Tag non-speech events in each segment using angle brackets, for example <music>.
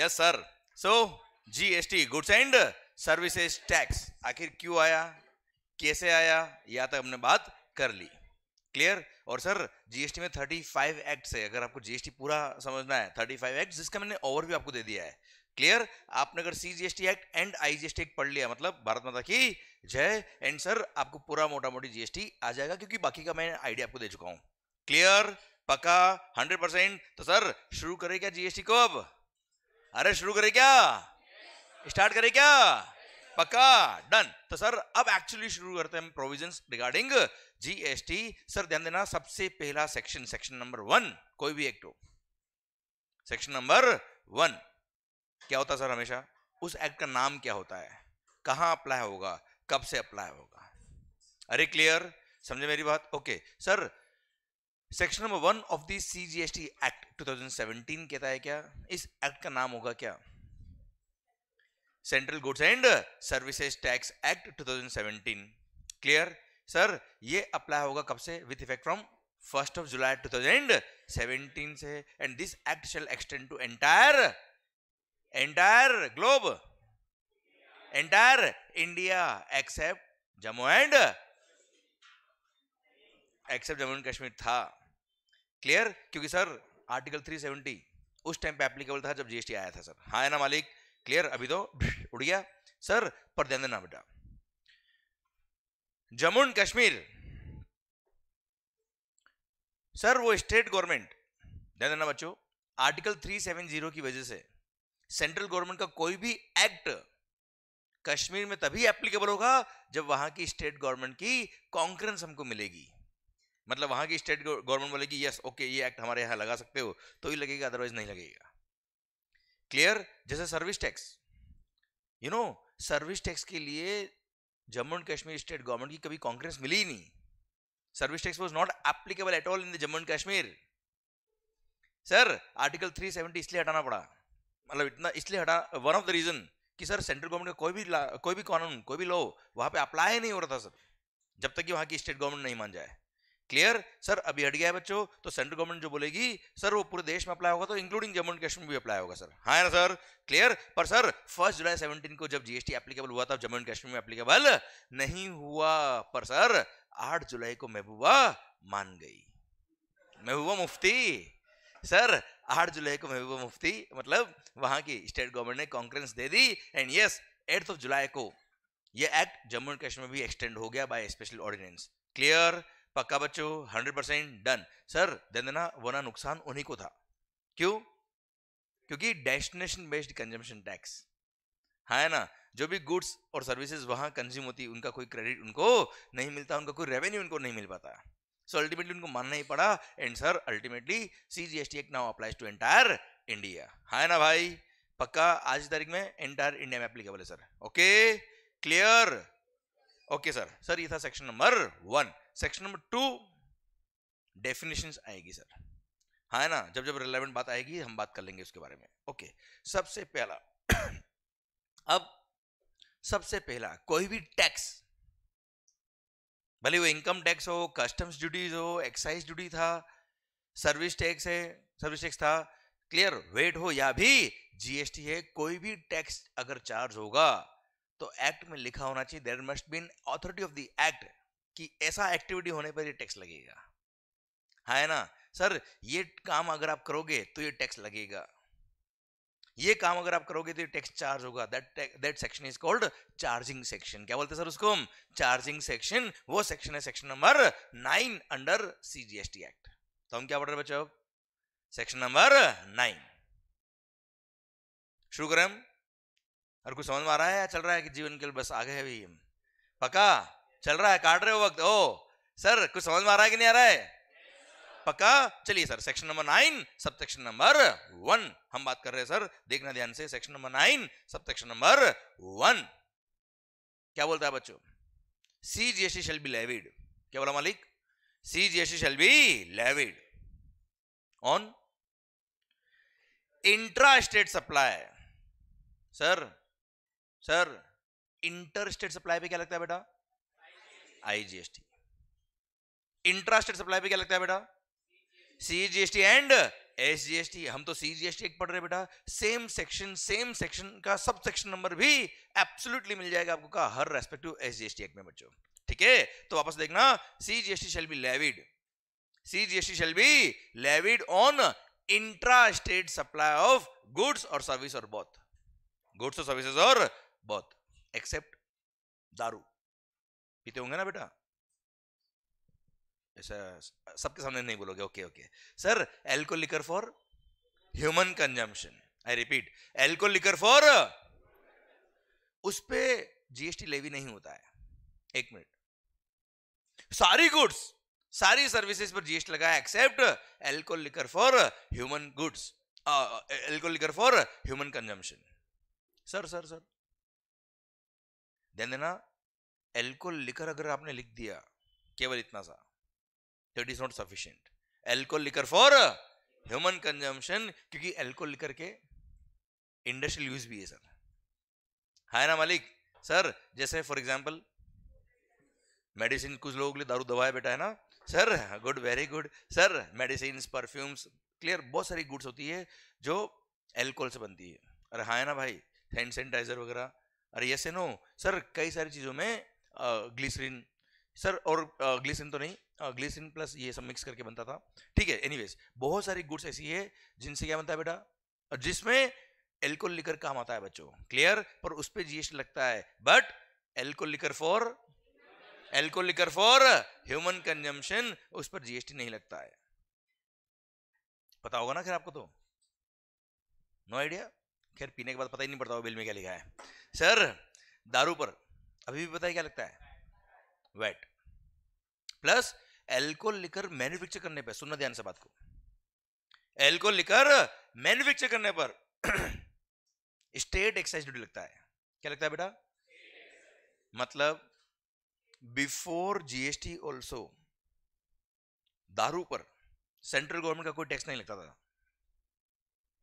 Yes sir so GST goods and services tax आखिर क्यों आया कैसे आया या तक हमने बात कर ली क्लियर और सर जीएसटी में 35 एक्ट है अगर आपको जीएसटी पूरा समझना है 35 एक्ट जिसका मैंने ओवरव्यू आपको दे दिया है क्लियर आपने अगर C GST act and I GST act पढ़ लिया मतलब भारत माता की जय एंड सर आपको पूरा मोटा मोटी जीएसटी आ जाएगा क्योंकि बाकी का मैं आइडिया आपको दे चुका हूं क्लियर पक्का हंड्रेड परसेंट तो सर शुरू करें क्या जीएसटी को अब अरे शुरू करें क्या स्टार्ट करें क्या पक्का डन तो सर अब एक्चुअली शुरू करते हैं provisions provision regarding GST sir ध्यान देना सबसे पहला सेक्शन सेक्शन नंबर वन कोई भी एक हो सेक्शन नंबर वन क्या होता सर हमेशा उस एक्ट का नाम क्या होता है कहां अप्लाई होगा कब से अप्लाई होगा अरे क्लियर समझे मेरी बात okay sir section number one of the C act 2017 कहता है क्या इस एक्ट का नाम होगा क्या central goods and services tax act 2017 clear sir ये अप्लाई होगा कब से with effect from first of July 2017 से and this act shall extend to entire entire globe entire India except Jammu and except Jammu and Kashmir था क्लियर क्योंकि sir article 370 उस time पे applicable था जब जीएसटी आया था सर हाँ है ना मालिक क्लियर अभी तो <sniffs> उड़ गया सर पर ध्यान देना बेटा जम्मू एंड कश्मीर सर वो स्टेट गवर्नमेंट ध्यान देना बच्चों आर्टिकल 370 की वजह से सेंट्रल गवर्नमेंट का कोई भी एक्ट कश्मीर में तभी एप्लीकेबल होगा जब वहां की स्टेट गवर्नमेंट की कॉन्क्रेंस हमको मिलेगी मतलब वहां की स्टेट गवर्नमेंट बोलेगी यस ओके ये एक्ट हमारे यहाँ लगा सकते हो तो ही लगेगा अदरवाइज नहीं लगेगा क्लियर जैसे service tax you know service tax के लिए Jammu and Kashmir state government की कभी कांग्रेस मिली ही नहीं service tax was not applicable at all in the Jammu and Kashmir sir article 370 इसलिए हटाना पड़ा मतलब इतना इसलिए हटा वन ऑफ द रीजन कि सर सेंट्रल गवर्नमेंट का कोई भी कोई भी कानून कोई भी लॉ वहां पे अप्लाई नहीं हो रहा था सर जब तक कि वहां की स्टेट गवर्नमेंट नहीं मान जाए क्लियर सर अभी हट गया है बच्चों तो सेंट्रल गवर्नमेंट जो बोलेगी सर वो पूरे देश में अप्लाई होगा तो इंक्लूडिंग जम्मू एंड कश्मीर भी अप्लाई होगा सर हाँ ना सर क्लियर पर सर फर्स्ट जुलाई सेवनटीन को जब जीएसटी एप्लीकेबल हुआ था जम्मू एंड कश्मीर में एप्लीकेबल नहीं हुआ पर सर आठ जुलाई को महबूबा मान गई महबूबा मुफ्ती सर आठ जुलाई को महबूबा मुफ्ती मतलब वहां की स्टेट गवर्नमेंट ने कॉन्फ्रेंस दे दी and yes eighth of July को यह एक्ट जम्मू एंड कश्मीर में भी एक्सटेंड हो गया बाय स्पेशल ऑर्डिनेंस क्लियर पक्का बच्चों हंड्रेड परसेंट डन सर देना वना नुकसान उन्हीं को था क्यों क्योंकि डेस्टिनेशन बेस्ड कंजम्पशन टैक्स है ना जो भी गुड्स और सर्विसेज वहां कंज्यूम होती उनका कोई क्रेडिट उनको नहीं मिलता उनका कोई रेवेन्यू उनको नहीं मिल पाता सो अल्टीमेटली उनको मानना ही पड़ा and sir ultimately C G S T act now applies to entire India हाँ ना भाई पक्का आज की तारीख में एंटायर इंडिया में एप्लीकेबल है sir okay clear okay sir sir ये था section number one section number two definitions आएगी सर हाँ है ना जब जब रिलेवेंट बात आएगी हम बात कर लेंगे उसके बारे में ओके सबसे पहला <coughs> अब सबसे पहला कोई भी टैक्स भले वो इनकम टैक्स हो कस्टम्स ड्यूटीज हो एक्साइज ड्यूटी था सर्विस टैक्स है सर्विस टैक्स था क्लियर वेट हो या भी जीएसटी है कोई भी टैक्स अगर चार्ज होगा तो एक्ट में लिखा होना चाहिए there must been authority of the act कि ऐसा एक्टिविटी होने पर ये टैक्स लगेगा है ना सर ये काम अगर आप करोगे तो ये टैक्स लगेगा ये काम अगर आप करोगे तो ये टैक्स चार्ज होगा that that section is called charging section क्या बोलते हैं सर उसको हम चार्जिंग सेक्शन वो सेक्शन है section number nine under CGST act तो हम क्या पढ़ रहे बच्चों सेक्शन नंबर नाइन शुरू करें हम और कुछ समझ में आ रहा है या चल रहा है कि जीवन के लिए बस आगे है भी पक्का चल रहा है काट रहे हो वक्त ओ सर कुछ समझ में आ रहा है कि नहीं आ रहा है पक्का चलिए sir section number nine sub section number one हम बात कर रहे हैं सर देखना ध्यान से section number nine sub section number one क्या बोलता है बच्चों C G S C shall be levied क्या बोला मालिक C G S C shall be levied on intra state supply sir sir inter state supply पे क्या लगता है बेटा आईजीएसटी इंट्रा स्टेट सप्लाई पे क्या लगता है बेटा सीजीएसटी एंड एसजीएसटी हम तो सीजीएसटी एक पढ़ रहे बेटा सेम सेक्शन सेम सेक्शन का सब सेक्शन नंबर भी एब्सोल्युटली मिल जाएगा आपको का हर रेस्पेक्टिव एसजीएसटी एक्ट में बच्चों ठीक है तो वापस देखना CGST shall be levied CGST shall be levied on intra state supply of goods और सर्विस और बोथ गुड्स और सर्विसेज और बहुत एक्सेप्ट दारू पीते होंगे ना बेटा ऐसा सबके सामने नहीं बोलोगे okay okay sir alcohol liquor for human consumption I repeat alcohol liquor for उस पर जीएसटी लेवी नहीं होता है एक मिनट सारी गुड्स सारी सर्विसेज पर जीएसटी लगा except alcohol liquor for human goods alcohol liquor for human consumption sir sir sir ध्यान देना एल्कोल लिकर अगर आपने लिख दिया केवल इतना सा that is not sufficient alcohol liquor for human consumption क्योंकि एल्कोहल लिकर के इंडस्ट्रियल यूज भी है सर हाय ना मालिक सर जैसे फॉर एग्जाम्पल मेडिसिन कुछ लोगों के लिए दारू दवाए बेटा है ना sir good very good sir medicine perfumes clear बहुत सारी गुड्स होती है जो एल्कोहल से बनती है अरे हाँ ना भाई हैंड सैनिटाइजर वगैरह अरे यस नो सर कई सारी चीज़ों में ग्लिसरीन सर और ग्लिसरीन तो नहीं ग्लिसरीन प्लस ये सब मिक्स करके बनता था ठीक है एनीवेज बहुत सारी गुड्स ऐसी है जिनसे क्या बनता है बेटा और जिसमें एल्कोल लिकर काम आता है बच्चों क्लियर पर उस पर जीएसटी लगता है but alcohol liquor for alcohol liquor for human consumption उस पर जीएसटी नहीं लगता है पता होगा ना खैर आपको तो नो आइडिया खैर पीने के बाद पता ही नहीं पड़ता बिल में क्या लिखा है सर दारू पर अभी भी पता है क्या लगता है VAT plus alcohol liquor manufacture करने पर सुनना ध्यान से बात को एल्कोहल लिकर मैन्युफैक्चर करने पर स्टेट एक्साइज ड्यूटी लगता है क्या लगता है बेटा मतलब बिफोर जीएसटी ऑल्सो दारू पर सेंट्रल गवर्नमेंट का कोई टैक्स नहीं लगता था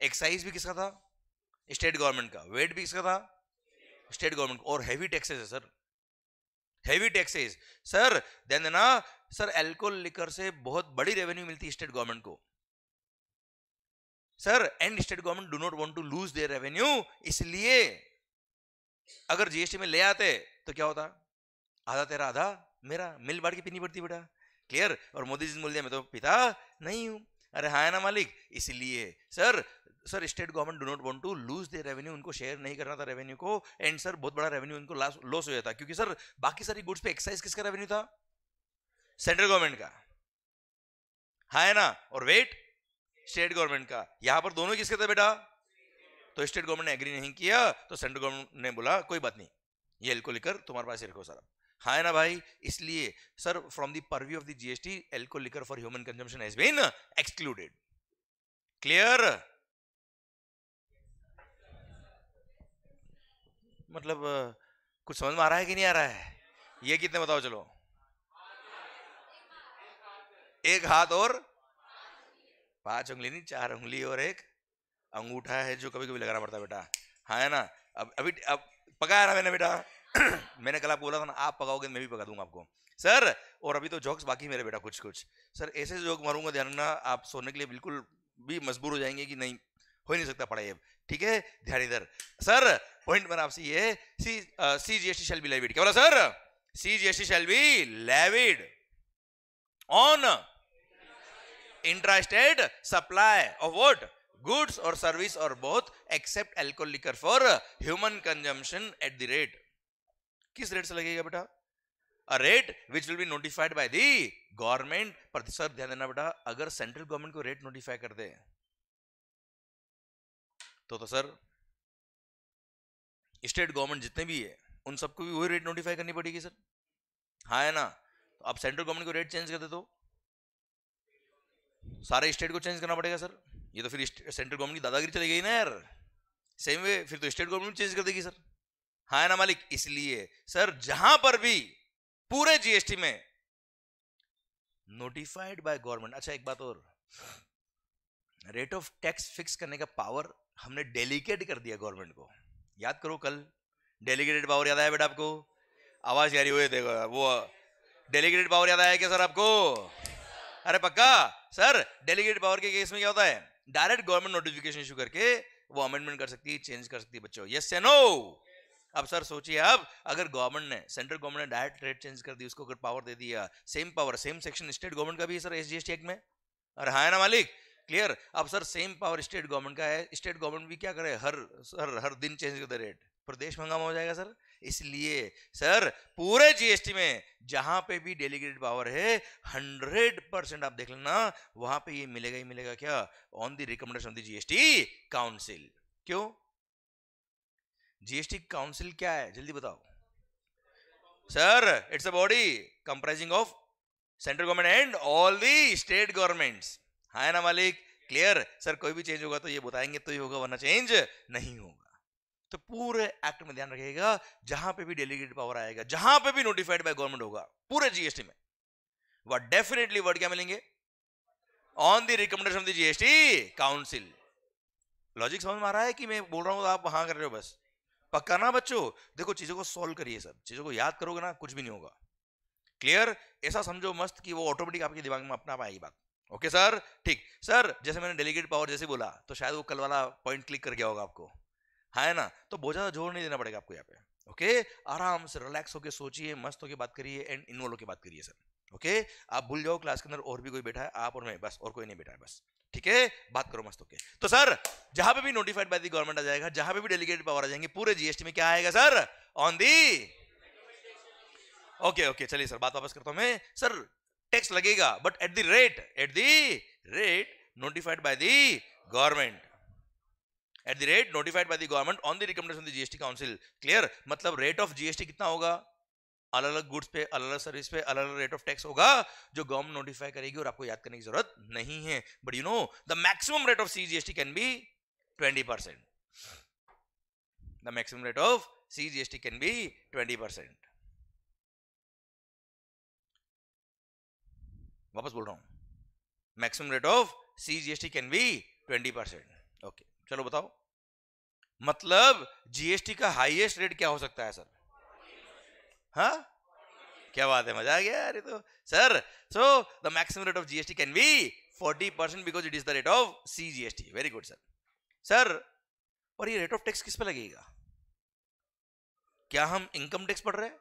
एक्साइज भी किसका था स्टेट गवर्नमेंट का वेट भी किसका था स्टेट गवर्नमेंट और हैवी टैक्सेस है सर हैवी टैक्सेस सर ध्यान देना सर एल्कोहल लिकर से बहुत बड़ी रेवेन्यू मिलती है स्टेट गवर्नमेंट को sir and state government do not want to lose their revenue इसलिए अगर जीएसटी में ले आते तो क्या होता आधा तेरा आधा मेरा मिल बाढ़ की पीनी पड़ती बेटा क्लियर और मोदी जी बोल दिया मैं तो पिता नहीं हूं अरे हाँ ना मालिक इसलिए sir sir state government do not want to lose their revenue उनको शेयर नहीं करना था रेवेन्यू को एंड सर बहुत बड़ा रेवेन्यू उनको लॉस हो जाता क्योंकि सर बाकी सारी गुड्स पे एक्साइज किसका रेवेन्यू था सेंट्रल गवर्नमेंट का हाँ है ना और वेट स्टेट गवर्नमेंट का यहां पर दोनों किसके थे बेटा तो स्टेट गवर्नमेंट ने एग्री नहीं किया तो सेंट्रल गवर्नमेंट ने बोला कोई बात नहीं ये को लेकर तुम्हारे पास ही रखो सारा हाँ है ना भाई इसलिए sir from the purview of the GST alcohol liquor for human consumption has been excluded clear मतलब कुछ समझ में आ रहा है कि नहीं आ रहा है ये कितने बताओ चलो एक हाथ और पांच उंगली नहीं चार उंगली और एक अंगूठा है जो कभी कभी लगाना पड़ता है बेटा हाँ है ना अब अभी अब पकाया ना मैंने बेटा <coughs> मैंने कल आपको बोला था ना आप पकाओगे मैं भी पका दूंगा आपको सर और अभी तो जोक्स बाकी मेरे बेटा कुछ कुछ सर ऐसे जोक मारूंगा ध्यान रखना आप सोने के लिए बिल्कुल भी मजबूर हो जाएंगे कि नहीं हो ही नहीं सकता पढ़ाई अब ठीक है ध्यान इधर सर पॉइंट मेरा आपसे ये C C G S T shall be levied क्या बोला sir C G S T shall be levied on interested supply of what goods और सर्विस और both except alcohol liquor for human consumption at the rate किस rate से लगेगा बेटा a rate which will be notified by the government पर sir ध्यान देना बेटा अगर सेंट्रल गवर्नमेंट को रेट नोटिफाई कर दे तो तो सर स्टेट गवर्नमेंट जितने भी है उन सबको भी वही रेट नोटिफाई करनी पड़ेगी सर हाँ है ना तो आप सेंट्रल गवर्नमेंट को रेट चेंज कर दे तो सारे स्टेट को चेंज करना पड़ेगा सर ये तो फिर सेंट्रल गवर्नमेंट की दादागिरी चली गई ना यार सेम वे फिर तो स्टेट गवर्नमेंट चेंज कर देगी सर हाँ ना मालिक इसलिए सर जहां पर भी पूरे जीएसटी में नोटिफाइड बाय गवर्नमेंट अच्छा एक बात और रेट ऑफ टैक्स फिक्स करने का पावर हमने डेलीकेट कर दिया गवर्नमेंट को याद करो कल डेलीगेटेड पावर याद आया बेटा आपको आवाज जारी हुए थे वो डेलीगेटेड पावर याद आया क्या सर आपको अरे पक्का सर डेलीगेटेड पावर के केस में क्या होता है डायरेक्ट गवर्नमेंट नोटिफिकेशन इशू करके वो अमेंडमेंट कर सकती है चेंज कर सकती है बच्चों यस या नो अब सर सोचिए आप अगर गवर्नमेंट ने सेंट्रल गवर्नमेंट ने डायरेक्ट रेट चेंज कर दी उसको अगर पावर दे दिया same power same section state government का भी सर एस एक्ट में अरे हाँ ना मालिक क्लियर अब sir same power state government का है स्टेट गवर्नमेंट भी क्या करे हर सर हर दिन चेंज कर दे रेट प्रदेश महंगा हो जाएगा सर इसलिए सर पूरे जीएसटी में जहां पे भी डेलीगेटेड पावर है हंड्रेड परसेंट आप देख लेना वहां पे ये मिलेगा ही मिलेगा क्या on the recommendation of the GST council क्यों जीएसटी काउंसिल क्या है जल्दी बताओ sir it's a body comprising of central government and all the state governments है ना मालिक क्लियर सर कोई भी चेंज होगा तो ये बताएंगे तो ही होगा वरना चेंज नहीं होगा तो पूरे एक्ट में ध्यान रखिएगा जहां पे भी डेलीगेट पावर आएगा जहां पे भी नोटिफाइड बाय गवर्नमेंट होगा पूरे जीएसटी में वह डेफिनेटली वर्ड क्या मिलेंगे on the recommendation of the GST council logic समझ में आ रहा है कि मैं बोल रहा हूं आप वहां कर रहे हो बस पक्का ना बच्चों देखो चीजों को सॉल्व करिए सर चीजों को याद करोगे ना कुछ भी नहीं होगा क्लियर ऐसा समझो मस्त कि वो ऑटोमेटिक आपके दिमाग में अपना आप आएगी बात ओके सर ठीक सर जैसे मैंने डेलीगेट पावर जैसे बोला तो शायद वो कल वाला पॉइंट क्लिक कर गया होगा आपको हाँ है ना तो बहुत ज्यादा जोर नहीं देना पड़ेगा आपको यहाँ पे ओके आराम से रिलैक्स होकर सोचिए मस्त होकर बात करिए एंड इन्वॉल्व होकर बात करिए सर ओके आप भूल जाओ क्लास के अंदर और भी कोई बैठा है आप और मैं बस और कोई नहीं बैठा है बस ठीक है बात करो मस्त होके तो सर जहां पे भी नोटिफाइड बाय दी गवर्नमेंट आ जाएगा जहां पे भी डेलीगेट पावर आ जाएंगे पूरे जीएसटी में क्या आएगा sir on the okay okay चलिए सर बात वापस करता हूं मैं सर टैक्स लगेगा but at the rate at the rate notified by the government at the rate notified by the government on the recommendation GST council clear मतलब rate of GST कितना होगा अलग अलग गुड्स पे अलग अलग सर्विस पे अलग अलग रेट ऑफ टैक्स होगा जो गवर्नमेंट नोटिफाई करेगी और आपको याद करने की जरूरत नहीं है but you know the maximum rate of CGST can be twenty percent the maximum rate of CGST can be twenty percent वापस बोल रहा हूं maximum rate of CGST can be twenty percent okay चलो बताओ मतलब जीएसटी का highest rate क्या हो सकता है सर हाँ क्या बात है मजा आ गया अरे तो sir so the maximum rate of GST can be 40 percent because it is the rate of C GST very good sir sir और ये रेट ऑफ टैक्स किस पे लगेगा क्या हम इनकम टैक्स पढ़ रहे हैं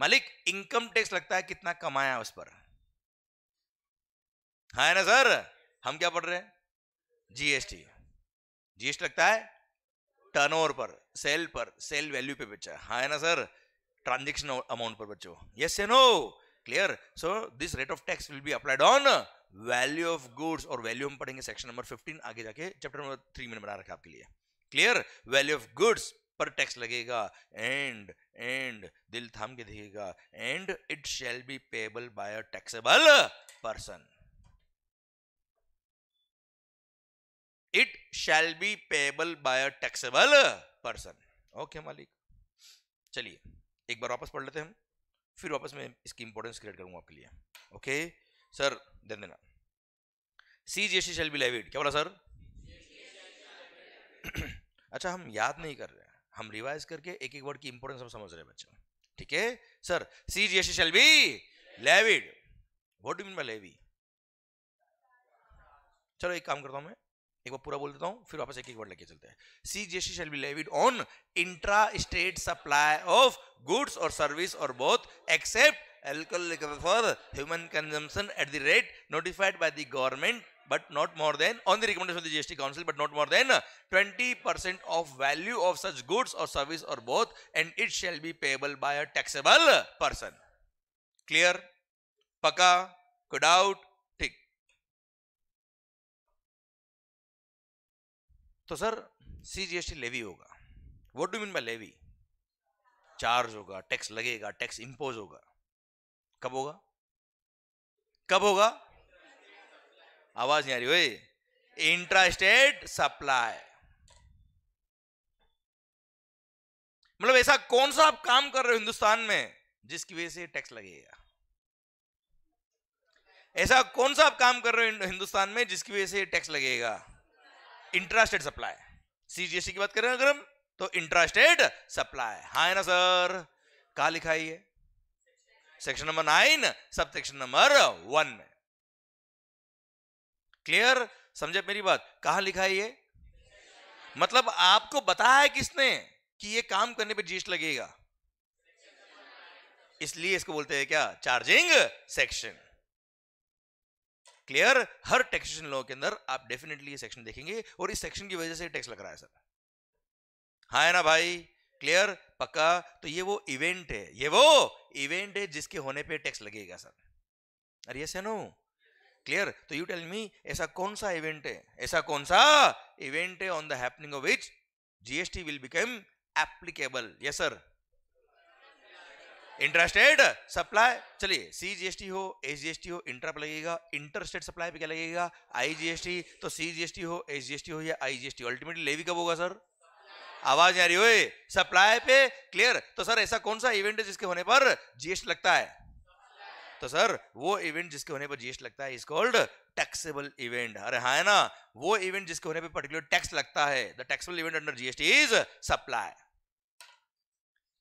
मालिक इनकम टैक्स लगता है कितना कमाया उस पर हा है ना सर हम क्या पढ़ रहे हैं जीएसटी जीएसटी लगता है टर्नओवर पर सेल पर सेल वैल्यू पे बेचा हाँ है ना सर ट्रांजेक्शन अमाउंट पर बच्चों yes a no clear so this rate of tax will be applied on value of goods और वैल्यू हम पढ़ेंगे सेक्शन नंबर 15 आगे जाके चैप्टर नंबर थ्री में बना रखा आपके लिए क्लियर वैल्यू ऑफ गुड्स पर टैक्स लगेगा एंड एंड दिल थाम के देखेगा and it shall be payable by taxable person it shall be payable by a taxable person okay मालिक चलिए एक बार वापस पढ़ लेते हैं हम फिर वापस मैं इसकी इंपॉर्टेंस क्रिएट करूंगा आपके लिए ओके सर ध्यान देना C G S T shall be levied क्या बोला सर <clears throat> अच्छा हम याद नहीं कर रहे हम रिवाइज करके एक एक वर्ड की इंपॉर्टेंस हम समझ रहे हैं बच्चों ठीक है sir C G S T shall be levied what do mean by levy चलो एक काम करता हूं मैं एक बार पूरा बोल देता हूँ फिर वापस एक एक वर्ड लेके चलते हैं C G S shall be levied on intra state supply of goods और सर्विस और both except alcohol for human consumption at the rate notified by the government but not more than on the recommendation G S T council but not more than twenty percent of value of such goods और service और both and it shall be payable by a taxable person clear पका could out तो sir C G S T levy होगा what do mean by levy charge होगा tax लगेगा tax impose होगा कब होगा कब होगा आवाज नहीं आ रही हुई इंट्रास्टेट सप्लाई मतलब ऐसा कौन सा आप काम कर रहे हो हिंदुस्तान में जिसकी वजह से टैक्स लगेगा ऐसा कौन सा आप काम कर रहे हो हिंदुस्तान में जिसकी वजह से टैक्स लगेगा इंटरास्टेड सप्लाई सीजीएसटी की बात करें अगर हम तो इंटरास्टेड सप्लाई हाँ है ना सर कहा लिखा है section number nine sub section number one में क्लियर समझे मेरी बात कहा लिखा है ये मतलब आपको बताया किसने कि ये काम करने पे जीस्ट लगेगा इसलिए इसको बोलते हैं क्या चार्जिंग सेक्शन क्लियर हर टैक्सेशन लॉ के अंदर आप डेफिनेटली ये सेक्शन देखेंगे और इस सेक्शन की वजह से टैक्स लग रहा है सर हाँ है ना भाई क्लियर पक्का तो ये वो इवेंट है ये वो इवेंट है जिसके होने पे टैक्स लगेगा सर अरे यस है नो क्लियर तो यू टेल मी ऐसा कौन सा इवेंट है ऐसा कौन सा इवेंट है on the happening of which GST will become applicable yes sir interested supply चलिए सी जीएसटी हो एस जीएसटी हो इंटर पर लगेगा इंटरस्टेट सप्लाई पे क्या लगेगा आई जीएसटी तो सी जीएसटी हो एस जीएसटी हो या आई जीएसटी अल्टीमेटली लेवी कब होगा सर आवाज आ रही हो सप्लाई पे क्लियर तो सर ऐसा कौन सा इवेंट है जिसके होने पर जीएसटी लगता है तो सर वो इवेंट जिसके होने पर जीएसटी लगता है इज कॉल्ड टैक्सेबल इवेंट अरे हाँ है ना वो इवेंट जिसके होने पर पर्टिकुलर टैक्स लगता है the taxable event under GST is supply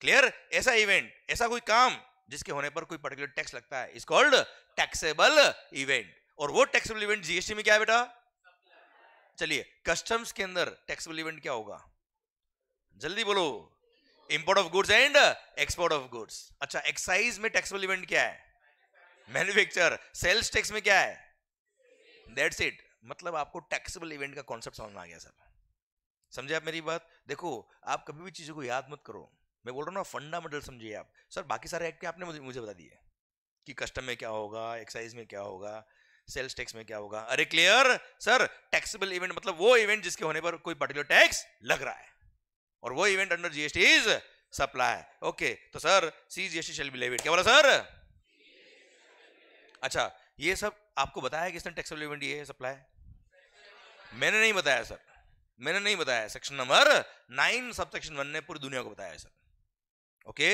clear ऐसा इवेंट ऐसा कोई काम जिसके होने पर कोई पर्टिकुलर टैक्स लगता है इस कॉल्ड टैक्सेबल इवेंट और वो टैक्सेबल इवेंट जीएसटी में क्या है बेटा चलिए कस्टम्स के अंदर टैक्सेबल इवेंट क्या होगा जल्दी बोलो import of goods and export of goods अच्छा एक्साइज में टैक्सेबल इवेंट क्या है मैन्युफैक्चर सेल्स टैक्स में क्या है दैट्स इट मतलब आपको टैक्सेबल इवेंट का कॉन्सेप्ट समझ में आ गया सर समझे आप मेरी बात देखो आप कभी भी चीजों को याद मत करो मैं बोल रहा हूँ ना फंडामेंटल समझिए आप सर बाकी सारे एक्ट के आपने मुझे बता दिए कि कस्टम में क्या होगा एक्साइज में क्या होगा सेल्स टैक्स में क्या होगा अरे क्लियर सर टैक्सेबल इवेंट मतलब वो इवेंट जिसके होने पर कोई पर्टिकुलर टैक्स लग रहा है और वो event under GST is supply okay तो sir C GST shall be levied क्या बोला सर अच्छा ये सब आपको बताया किसने टैक्सेबल इवेंट ये सप्लाई मैंने नहीं बताया सर मैंने नहीं बताया section number nine sub section one ने पूरी दुनिया को बताया सर ओके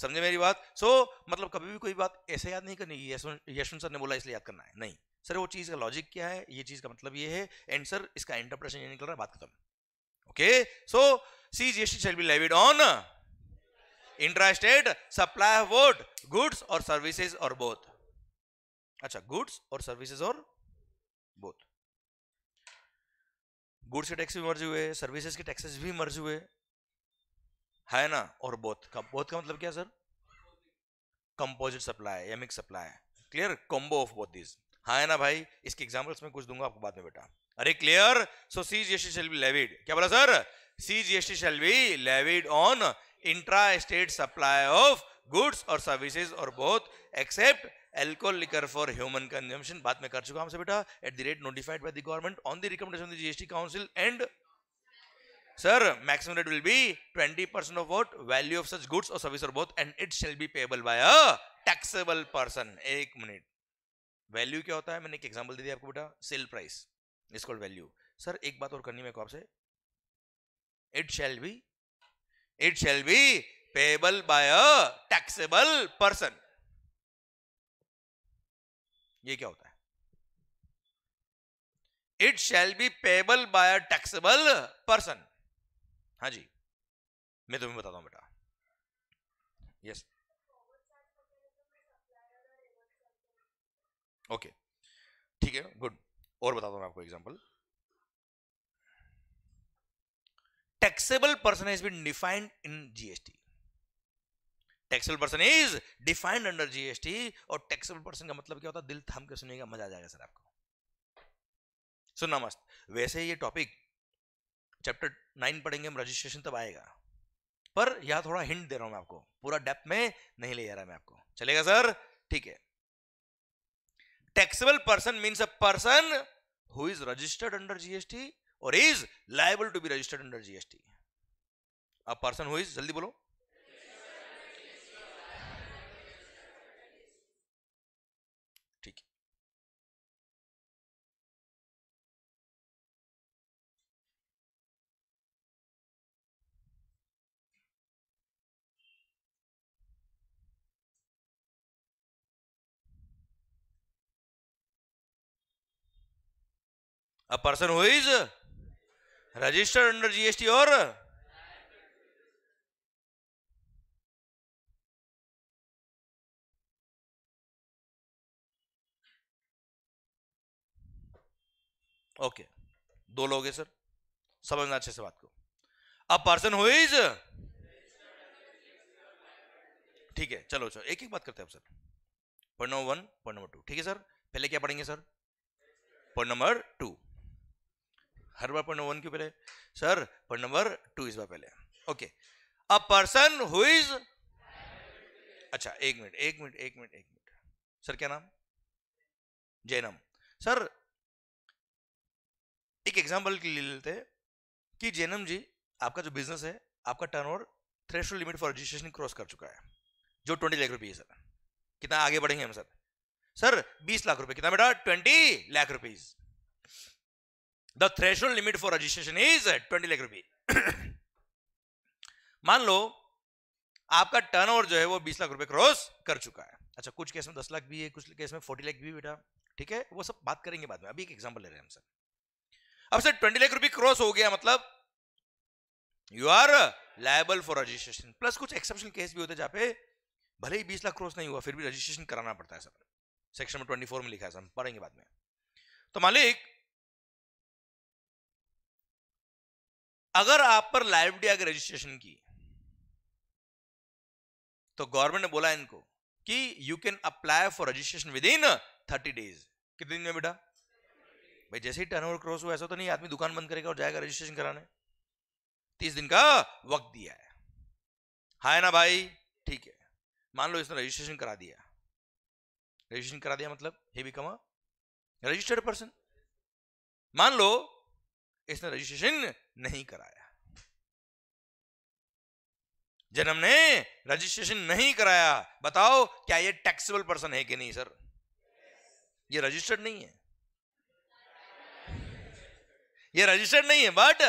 समझे मेरी बात सो so, मतलब कभी भी कोई बात ऐसे याद नहीं करनी यशवंत सर ने बोला इसलिए याद करना है नहीं सर वो चीज़ का लॉजिक क्या है ये चीज़ का मतलब ये है एंड सर इसका इंटरप्रेशन ये निकल रहा है बात खत्म okay so C G S T shall be levied on interested supply of vote goods और सर्विसेज और बोथ अच्छा गुड्स और सर्विसेज और बोथ गुड्स के टैक्स भी मर्ज हुए सर्विसेज के टैक्सेस भी मर्ज हुए है ना और बोथ का बोथ का मतलब क्या सर कंपोजिट सप्लाई एमिक supply clear combo of both this हाँ है ना भाई इसके एग्जाम्पल्स में कुछ दूंगा आपको बाद में बेटा अरे clear so C GST shall be levied क्या बोला sir C GST shall be levied on intra state supply of goods और सर्विसेज और both except alcohol liquor for human consumption बात में कर चुका हमसे बेटा at the rate notified by the government on the recommendation of the GST council and sir maximum rate will be 20% of what value of such goods or service or both and it shall be payable by a taxable एक minute value क्या होता है मैंने एक example दे दिया आपको बेटा sale price is called value sir एक बात और करनी मेरे को आपसे it shall be it shall be payable by a taxable person ये क्या होता है it shall be payable by a taxable person हाँ जी मैं तुम्हें बताता हूँ बेटा यस ओके ठीक है गुड और बताता हूँ मैं आपको example taxable person is been defined in GST taxable person is defined under GST और टैक्सेबल पर्सन का मतलब क्या होता है दिल थाम के सुनेगा मजा आ जाएगा सर आपको सुनना मस्त वैसे ये टॉपिक चैप्टर नाइन पढ़ेंगे हम रजिस्ट्रेशन तब आएगा पर यहां थोड़ा हिंट दे रहा हूं मैं आपको पूरा डेप में नहीं ले जा रहा मैं आपको चलेगा सर ठीक है taxable person means a person who is registered under GST और is liable to be registered under GST a person who is जल्दी बोलो a person who is registered under GST और ओके दो लोग सर समझना अच्छे से बात को अ पर्सन हु इज ठीक है चलो चलो एक एक बात करते हैं sir point number one point number two ठीक है सर पहले क्या पढ़ेंगे सर पॉइंट नंबर टू हर बार पॉइंट नंबर वन क्यों पहले सर पॉइंट नंबर टू इस बार पहले okay a person who is अच्छा एक मिनट एक मिनट एक मिनट एक मिनट सर क्या नाम जैनम सर एक एग्जाम्पल ले लेते हैं कि जैनम जी आपका जो बिजनेस है आपका turnover thresh limit for registration cross कर चुका है जो ट्वेंटी लाख रुपये है सर कितना आगे बढ़ेंगे हम सर सर बीस लाख रुपए कितना बेटा twenty lakh rupees the threshold limit for registration is twenty lakh रुपए मान लो आपका टर्नओवर जो है वो बीस लाख रुपए क्रॉस कर चुका है अच्छा कुछ केस में दस लाख भी है कुछ केस में फोर्टी लाख भी बेटा ठीक है वो सब बात करेंगे बाद में अभी एक एग्जाम्पल ले रहे हैं हम सर अब सर ट्वेंटी लाख रुपए क्रॉस हो गया मतलब you are liable for registration plus कुछ एक्सेप्शन केस भी होते हैं जहाँ पे भले ही बीस लाख क्रॉस नहीं हुआ फिर भी रजिस्ट्रेशन कराना पड़ता है सर सेक्शन में ट्वेंटी फोर में लिखा है सर पढ़ेंगे बाद में तो मालिक अगर आप पर लाइवडी आगे रजिस्ट्रेशन की तो गवर्नमेंट ने बोला इनको कि you can apply for registration within thirty days कितने दिन में बेटा भाई जैसे ही टर्नओवर क्रॉस हुआ ऐसा तो नहीं आदमी दुकान बंद करेगा और जाएगा रजिस्ट्रेशन कराने तीस दिन का वक्त दिया है हाय ना भाई ठीक है मान लो इसने रजिस्ट्रेशन करा दिया रजिस्ट्रेशन करा दिया मतलब हे कमा रजिस्टर्ड पर्सन मान लो इसने रजिस्ट्रेशन नहीं कराया जन्म ने रजिस्ट्रेशन नहीं कराया बताओ क्या ये टैक्सेबल पर्सन है कि नहीं सर ये रजिस्टर्ड नहीं है ये रजिस्टर्ड नहीं है but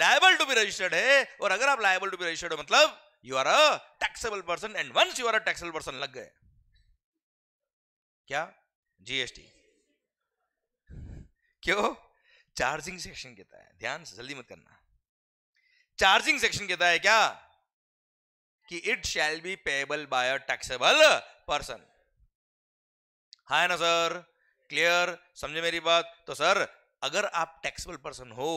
liable to be registered है और अगर आप लायबल टू बी रजिस्टर्ड हो मतलब you are a taxable person and once you are a taxable person लग गए क्या जीएसटी क्यों चार्जिंग सेक्शन कहता है ध्यान से जल्दी मत करना चार्जिंग सेक्शन कहता है क्या कि it shall be payable by a taxable person हा है ना सर क्लियर समझे मेरी बात तो सर अगर आप टैक्सेबल पर्सन हो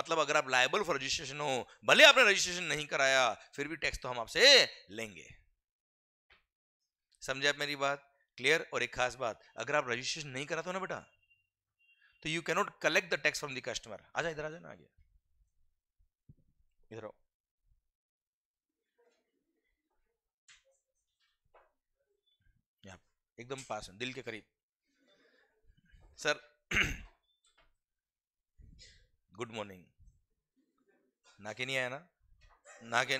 मतलब अगर आप लाइबल फॉर रजिस्ट्रेशन हो भले आपने रजिस्ट्रेशन नहीं कराया फिर भी टैक्स तो हम आपसे लेंगे समझे आप मेरी बात क्लियर और एक खास बात अगर आप रजिस्ट्रेशन नहीं कराते हो ना बेटा तो you cannot collect the tax from the customer आजा इधर आजा ना आ गया इधर एकदम पास दिल के करीब सर गुड मॉर्निंग ना के नहीं आया ना ना के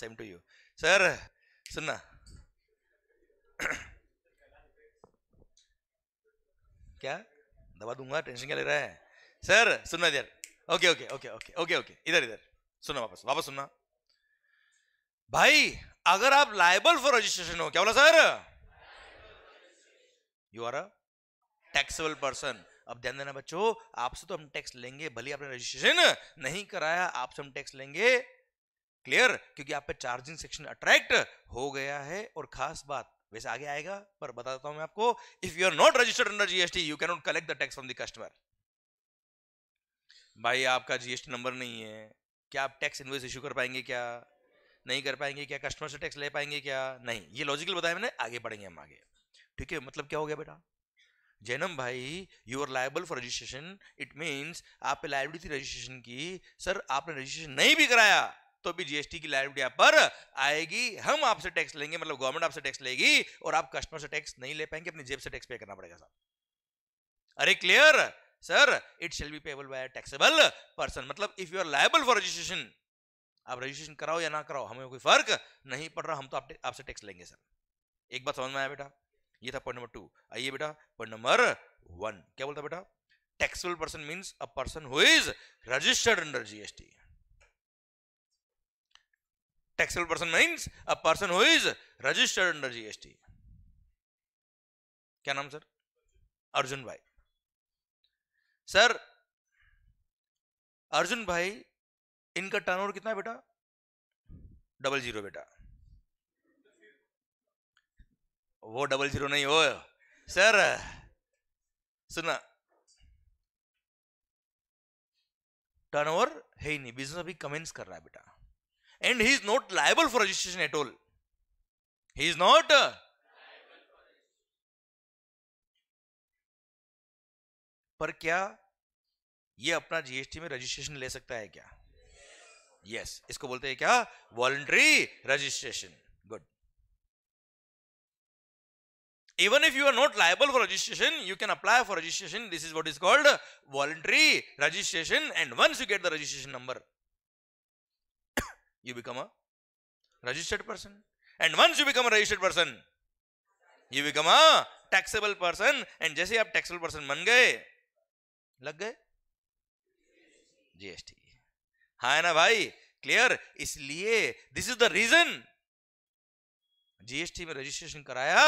सेम टू यू सर सुनना क्या दबा दूंगा टेंशन क्या ले रहा है सर सुनना इधर okay okay okay okay okay okay इधर इधर सुनना वापस वापस सुनना भाई अगर आप लाइबल फॉर रजिस्ट्रेशन हो क्या बोला sir you are a taxable person अब ध्यान देना बच्चों आपसे तो हम टैक्स लेंगे भले आपने रजिस्ट्रेशन नहीं कराया आपसे हम टैक्स लेंगे क्लियर क्योंकि आप पे चार्जिंग सेक्शन अट्रैक्ट हो गया है और खास बात वैसे आगे आएगा पर बता देता हूं मैं आपको if you are not registered under GST you can not collect the tax from the customer भाई आपका जीएसटी नंबर नहीं है क्या आप टैक्स इन्वेस इश्यू कर पाएंगे क्या नहीं कर पाएंगे क्या कस्टमर से टैक्स ले पाएंगे क्या नहीं ये लॉजिकल बताया मैंने आगे बढ़ेंगे हम आगे ठीक है मतलब क्या हो गया बेटा जैनम भाई you are liable for registration it means आप पे लाइबिलिटी थी रजिस्ट्रेशन की सर आपने रजिस्ट्रेशन नहीं भी कराया तो भी जीएसटी की लाइबिलिटी आप पर आएगी हम आपसे टैक्स लेंगे मतलब गवर्नमेंट आपसे टैक्स लेगी और आप कस्टमर से टैक्स नहीं ले पाएंगे अपनी जेब से टैक्स पे करना पड़ेगा साहब अरे clear sir it shall be payable by taxable person मतलब if you are liable for registration आप रजिस्ट्रेशन कराओ या ना कराओ हमें कोई फर्क नहीं पड़ रहा हम तो आपसे आप टैक्स लेंगे सर एक बात समझ में आया बेटा ये था पॉइंट नंबर टू आइए बेटा पॉइंट नंबर वन क्या बोलता बेटा taxable person means a person who is registered under GST taxable person means a person who is registered under gst क्या नाम सर अर्जुन भाई सर अर्जुन भाई इनका टर्नओवर कितना है बेटा डबल जीरो बेटा वो डबल जीरो नहीं हो सर सुना टर्नओवर है ही नहीं बिजनेस अभी कमेंस कर रहा है बेटा and he is not liable for registration at all he is not पर क्या ये अपना जीएसटी में रजिस्ट्रेशन ले सकता है क्या यस yes. इसको बोलते हैं क्या voluntary registration good even if you are not liable for registration you can apply for registration this is what is called voluntary registration and once you get the registration number you become a registered person and once you become a registered person you become a taxable person and जैसे आप taxable person बन गए लग गए GST हाँ है ना भाई क्लियर इसलिए this is the reason GST में रजिस्ट्रेशन कराया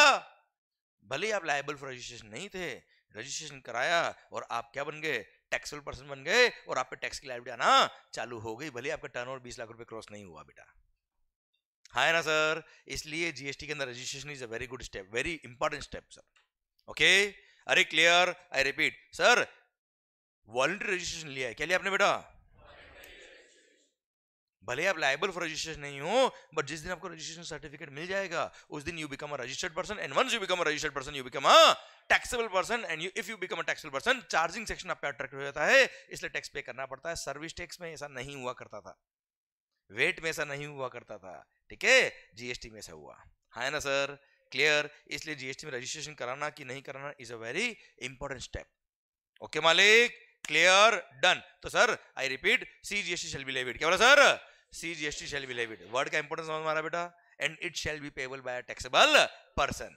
भले ही आप लाइबल फॉर रजिस्ट्रेशन नहीं थे रजिस्ट्रेशन कराया और आप क्या बन गए टैक्सेबल पर्सन बन गए और आप पे टैक्स की लाइबिलिटी आना चालू हो गई भले आपका टर्न ओवर बीस लाख रुपए क्रॉस नहीं हुआ बेटा है हाँ ना सर इसलिए जीएसटी के अंदर registration is a very good step very important step sir okay अरे clear I repeat sir voluntary registration लिया है क्या लिया आपने बेटा भले आप लाइबल फॉर रजिस्ट्रेशन नहीं हो बट जिस दिन आपको रजिस्ट्रेशन सर्टिफिकेट मिल जाएगा उस दिन you become a registered person and once you become a registered person you become a taxable person and if you become a taxable person charging section आपका attract हो जाता है इसलिए टैक्स पे करना पड़ता है सर्विस टैक्स में ऐसा नहीं हुआ करता था वेट में ऐसा नहीं हुआ करता था ठीक है जीएसटी में ऐसा हुआ है हाँ ना सर क्लियर इसलिए जीएसटी में रजिस्ट्रेशन कराना कि नहीं कराना is a very important step okay मालिक क्लियर डन तो sir I repeat C GST shall be levied क्या बोला sir C GST shall be levied word का इंपोर्टेंस हमारा बेटा and it shall be payable by taxable person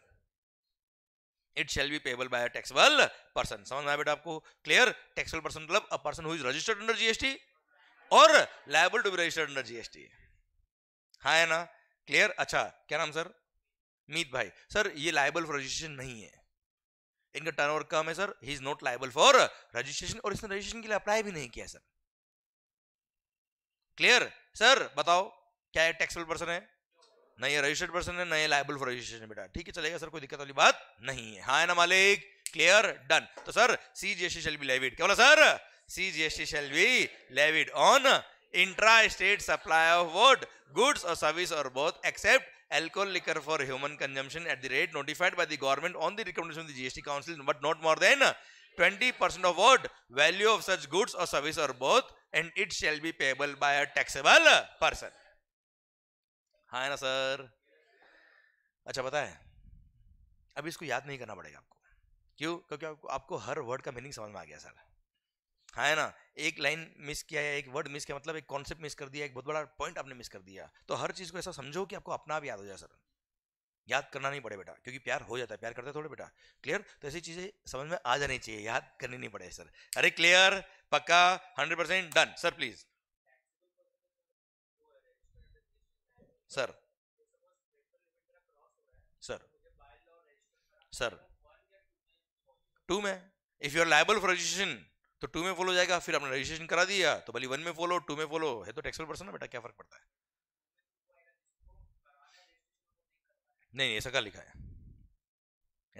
it shall be payable by taxable person समझ में आया बेटा आपको क्लियर टैक्सेबल पर्सन मतलब अ person who is registered under GST और liable to be registered under GST हाँ है ना क्लियर अच्छा क्या नाम सर मीत भाई सर ये लाइबल फॉर रजिस्ट्रेशन नहीं है इनका टर्न ओवर कम है sir he is not liable for registration और इसने रजिस्ट्रेशन के लिए अप्लाई भी नहीं किया सर क्लियर सर बताओ क्या टैक्सेबल पर्सन है नहीं है रजिस्टर्ड पर्सन है नहीं लाइबल फॉर रजिस्ट्रेशन बेटा ठीक है चलेगा सर कोई दिक्कत वाली बात नहीं है हाँ ना मालिक क्लियर डन तो sir C GST shall be levied क्या बोला sir C GST shall be levied on intra state supply of vote goods और सर्विस और both except alcohol liquor for human consumption at the rate notified by the government on the recommendation of the GST Council, but not more than 20% of what value of such goods or service or both, and it shall be payable by a taxable person. हाँ है ना sir अच्छा पता है अब इसको याद नहीं करना पड़ेगा आपको क्यों क्योंकि आपको आपको हर वर्ड का मीनिंग समझ में आ गया सर हाँ है ना एक लाइन मिस किया है एक वर्ड मिस किया मतलब एक कॉन्सेप्ट मिस कर दिया एक बहुत बड़ा पॉइंट आपने मिस कर दिया तो हर चीज़ को ऐसा समझो कि आपको अपना आप याद हो जाए सर याद करना नहीं पड़े बेटा क्योंकि प्यार हो जाता है प्यार करते थोड़े बेटा क्लियर तो ऐसी चीज़ें समझ में आ जानी चाहिए याद करनी नहीं पड़े सर अरे क्लियर पक्का hundred percent done sir please sir sir sir two में if you are liable for registration तो टू में फॉलो जाएगा फिर आपने रजिस्ट्रेशन करा दिया तो भले वन में फॉलो टू में फॉलो है तो टैक्सेबल पर्सन ना बेटा क्या फर्क पड़ता है नहीं ऐसा क्या लिखा है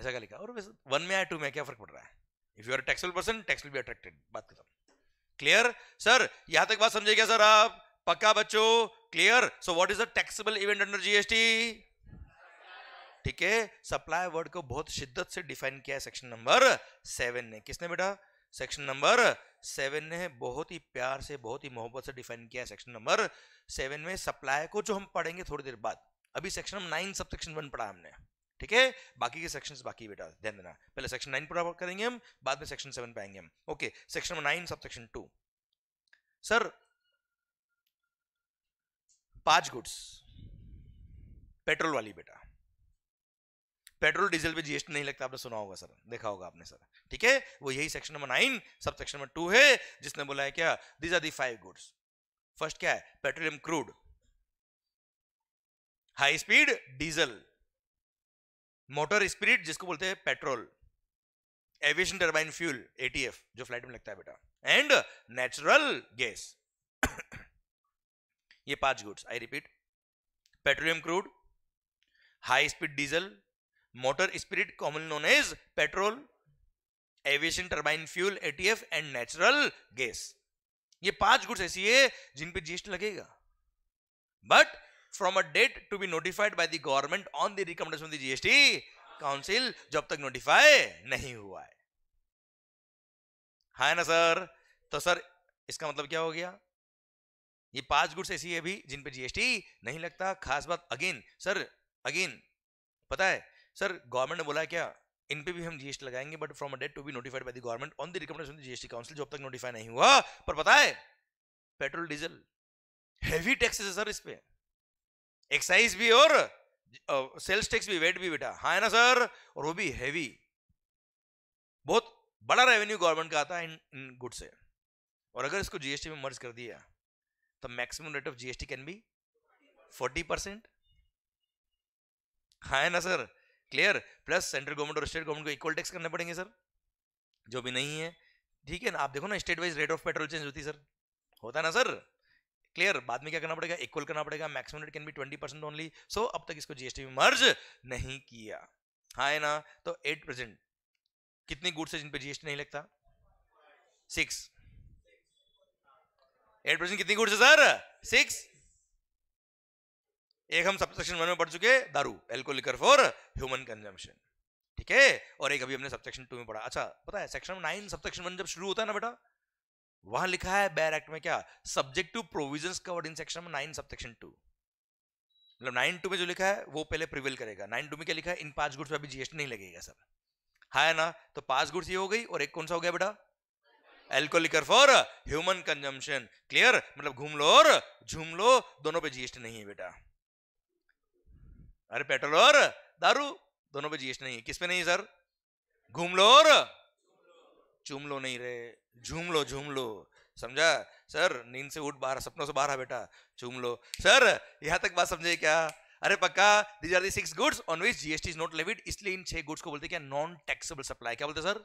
ऐसा क्या लिखा है और वैसे वन में आया टू में क्या फर्क पड़ रहा है if you are taxable person tax will be attracted बात खत्म क्लियर सर यहां तक बात समझे क्या सर आप पक्का बच्चों clear so what is the taxable event under GST ठीक है सप्लाई वर्ड को बहुत शिद्दत से डिफाइन किया है सेक्शन नंबर सेवन ने किसने बेटा सेक्शन नंबर सेवन ने बहुत ही प्यार से बहुत ही मोहब्बत से डिफाइन किया है सेक्शन नंबर सेवन में सप्लाई को जो हम पढ़ेंगे थोड़ी देर बाद अभी section number nine sub section one पढ़ा हमने ठीक है बाकी के सेक्शंस बाकी बेटा ध्यान देना पहले सेक्शन नाइन पूरा करेंगे हम बाद में सेक्शन सेवन पाएंगे हम okay section number nine sub section two sir पांच गुड्स पेट्रोल वाली बेटा पेट्रोल डीजल पे जीएसटी नहीं लगता आपने सुना होगा सर देखा होगा आपने सर ठीक है वो यही section number nine sub section number two है जिसने बोला है क्या these are the five goods first क्या है petroleum crude high speed diesel motor spirit जिसको बोलते हैं petrol aviation turbine fuel ATF जो फ्लाइट में लगता है बेटा एंड नेचुरल गैस ये पांच goods I repeat petroleum crude high speed diesel motor spirit common known as petrol aviation turbine fuel ATF and natural gas ये पांच गुड्स ऐसी है जिन पे जीएसटी लगेगा but from a date to be notified by the government on the recommendation of the GST council जब तक notify नहीं हुआ है हाँ ना सर तो सर इसका मतलब क्या हो गया ये पांच गुड्स ऐसी है भी जिन पे जीएसटी नहीं लगता खास बात अगेन सर अगेन पता है सर गवर्नमेंट ने बोला क्या इन पे भी हम जीएसटी लगाएंगे but from a date to be notified by the government on the recommendation GST council जो अब तक नोटिफाई नहीं हुआ पर पता है पेट्रोल डीजल हैवी टैक्सेस है सर इस पे एक्साइज भी और सेल्स टैक्स भी वेट भी बेटा हाँ है ना सर और वो भी हैवी बहुत बड़ा रेवेन्यू गवर्नमेंट का आता है इन, इन से और अगर इसको जीएसटी में मर्ज कर दिया the maximum rate of GST can be 40%. हाँ है ना sir clear plus central government और स्टेट गवर्नमेंट को इक्वल टैक्स करने पड़ेंगे सर जो भी नहीं है ठीक है ना आप देखो ना state wise rate of petrol change होती है सर होता ना सर क्लियर बाद में क्या करना पड़ेगा इक्वल करना पड़ेगा maximum rate can be twenty percent only so अब तक इसको जीएसटी में मर्ज नहीं किया हाँ है ना तो एट परसेंट कितनी गुड्स है जिन पर जीएसटी नहीं लगता सिक्स एट परसेंट कितनी गुड्स है सर सिक्स एक हम सब सेक्शन वन में पढ़ चुके दारू alcohol liquor for human consumption ठीक है और एक अभी हमने सब सेक्शन टू में पढ़ा अच्छा पता है section nine sub section one जब शुरू होता है ना बेटा वहां लिखा है बैर एक्ट में क्या subject to provision covered in section nine sub section two मतलब नाइन टू में जो लिखा है वो पहले प्रिवेल करेगा नाइन टू में क्या लिखा है इन पांच गुड्स पर अभी जीएसटी नहीं लगेगा सर हाँ ना तो पांच गुड्स ये हो गई और एक कौन सा हो गया बेटा alcohol liquor for human consumption clear मतलब घूम लो और झूम लो दोनों पे जीएसटी नहीं है बेटा अरे पेट्रोल और दारू दोनों पे जीएसटी नहीं है किस पे नहीं सर घूम लो और चूम लो नहीं रहे झूम लो झूम लो समझा सर नींद से उठ बाहर सपनों से बाहर है बेटा चूम लो सर यहां तक बात समझे क्या अरे पक्का these are the six goods on which GST is not levied इसलिए इन छह गुड्स को बोलते क्या नॉन टैक्सेबल सप्लाई क्या बोलते सर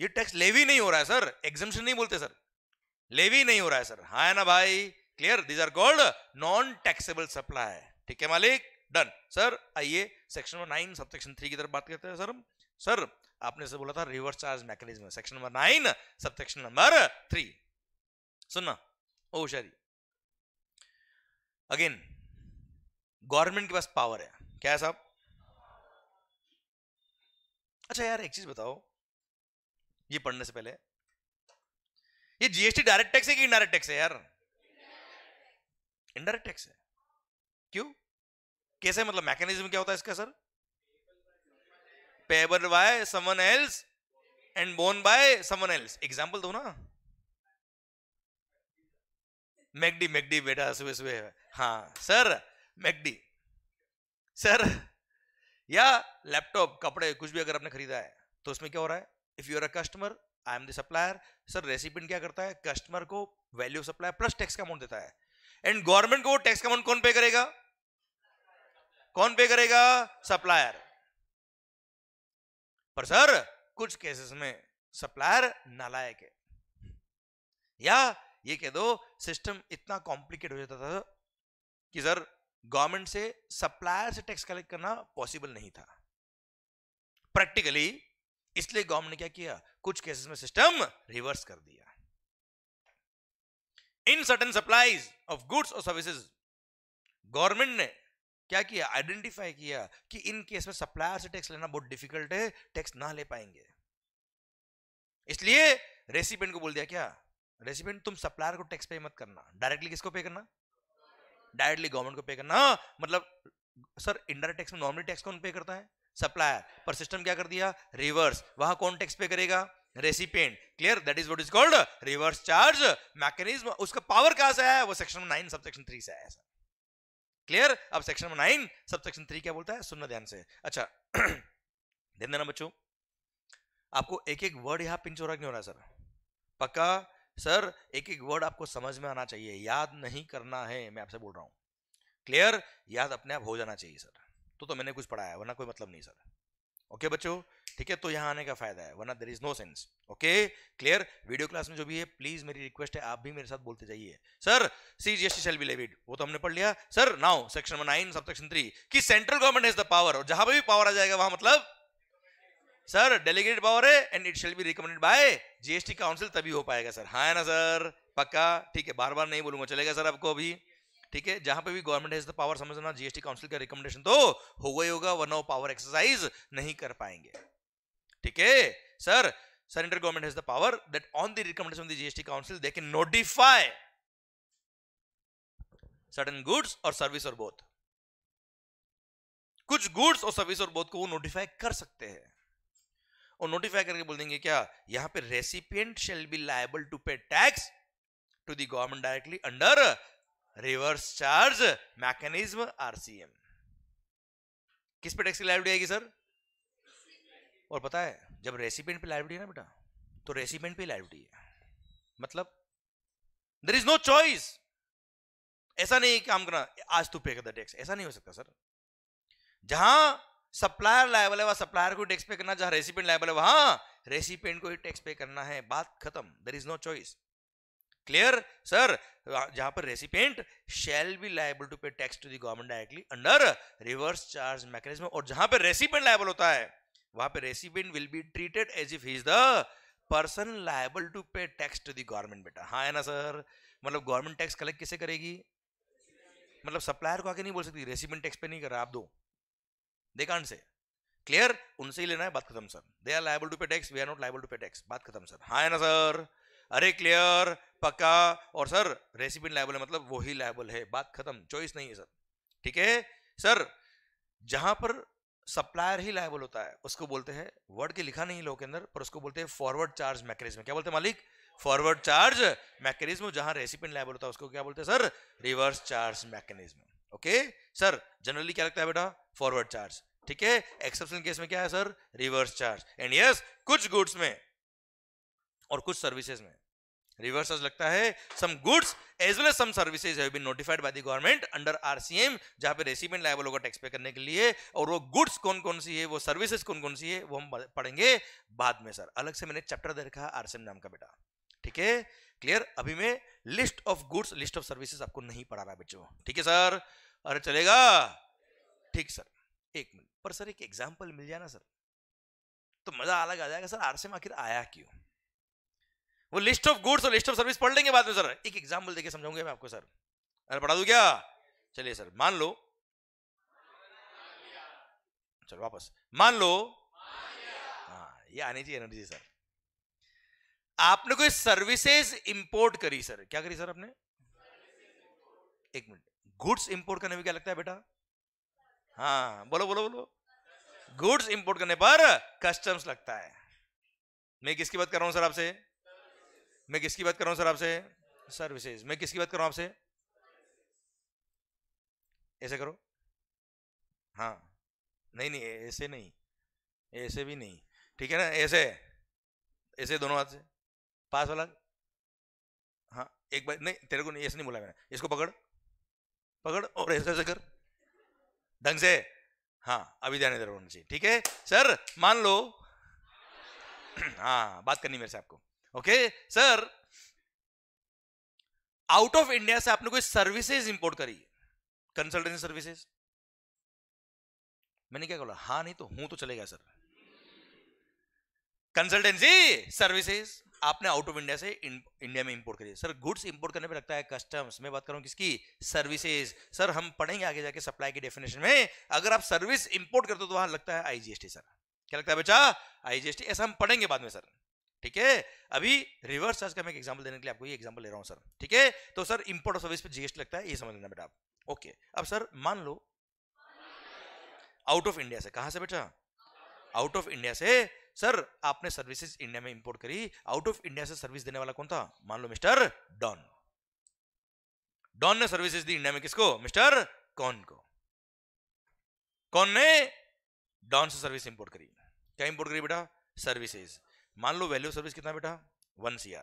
ये टैक्स लेवी नहीं हो रहा है सर एग्जामेशन नहीं बोलते सर लेवी नहीं हो रहा है सर हाँ है ना भाई clear these are called non taxable supply ठीक है मालिक डन सर आइए section number nine sub section three की तरफ बात करते हैं सर सर आपने से बोला था reverse charge mechanism section number nine sub section number three सुनना ओ शरी अगेन गवर्नमेंट के पास पावर है क्या है साहब अच्छा यार एक चीज बताओ ये पढ़ने से पहले ये जीएसटी डायरेक्ट टैक्स है कि इनडायरेक्ट टैक्स है यार इनडायरेक्ट टैक्स है क्यों कैसे मतलब मैकेनिज्म क्या होता है इसका sir payable by someone else and borne by someone else example दो ना मैगडी मैगडी बेटा सुबह सुबह हाँ सर मैगडी सर या लैपटॉप कपड़े कुछ भी अगर आपने खरीदा है तो उसमें क्या हो रहा है if you are a customer I am the supplier sir recipient क्या करता है कस्टमर को वैल्यू सप्लायर प्लस टैक्स का अमाउंट देता है एंड गवर्नमेंट को टैक्स का अमाउंट कौन पे करेगा कौन पे करेगा सप्लायर पर सर कुछ केसेस में सप्लायर नालायक है या ये कह दो सिस्टम इतना कॉम्प्लिकेट हो जाता था कि सर गवर्नमेंट से सप्लायर से टैक्स कलेक्ट करना पॉसिबल नहीं था प्रैक्टिकली इसलिए गवर्नमेंट ने क्या किया कुछ केसेस में सिस्टम रिवर्स कर दिया in certain supplies of goods और सर्विसेज गवर्नमेंट ने क्या किया आइडेंटिफाई किया कि इन केस में सप्लायर से टैक्स लेना बहुत डिफिकल्ट है टैक्स ना ले पाएंगे इसलिए रेसिपेंट को बोल दिया क्या रेसिपेंट तुम सप्लायर को टैक्स पे मत करना डायरेक्टली किसको पे करना डायरेक्टली गवर्नमेंट को पे करना हाँ, मतलब सर इंडायरेक्ट टैक्स में नॉर्मली टैक्स कौन पे करता है सप्लायर पर सिस्टम क्या कर दिया रिवर्स वहां कौन टैक्स पे करेगा recipient clear that is what is called reverse charge mechanism उसका पावर कहां से आया वो section nine sub section three से आया सर क्लियर अब section nine sub section three क्या बोलता है सुनना ध्यान से अच्छा <clears throat> ध्यान देना बच्चों आपको एक एक वर्ड यहां पिंच हो रहा क्यों हो रहा सर पक्का सर एक एक वर्ड आपको समझ में आना चाहिए याद नहीं करना है मैं आपसे बोल रहा हूं क्लियर याद अपने आप हो जाना चाहिए सर तो तो मैंने कुछ पढ़ाया वरना कोई मतलब नहीं सर ओके बच्चों ठीक है तो यहाँ आने का फायदा है वरना there is no sense okay clear video class में जो भी है प्लीज मेरी रिक्वेस्ट है आप भी मेरे साथ बोलते जाइए sir C G S T shall be levied वो तो हमने पढ़ लिया sir now section number nine sub section three की central government is the power और जहां पर भी पावर आ जाएगा वहां मतलब सर डेलीगेटेड पावर है and it shall be recommended by GST council तभी हो पाएगा सर हाँ ना सर पक्का ठीक है बार बार नहीं बोलूंगा चलेगा सर आपको अभी ठीक है जहां पे भी गवर्नमेंट हैज द पावर समझना जीएसटी काउंसिल का रिकमेंडेशन तो होगा ही होगा वरना पावर एक्सरसाइज नहीं कर पाएंगे ठीक है sir sir inter government has the power that on the recommendation of the GST council they can notify certain goods और सर्विस और बोथ कुछ गुड्स और सर्विस और बोथ को वो नोटिफाई कर सकते हैं और नोटिफाई करके बोल देंगे क्या यहां पे recipient shall be liable to pay tax to the government directly under reverse charge mechanism RCM किस पे टैक्स की लाइब्रेडी आएगी सर और पता है जब रेसिपेंट पे लाइब्रेडी है ना बेटा तो रेसिपेंट पे लाइबिलिटी है मतलब देर इज नो चॉइस ऐसा नहीं काम करना आज तू पे कर टैक्स ऐसा नहीं हो सकता सर जहां सप्लायर लाइबल है वहां सप्लायर को टैक्स पे करना जहां रेसिपेंट लाइबल है वहां रेसिपेंट को ही टैक्स पे करना है बात खत्म there is no choice clear sir जहां पर recipient shall be liable to pay tax to the government directly under reverse charge mechanism और जहां पर रेसिपेंट लाइबल होता है वहां पर recipient will be treated as if is the person liable to pay tax to the government बेटा हाँ है ना सर मतलब गवर्नमेंट टैक्स कलेक्ट किसे करेगी मतलब सप्लायर को आके नहीं बोल सकती रेसिपेंट टैक्स पे नहीं कर रहा आप दो देखा से क्लियर उनसे ही लेना है बात खत्म sir they are liable to pay tax we are not liable to pay tax बात खत्म सर हाँ है ना सर अरे क्लियर पक्का और सर रेसिपी लाइबल है मतलब ही लाइबल है बात खत्म चॉइस नहीं है सर ठीक है सर जहां पर सप्लायर ही लाइबल होता है उसको बोलते हैं वर्ड के लिखा नहीं लोग के अंदर पर उसको बोलते हैं फॉरवर्ड चार्ज मैकेनिज्म क्या बोलते हैं मालिक फॉरवर्ड चार्ज मैकेनिज्म जहां रेसिपेंट लाइबल होता है उसको क्या बोलते हैं sir reverse charge mechanism okay sir generally क्या लगता है बेटा फॉरवर्ड चार्ज ठीक है एक्सेप्शन केस में क्या है sir reverse charge and yes कुछ गुड्स में और कुछ सर्विसेज में रिवर्स लगता है some goods as well as some services have been notified by the government under RCM जहां पे रेसिपेंट लायबल होगा टैक्स पे करने के लिए और वो गुड्स कौन कौन सी है वो सर्विसेज कौन कौन सी है वो हम पढ़ेंगे बाद में सर अलग से मैंने चैप्टर दे रखा आरसीएम नाम का बेटा ठीक है क्लियर अभी मैं list of goods list of services आपको नहीं पढ़ा रहा बच्चों ठीक है सर अरे चलेगा ठीक सर एक मिनट पर सर एक एग्जाम्पल मिल जाए ना सर तो मजा अलग आ जाएगा सर आरसीएम आखिर आया क्यों वो लिस्ट ऑफ गुड्स और लिस्ट ऑफ सर्विस पढ़ लेंगे बाद में सर एक एग्जाम्पल देके समझाऊंगा मैं आपको सर अरे पढ़ा दू क्या चलिए सर मान लो चलो वापस मान लो हाँ ये आनी चाहिए एनर्जी सर आपने कोई सर्विसेज इंपोर्ट करी सर क्या करी सर आपने एक मिनट गुड्स इंपोर्ट करने में क्या लगता है बेटा हाँ बोलो बोलो बोलो गुड्स इंपोर्ट करने पर कस्टम्स लगता है मैं किसकी बात कर रहा हूं सर आपसे मैं किसकी बात कर रहा हूं सर आपसे सर्विसेज मैं किसकी बात कर रहा हूं आपसे ऐसे करो हाँ नहीं नहीं ऐसे नहीं ऐसे भी नहीं ठीक है ना ऐसे ऐसे दोनों हाथ से पास वाला हाँ एक बार नहीं तेरे को नहीं ऐसे नहीं बोला मैंने इसको पकड़ पकड़ और ऐसे ऐसे कर ढंग से हाँ अभी ध्यान इधर होना चाहिए ठीक है सर मान लो <clears throat> हाँ बात करनी मेरे से आपको okay sir out of India से आपने कोई सर्विसेज इंपोर्ट करी कंसल्टेंसी सर्विसेज मैंने क्या बोला हाँ नहीं तो हूं तो चलेगा सर कंसल्टेंसी सर्विसेज आपने आउट ऑफ इंडिया से इंडिया में इंपोर्ट करी सर गुड्स इंपोर्ट करने पे लगता है कस्टम्स मैं बात करूं किसकी सर्विसेज सर हम पढ़ेंगे आगे जाके सप्लाई की डेफिनेशन में अगर आप सर्विस इंपोर्ट करते हो तो वहां लगता है आईजीएसटी सर क्या लगता है बेचा आईजीएसटी ऐसा हम पढ़ेंगे बाद में सर ठीक है अभी रिवर्स चार्ज का मैं एग्जाम्पल देने के लिए आपको ये एग्जाम्पल ले रहा हूँ सर ठीक है तो सर इम्पोर्ट सर्विस पे जीएसटी लगता है ये समझ लेना बेटा आप ओके अब सर मान लो आउट ऑफ इंडिया से कहा से बेटा आउट ऑफ इंडिया से सर आपने सर्विसेज इंडिया में इंपोर्ट करी आउट ऑफ इंडिया से सर्विस देने वाला कौन था मान लो मिस्टर डॉन डॉन ने सर्विसेज दी इंडिया में किसको मिस्टर कौन को कौन ने डॉन से सर्विस इंपोर्ट करी क्या इंपोर्ट करी बेटा सर्विसेज मान लो वैल्यू सर्विस कितना बेटा वन सी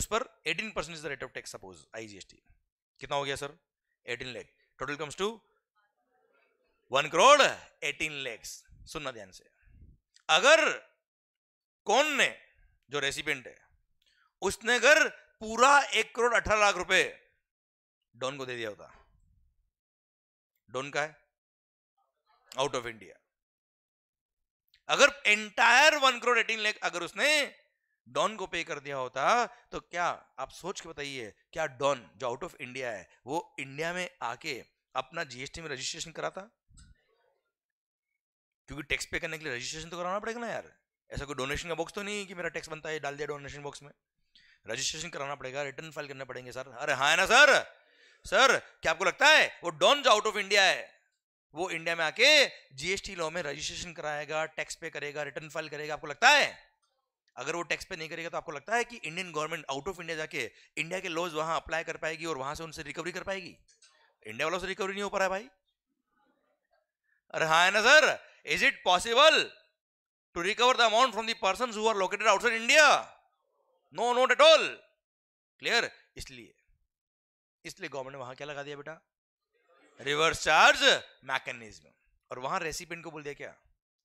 उस पर eighteen percent is the rate of tax suppose IGST कितना हो गया sir eighteen lakh total comes to one crore eighteen lakhs सुनना ध्यान से अगर कौन ने जो रेसिपेंट है उसने अगर पूरा एक करोड़ अठारह लाख रुपए डॉन को दे दिया होता डॉन का है आउट ऑफ इंडिया अगर एंटायर वन करोड़ एटीन लेख अगर उसने डॉन को पे कर दिया होता तो क्या आप सोच के बताइए क्या डॉन जो आउट ऑफ इंडिया है वो इंडिया में आके अपना जीएसटी में रजिस्ट्रेशन कराता क्योंकि टैक्स पे करने के लिए रजिस्ट्रेशन तो कराना पड़ेगा ना यार ऐसा कोई डोनेशन का बॉक्स तो नहीं है कि मेरा टैक्स बनता है डाल दिया डोनेशन बॉक्स में रजिस्ट्रेशन कराना पड़ेगा रिटर्न फाइल करना पड़ेंगे सर अरे हाँ है ना सर सर क्या आपको लगता है वो डॉन जो आउट ऑफ इंडिया है वो इंडिया में आके जीएसटी लॉ में रजिस्ट्रेशन कराएगा टैक्स पे करेगा रिटर्न फाइल करेगा आपको लगता है अगर वो टैक्स पे नहीं करेगा तो आपको लगता है कि Indian government out of India जाके इंडिया के लॉज वहां अप्लाई कर पाएगी और वहां से उनसे रिकवरी कर पाएगी इंडिया वालों से रिकवरी नहीं हो पा रहा है भाई अरे हाँ है ना sir is it possible to recover the amount from दर्सन person who are located outside India no not at all clear इसलिए इसलिए गवर्नमेंट ने वहां क्या लगा दिया बेटा रिवर्स चार्ज मैकेनिज्म और वहां रेसिपेंट को बोल दिया क्या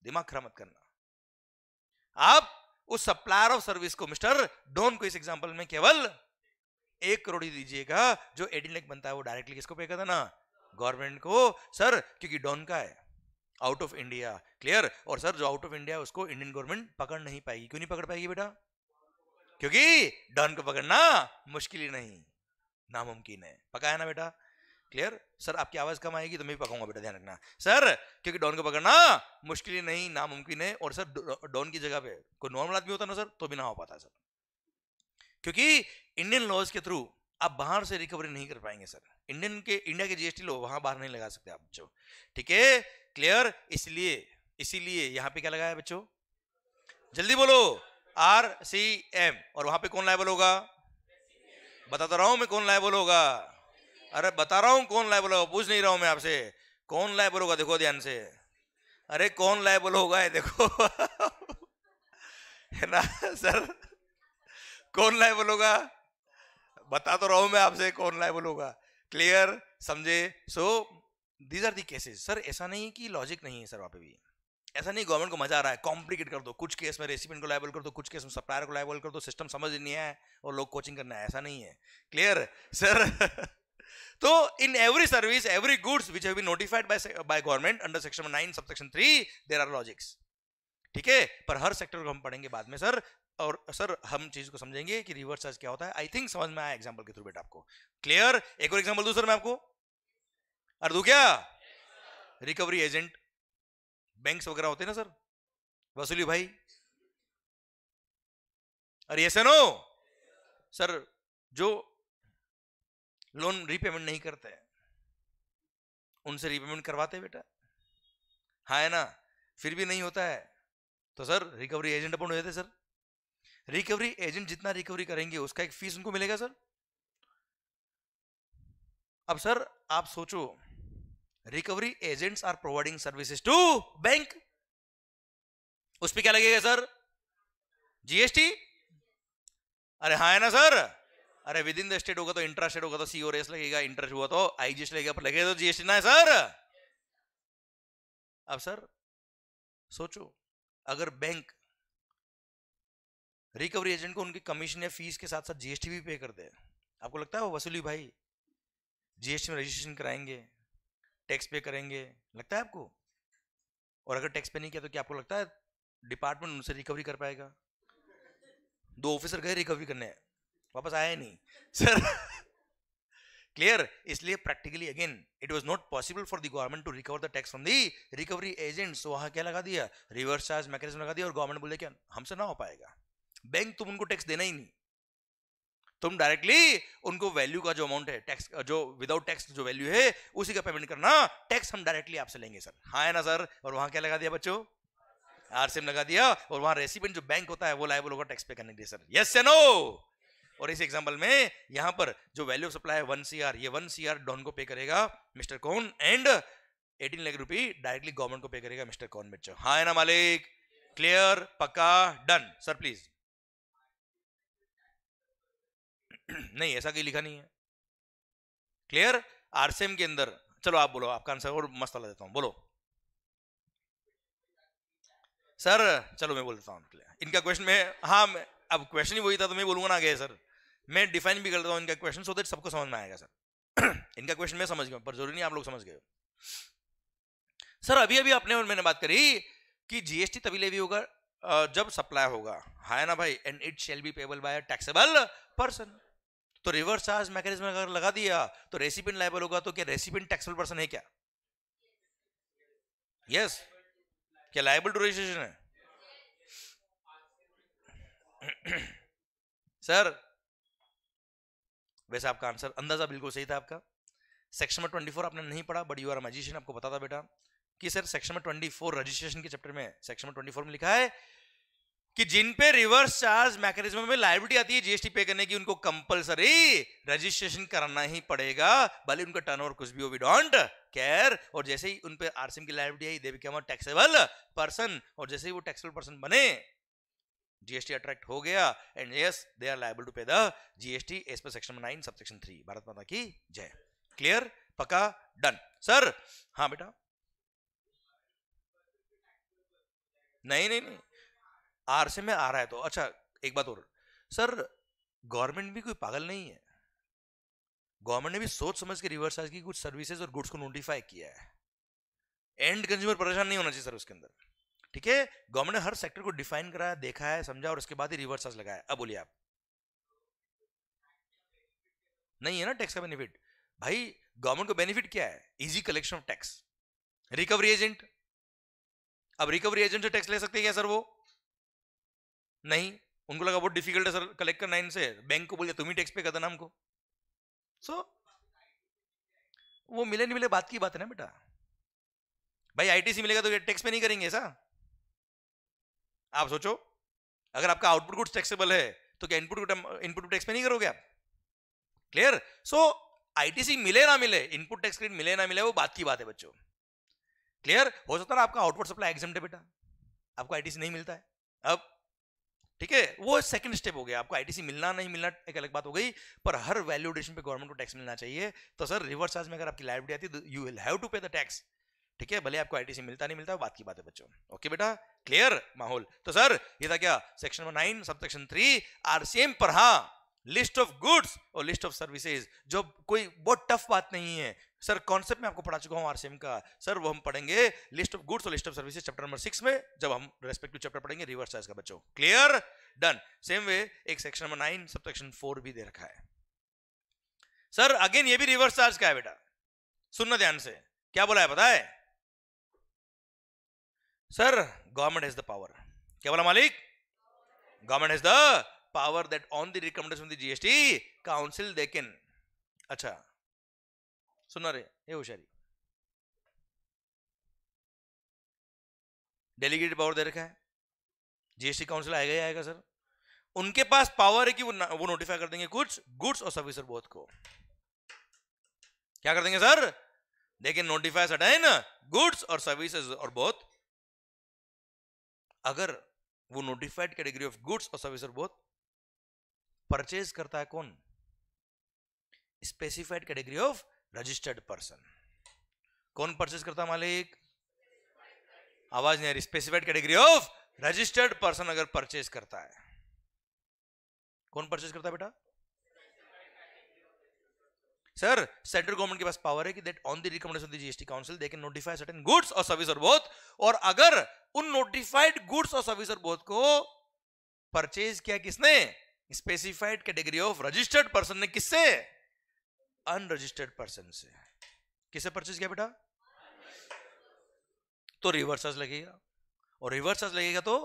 दिमाग खरा मत करना आप उस सप्लायर ऑफ सर्विस को मिस्टर डोन को इस एग्जांपल में केवल एक करोड़ दीजिएगा जो एडिन लेक बनता है वो डायरेक्टली किसको पे करता ना गवर्नमेंट को सर क्योंकि डॉन का है आउट ऑफ इंडिया क्लियर और सर जो आउट ऑफ इंडिया उसको इंडियन गवर्नमेंट पकड़ नहीं पाएगी क्यों नहीं पकड़ पाएगी बेटा क्योंकि डॉन को पकड़ना मुश्किल ही नहीं नामुमकिन है पकाया ना बेटा क्लियर सर आपकी आवाज कम आएगी तो मैं भी पकाऊंगा बेटा ध्यान रखना सर क्योंकि डॉन को पकड़ना मुश्किल ही नहीं नामुमकिन है और सर डॉन की जगह पे कोई नॉर्मल आदमी होता ना सर तो भी ना हो पाता सर क्योंकि इंडियन लॉज के थ्रू आप बाहर से रिकवरी नहीं कर पाएंगे सर इंडियन के इंडिया के जीएसटी लो वहां बाहर नहीं लगा सकते आप बच्चों ठीक है क्लियर इसलिए इसीलिए यहां पे क्या लगाया बच्चों जल्दी बोलो आर सी एम और वहां पे कौन लाइबल होगा बताता तो रहा हूं मैं कौन लाइबल होगा अरे बता रहा हूँ कौन लाइबल होगा पूछ नहीं रहा हूँ मैं आपसे कौन लाइबल होगा देखो ध्यान से अरे कौन लाइबल होगा ये देखो <laughs> है ना सर कौन लाइबल होगा बता तो रहा हूँ मैं आपसे कौन लाइबल होगा क्लियर समझे so these are the cases sir ऐसा नहीं कि लॉजिक नहीं है सर वहाँ पे भी ऐसा नहीं गवर्नमेंट को मजा आ रहा है कॉम्प्लिकेट कर दो कुछ केस में रेसिपेंट को लाइबल कर दो कुछ केस में सप्लायर को लाइबल कर दो सिस्टम समझ नहीं आया और लोग कोचिंग करना है ऐसा नहीं है क्लियर सर <laughs> तो in every service every goods which have been notified by by government under section nine sub section three there are logics ठीक है पर हर सेक्टर को हम पढ़ेंगे बाद में सर और सर हम चीज को समझेंगे कि रिवर्स चार्ज क्या होता है आई थिंक समझ में आया एग्जाम्पल के थ्रू बेटा आपको क्लियर एक और एग्जाम्पल दू सर मैं आपको अरे दू क्या रिकवरी एजेंट बैंक वगैरह होते हैं ना सर वसूली भाई अरे ऐसे नो सर जो लोन रीपेमेंट नहीं करते हैं उनसे रीपेमेंट करवाते बेटा हाँ है ना फिर भी नहीं होता है तो सर रिकवरी एजेंट अपॉइंट हो जाते सर रिकवरी एजेंट जितना रिकवरी करेंगे उसका एक फीस उनको मिलेगा सर अब सर आप सोचो recovery agents are providing services to bank उस पर क्या लगेगा सर जीएसटी अरे हाँ है ना सर अरे विद इन द स्टेट होगा तो इंटरेस्ट स्टेट होगा तो सीओ रेस लगेगा इंटरेस्ट हुआ तो आईजीएस लगेगा पर लगेगा तो जीएसटी ना है सर अब सर सोचो अगर बैंक रिकवरी एजेंट को उनकी कमीशन या फीस के साथ साथ जीएसटी भी पे कर दे आपको लगता है वो वसूली भाई जीएसटी में रजिस्ट्रेशन कराएंगे टैक्स पे करेंगे लगता है आपको और अगर टैक्स पे नहीं किया तो क्या आपको लगता है डिपार्टमेंट उनसे रिकवरी कर पाएगा दो ऑफिसर गए रिकवरी करने वापस आया नहीं सर क्लियर इसलिए practically again it was not possible for the government to recover the tax from the recovery agents वहां क्या लगा दिया रिवर्स चार्ज मैकेनिज्म लगा दिया और गवर्नमेंट बोले क्या हमसे ना हो पाएगा बैंक तुम उनको टैक्स देना ही नहीं तुम डायरेक्टली उनको वैल्यू का जो अमाउंट है टैक्स जो विदाउट टैक्स जो वैल्यू है उसी का पेमेंट करना टैक्स हम डायरेक्टली आपसे लेंगे सर हाँ है ना सर और वहां क्या लगा दिया बच्चों आरसीएम लगा दिया और वहां रेसिपेंट जो बैंक होता है वो लाइबल होगा टैक्स पे करने के लिए सर यस या नो और इस एग्जाम्पल में यहां पर जो वैल्यू सप्लाई है वन सी आर ये वन सी आर डॉन को पे करेगा मिस्टर कौन and eighteen lakh rupee directly government को पे करेगा मिस्टर कौन मिर्चो हाँ ना मालिक क्लियर पक्का डन सर प्लीज नहीं ऐसा कहीं लिखा नहीं है क्लियर आरसीएम के अंदर चलो आप बोलो आपका आंसर और मस्त देता हूं बोलो सर चलो मैं बोल देता हूँ इनका क्वेश्चन में हाँ अब क्वेश्चन ही वही था तो मैं बोलूंगा ना गए सर मैं डिफाइन भी कर हूँ इनका क्वेश्चन सो दैट सबको समझ में आएगा सर <clears throat> इनका क्वेश्चन मैं समझ गया पर जरूरी नहीं आप लोग समझ गए सर अभी अभी आपने और मैंने बात करी कि जीएसटी तभी लेवी होगा जब सप्लाई होगा है हाँ ना भाई and it shall be payable by taxable person तो रिवर्स चार्ज मैकेनिज्म अगर लगा दिया तो रेसिपेंट लाइबल होगा तो क्या रेसिपेंट टैक्सेबल पर्सन है क्या यस yes. क्या लाइबल टू रजिस्ट्रेशन है सर <clears throat> वैसे आपका आंसर अंदाजा बिल्कुल सही था आपका सेक्शन में ट्वेंटी आपने नहीं पढ़ा बट यू आर मजिशियन आपको बता था बेटा कि सर सेक्शन में ट्वेंटी रजिस्ट्रेशन के चैप्टर में सेक्शन में ट्वेंटी में लिखा है कि जिन पे रिवर्स चार्ज मैकेनिज्म में लाइबिलिटी आती है जीएसटी पे करने की उनको कंपलसरी रजिस्ट्रेशन कराना ही पड़ेगा भले उनका टर्न ओवर कुछ भी हो वी डोंट केयर और जैसे ही उन पे आरसीएम की लाइबिलिटी आई they become a taxable person और जैसे ही वो टैक्सेबल पर्सन बने जीएसटी अट्रैक्ट हो गया and yes they are liable to pay the GST as per section nine sub section three Bharat Mata की जय क्लियर पक्का डन सर हाँ बेटा नहीं नहीं नहीं आर से में आ रहा है तो अच्छा एक बात और सर गवर्नमेंट भी कोई पागल नहीं है गवर्नमेंट ने भी सोच समझ के रिवर्स चार्ज की कुछ सर्विसेज और गुड्स को नोटिफाई किया है एंड कंज्यूमर परेशान नहीं होना चाहिए सर उसके अंदर ठीक है गवर्नमेंट ने हर सेक्टर को डिफाइन कराया देखा है समझा और उसके बाद ही रिवर्स चार्ज लगाया अब बोलिए आप नहीं है ना टैक्स का बेनिफिट भाई गवर्नमेंट को बेनिफिट क्या है easy collection of tax recovery agent अब रिकवरी एजेंट से टैक्स ले सकते हैं क्या सर वो नहीं उनको लगा बहुत डिफिकल्ट है सर कलेक्ट करना इनसे बैंक को बोलिए तुम ही टैक्स पे करना हमको सो so, वो मिले नहीं मिले बात की बात है ना बेटा भाई आईटीसी मिलेगा तो टैक्स पे नहीं करेंगे ऐसा आप सोचो अगर आपका आउटपुट गुड्स टैक्सेबल है तो क्या इनपुट इनपुट टैक्स पे नहीं करोगे आप क्लियर सो आईटीसी मिले ना मिले इनपुट टैक्स क्रेडिट मिले ना मिले वो बात की बात है बच्चों क्लियर हो सकता है ना आपका आउटपुट सप्लाई एग्जाम है बेटा आपको आईटीसी नहीं मिलता है अब ठीक है वो सेकंड स्टेप हो गया आपको आईटीसी मिलना नहीं मिलना एक अलग बात हो गई पर हर वैल्यूडेशन पे गवर्नमेंट को टैक्स मिलना चाहिए तो सर रिवर्स चार्ज में अगर आपकी लाइब्रेरी आती है you will have to pay the tax ठीक है भले आपको आईटीसी मिलता नहीं मिलता बात की बात है बच्चों ओके बेटा क्लियर माहौल तो सर ये था क्या section number nine sub section three same पर हा लिस्ट ऑफ गुड्स और लिस्ट ऑफ सर्विसेज जो कोई बहुत टफ बात नहीं है सर कॉन्सेप्ट में आपको पढ़ा चुका हूं आरसीएम का सर वो हम पढ़ेंगे लिस्ट ऑफ गुड्स और list of services chapter number six में जब हम रेस्पेक्टिव चैप्टर पढ़ेंगे रिवर्स चार्ज का बच्चों क्लियर डन सेम वे एक section number nine sub section four भी दे रखा है सर अगेन ये भी रिवर्स चार्ज का है बेटा सुनना ध्यान से क्या बोला है बताए sir government has the power Kevala मालिक government has the power that on the recommendation of the GST council they can अच्छा सुना रहे ये होशियारी डेलीगेटेड पावर दे रखा है जीएसटी काउंसिल आएगा ही आएगा सर उनके पास पावर है कि वो वो नोटिफाई कर देंगे कुछ गुड्स और सर्विस बोथ को क्या कर देंगे sir they can notify certain goods और सर्विसेज और बोथ अगर वो नोटिफाइड कैटेगरी ऑफ गुड्स और सर्विस बोथ परचेज करता है कौन specified category of registered person कौन परचेज करता है मालिक आवाज नहीं आ रही specified category of registered person अगर परचेज करता है कौन परचेज करता है बेटा सर सेंट्रल गवर्नमेंट के पास पावर है कि that on the recommendation GST council they can notify certain goods और सर्विस और बोथ और अगर उन नोटिफाइड गुड्स और सर्विस और बोथ को परचेज किया किसने specified category of registered person ने किससे अनरजिस्टर्ड पर्सन से किसे परचेज किया बेटा तो रिवर्स लगेगा और रिवर्स लगेगा तो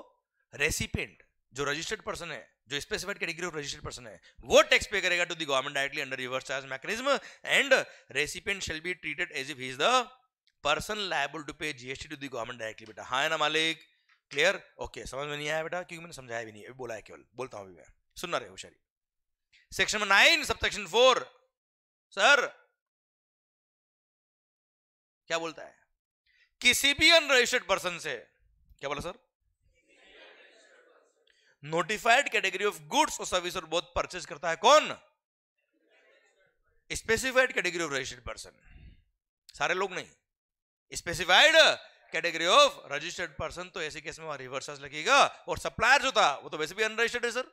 रेसिपेंट जो रजिस्टर्ड पर्सन है जो specified category of registered person है वो टैक्स पे करेगा to the government directly under reverse charge mechanism and recipient shall be treated as if he is the person liable to pay GST to the government directly बेटा हाँ है ना मालिक clear okay समझ में नहीं आया बेटा क्योंकि मैंने समझाया भी नहीं अभी बोला है केवल बोलता हूं अभी मैं सुनना रहे होशियारी section number nine sub section four sir क्या बोलता है किसी भी अनरजिस्टर्ड पर्सन से क्या बोला sir notified category of goods और सर्विस और बोथ परचेज करता है कौन specified category of registered person सारे लोग नहीं specified category of registered person तो ऐसे केस में वहां रिवर्स लगेगा और सप्लायर जो था वो तो वैसे भी अनरजिस्टर्ड है सर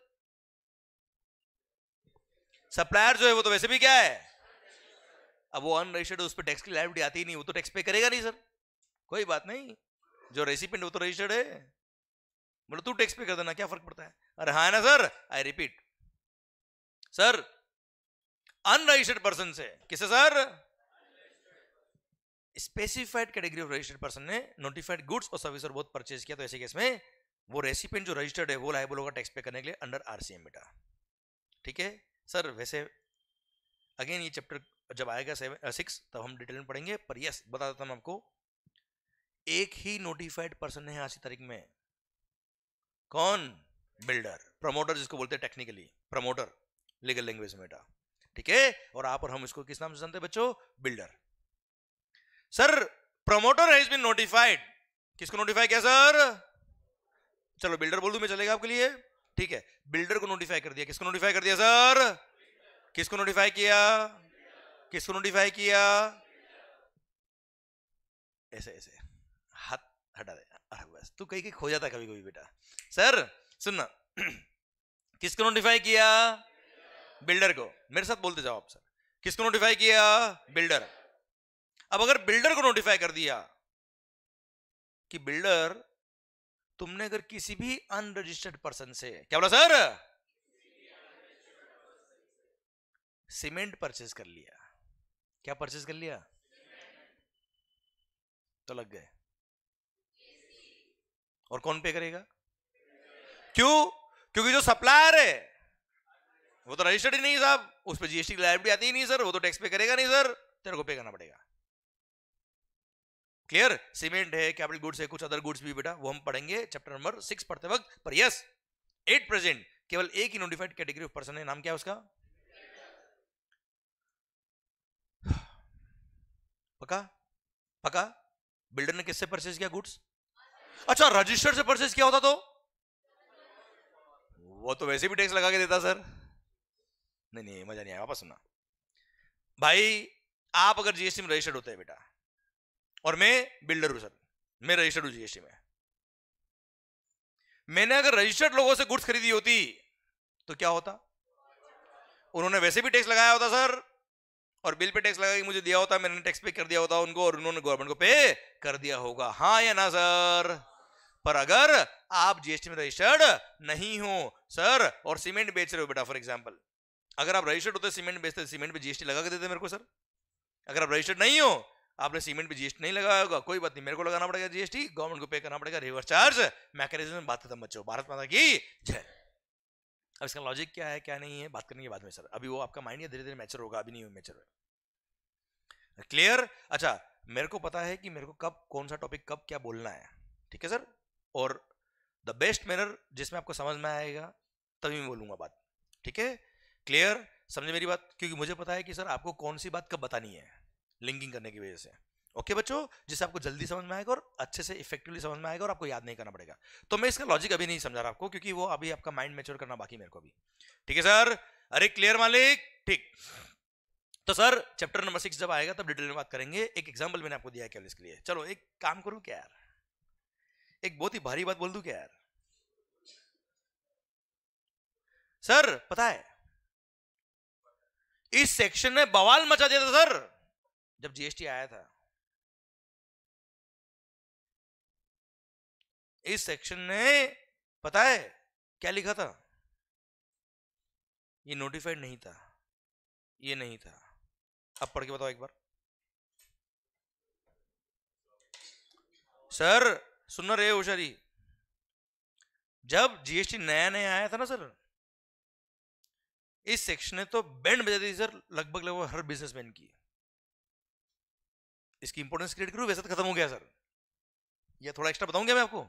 सप्लायर जो है वो तो वैसे भी क्या है अब वो अनरजिस्टर्ड उस पर टैक्स की लाइबिलिटी आती ही नहीं वो तो टैक्स पे करेगा नहीं सर कोई बात नहीं जो रेसिपेंट वो तो रजिस्टर्ड है बोला मतलब तू टैक्स पे कर देना क्या फर्क पड़ता है अरे हाँ ना sir I repeat sir unregistered person से किसे sir specified category of registered person ने नोटिफाइड गुड्स और सर्विस और बहुत परचेज किया तो ऐसे केस में वो रेसिपेंट जो रजिस्टर्ड है वो लाइबल होगा टैक्स पे करने के लिए अंडर आरसीएम बेटा ठीक है सर वैसे अगेन ये चैप्टर जब आएगा सेवन सिक्स तब हम डिटेल में पढ़ेंगे पर यस बता देता हूँ आपको एक ही नोटिफाइड पर्सन है आज की तारीख में कौन बिल्डर प्रमोटर जिसको बोलते हैं टेक्निकली प्रमोटर लीगल लैंग्वेज में बेटा ठीक है और आप और हम इसको किस नाम से जानते बच्चों builder sir promoter has been notified किसको नोटिफाई किया सर चलो बिल्डर बोल दू मैं चलेगा आपके लिए ठीक है बिल्डर को नोटिफाई कर दिया किसको नोटिफाई कर दिया सर किसको नोटिफाई किया किसको नोटिफाई किया ऐसे ऐसे हाथ हटा दे अरे बस तू कहीं कहीं खो जाता कभी कभी बेटा सर सुनना <clears throat> किसको नोटिफाई किया बिल्डर को मेरे साथ बोलते जाओ आप सर किसको नोटिफाई किया बिल्डर अब अगर बिल्डर को नोटिफाई कर दिया कि बिल्डर तुमने अगर किसी भी अनरजिस्टर्ड पर्सन से क्या बोला सर सीमेंट परचेज कर लिया क्या परचेज कर लिया तो लग गए और कौन पे करेगा क्यों क्योंकि जो सप्लायर है वो तो रजिस्टर्ड ही नहीं साहब उस पर जीएसटी की लाइबिलिटी आती ही नहीं सर वो तो टैक्स पे करेगा नहीं सर तेरे को पे करना पड़ेगा क्लियर सीमेंट है कैपिटल गुड्स है कुछ अदर गुड्स भी बेटा वो हम पढ़ेंगे चैप्टर नंबर सिक्स पढ़ते वक्त पर यस एट प्रेजेंट केवल एक ही नोटिफाइड कैटेगरी ऑफ पर्सन है नाम क्या है उसका पका पका बिल्डर ने किससे परचेज किया गुड्स अच्छा रजिस्टर से परचेज किया होता तो वो तो वैसे भी टैक्स लगा के देता सर नहीं नहीं मजा नहीं आया वापस सुनना भाई आप अगर जीएसटी में रजिस्टर्ड होते हैं बेटा और मैं बिल्डर हूं सर मैं रजिस्टर्ड हूं जीएसटी में मैंने अगर रजिस्टर्ड लोगों से गुड्स खरीदी होती तो क्या होता उन्होंने वैसे भी टैक्स लगाया होता सर और बिल पे टैक्स लगा के मुझे दिया होता मैंने टैक्स पे कर दिया होता उनको और उन्होंने गवर्नमेंट को पे कर दिया होगा हाँ या ना सर पर अगर आप जीएसटी में रजिस्टर्ड नहीं हो सर और सीमेंट बेच रहे हो बेटा फॉर एग्जाम्पल अगर आप रजिस्टर्ड होते सीमेंट बेचते सीमेंट पे जीएसटी लगा के देते मेरे को सर अगर आप रजिस्टर्ड नहीं हो आपने सीमेंट पे जीएसटी नहीं लगाया होगा कोई बात नहीं मेरे को लगाना पड़ेगा जीएसटी गवर्नमेंट को पे करना पड़ेगा रिवर्स चार्ज मैकेनिज्म बात खत्म बच्चों भारत माता की जय अब इसका लॉजिक क्या है क्या नहीं है बात करने के बाद में सर अभी वो आपका माइंड धीरे धीरे मैचर होगा अभी नहीं मैचर होगा क्लियर अच्छा मेरे को पता है कि मेरे को कब कौन सा टॉपिक कब क्या बोलना है ठीक है सर और द बेस्ट मैनर जिसमें आपको समझ में आएगा तभी मैं बोलूंगा बात ठीक है क्लियर समझे मेरी बात क्योंकि मुझे पता है कि सर आपको कौन सी बात कब बतानी है लिंकिंग करने की वजह से ओके बच्चों जिसे आपको जल्दी समझ में आएगा और अच्छे से इफेक्टिवली समझ में आएगा और आपको याद नहीं करना पड़ेगा तो मैं इसका लॉजिक अभी नहीं समझा रहा आपको क्योंकि वो अभी आपका माइंड मेच्योर करना बाकी मेरे को भी ठीक है सर अरे क्लियर मालिक ठीक तो सर चैप्टर नंबर सिक्स जब आएगा तब डिटेल में बात करेंगे एक एग्जाम्पल मैंने आपको दिया है इसके लिए चलो एक काम करूं क्या यार एक बहुत ही भारी बात बोल दू क्या यार सर पता है इस सेक्शन में बवाल मचा दिया था सर जब जीएसटी आया था इस सेक्शन ने पता है क्या लिखा था ये नोटिफाइड नहीं था ये नहीं था अब पढ़ के बताओ एक बार सर सुन रहे हो सर जब जीएसटी नया नया आया था ना सर इस सेक्शन ने तो बैंड बजा दी सर लगभग लगभग हर बिजनेसमैन की इसकी इंपोर्टेंस क्रिएट करूं वैसे तो खत्म हो गया सर ये थोड़ा एक्स्ट्रा बताऊंगा मैं आपको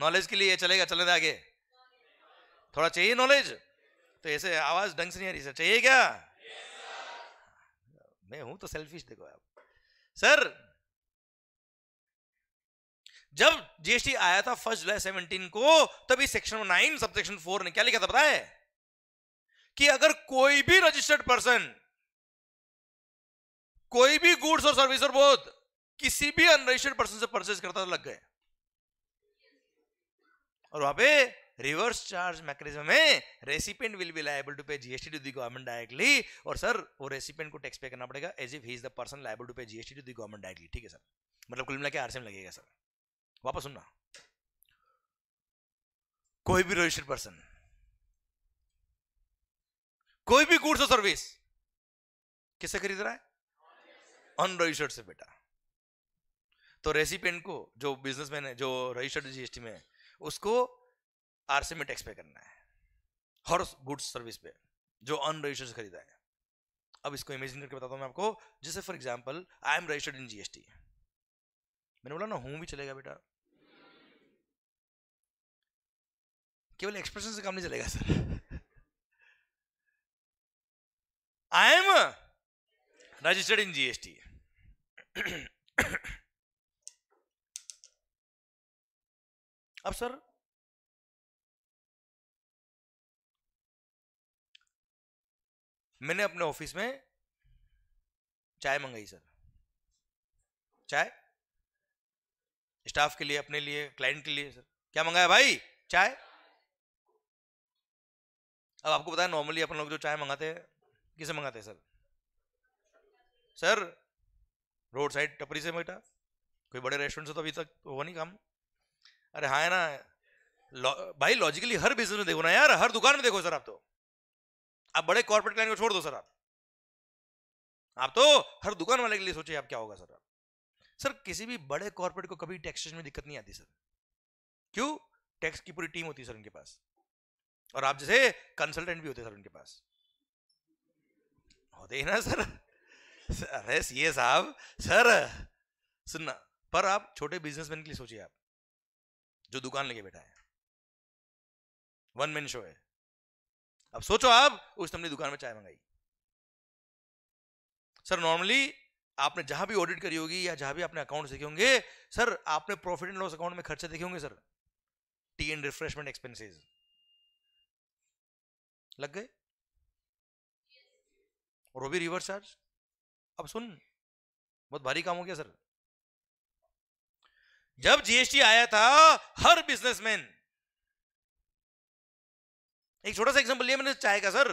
नॉलेज के लिए चलेगा चले दे आगे थोड़ा चाहिए नॉलेज तो ऐसे आवाज ढंग से नहीं आ रही सर चाहिए क्या मैं हूं तो सेल्फिश देखो आप सर जब जीएसटी आया था फर्स्ट जुलाई सेवनटीन को तभी section nine sub section four ने क्या लिखा था बताए कि अगर कोई भी रजिस्टर्ड पर्सन कोई भी गुड्स और सर्विस और बोध किसी भी अनरजिस्टर्ड पर्सन से परचेज करता तो लग गए और वहां पे रिवर्स चार्ज मैकेनिज्म में recipient will be liable to pay GST to the government directly और सर वो रेसिपेंट को टैक्स पे करना पड़ेगा as if he is the person liable to pay GST to the government directly ठीक है sir मतलब कुल मिला के आरसीएम लगेगा सर वापस सुनना कोई भी रजिस्टर्ड पर्सन कोई भी गुड्स और सर्विस किससे खरीद रहा है अनरजिस्टर्ड से बेटा तो रेसिपेंट को जो बिजनेसमैन है जो रजिस्टर्ड जीएसटी में है उसको आरसी में टैक्स पे करना है हर गुड्स सर्विस पे जो अनरजिस्टर्ड खरीदा है अब इसको इमेजिन करके बताता हूँ मैं आपको जैसे for example I am registered in GST मैंने बोला ना हूं भी चलेगा बेटा केवल एक्सप्रेशन से काम नहीं चलेगा sir I am registered in GST अब सर मैंने अपने ऑफिस में चाय मंगाई सर चाय स्टाफ के लिए अपने लिए क्लाइंट के लिए सर क्या मंगाया भाई चाय अब आपको बताया नॉर्मली अपन लोग जो चाय मंगाते हैं किसे मंगाते हैं सर सर रोड साइड टपरी से बेटा कोई बड़े रेस्टोरेंट से तो अभी तक हुआ नहीं काम अरे हाँ है ना भाई लॉजिकली हर बिजनेस में देखो ना यार हर दुकान में देखो सर आप तो आप बड़े कॉर्पोरेट क्लाइंट को छोड़ दो सर आप आप तो हर दुकान वाले के लिए सोचिए आप क्या होगा सर आप सर किसी भी बड़े कॉर्पोरेट को कभी टैक्सेशन में दिक्कत नहीं आती सर क्यों टैक्स की पूरी टीम होती है सर उनके पास और आप जैसे कंसल्टेंट भी होते सर उनके पास होते ही ना सर अरे सी साहब सर सुनना पर आप छोटे बिजनेसमैन के लिए सोचिए आप जो दुकान लेके बैठा है वन मैन शो है अब सोचो आप उस तुमने दुकान में चाय मंगाई सर नॉर्मली आपने जहां भी ऑडिट करी होगी या जहां भी आपने अकाउंट देखे होंगे सर आपने प्रॉफिट एंड लॉस अकाउंट में खर्चे देखे होंगे sir tea and refreshment expenses लग गए और वो भी रिवर्स चार्ज अब सुन बहुत भारी काम हो गया सर जब जीएसटी आया था हर बिजनेसमैन एक छोटा सा एग्जांपल लिया मैंने चाय का सर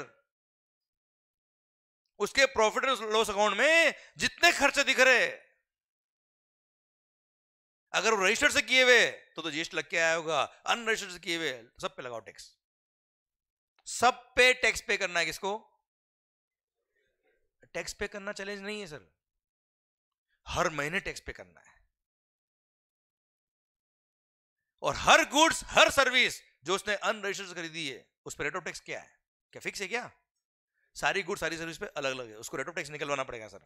उसके प्रॉफिट लॉस अकाउंट में जितने खर्चे दिख रहे अगर वो रजिस्टर से किए हुए तो तो जीएसटी लग के आया होगा अनरजिस्टर्ड से किए हुए सब पे लगाओ टैक्स सब पे टैक्स पे करना है किसको टैक्स पे करना चैलेंज नहीं है सर हर महीने टैक्स पे करना है और हर गुड्स हर सर्विस जो उसने अनरजिस्टर्ड खरीदी है उस पर रेट ऑफ टैक्स क्या है क्या फिक्स है क्या सारी गुड सारी सर्विस पे अलग अलग है उसको रेट ऑफ टैक्स निकलवाना पड़ेगा सर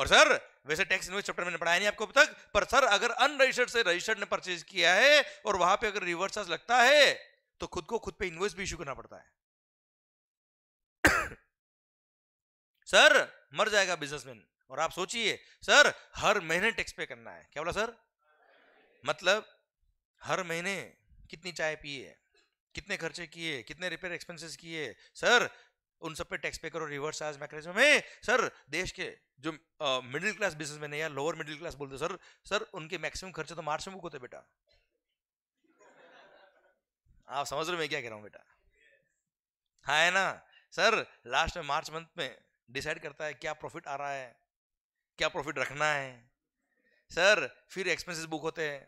और सर वैसे टैक्स इन्वेस्ट चैप्टर मैंने पढ़ाया नहीं आपको अब तक पर सर अगर अनरजिस्टर्ड से रजिस्टर्ड ने परचेज किया है और वहां पे अगर रिवर्स चार्ज लगता है तो खुद को खुद पे इन्वेस्ट भी इश्यू करना पड़ता है <coughs> सर मर जाएगा बिजनेसमैन और आप सोचिए सर हर महीने टैक्स पे करना है क्या बोला सर मतलब हर महीने कितनी चाय पिए कितने खर्चे किए कितने रिपेयर एक्सपेंसेस किए सर उन सब पे टैक्स पे करो रिवर्स चार्ज मैकेनिज्म में सर देश के जो मिडिल क्लास बिजनेसमैन है या लोअर मिडिल क्लास बोलते सर सर उनके मैक्सिमम खर्चे तो मार्च में बुक होते बेटा आप समझ रहे हो मैं क्या कह रहा हूँ बेटा हाँ है ना सर लास्ट में मार्च मंथ में डिसाइड करता है क्या प्रॉफिट आ रहा है क्या प्रॉफिट रखना है सर फिर एक्सपेंसेस बुक होते हैं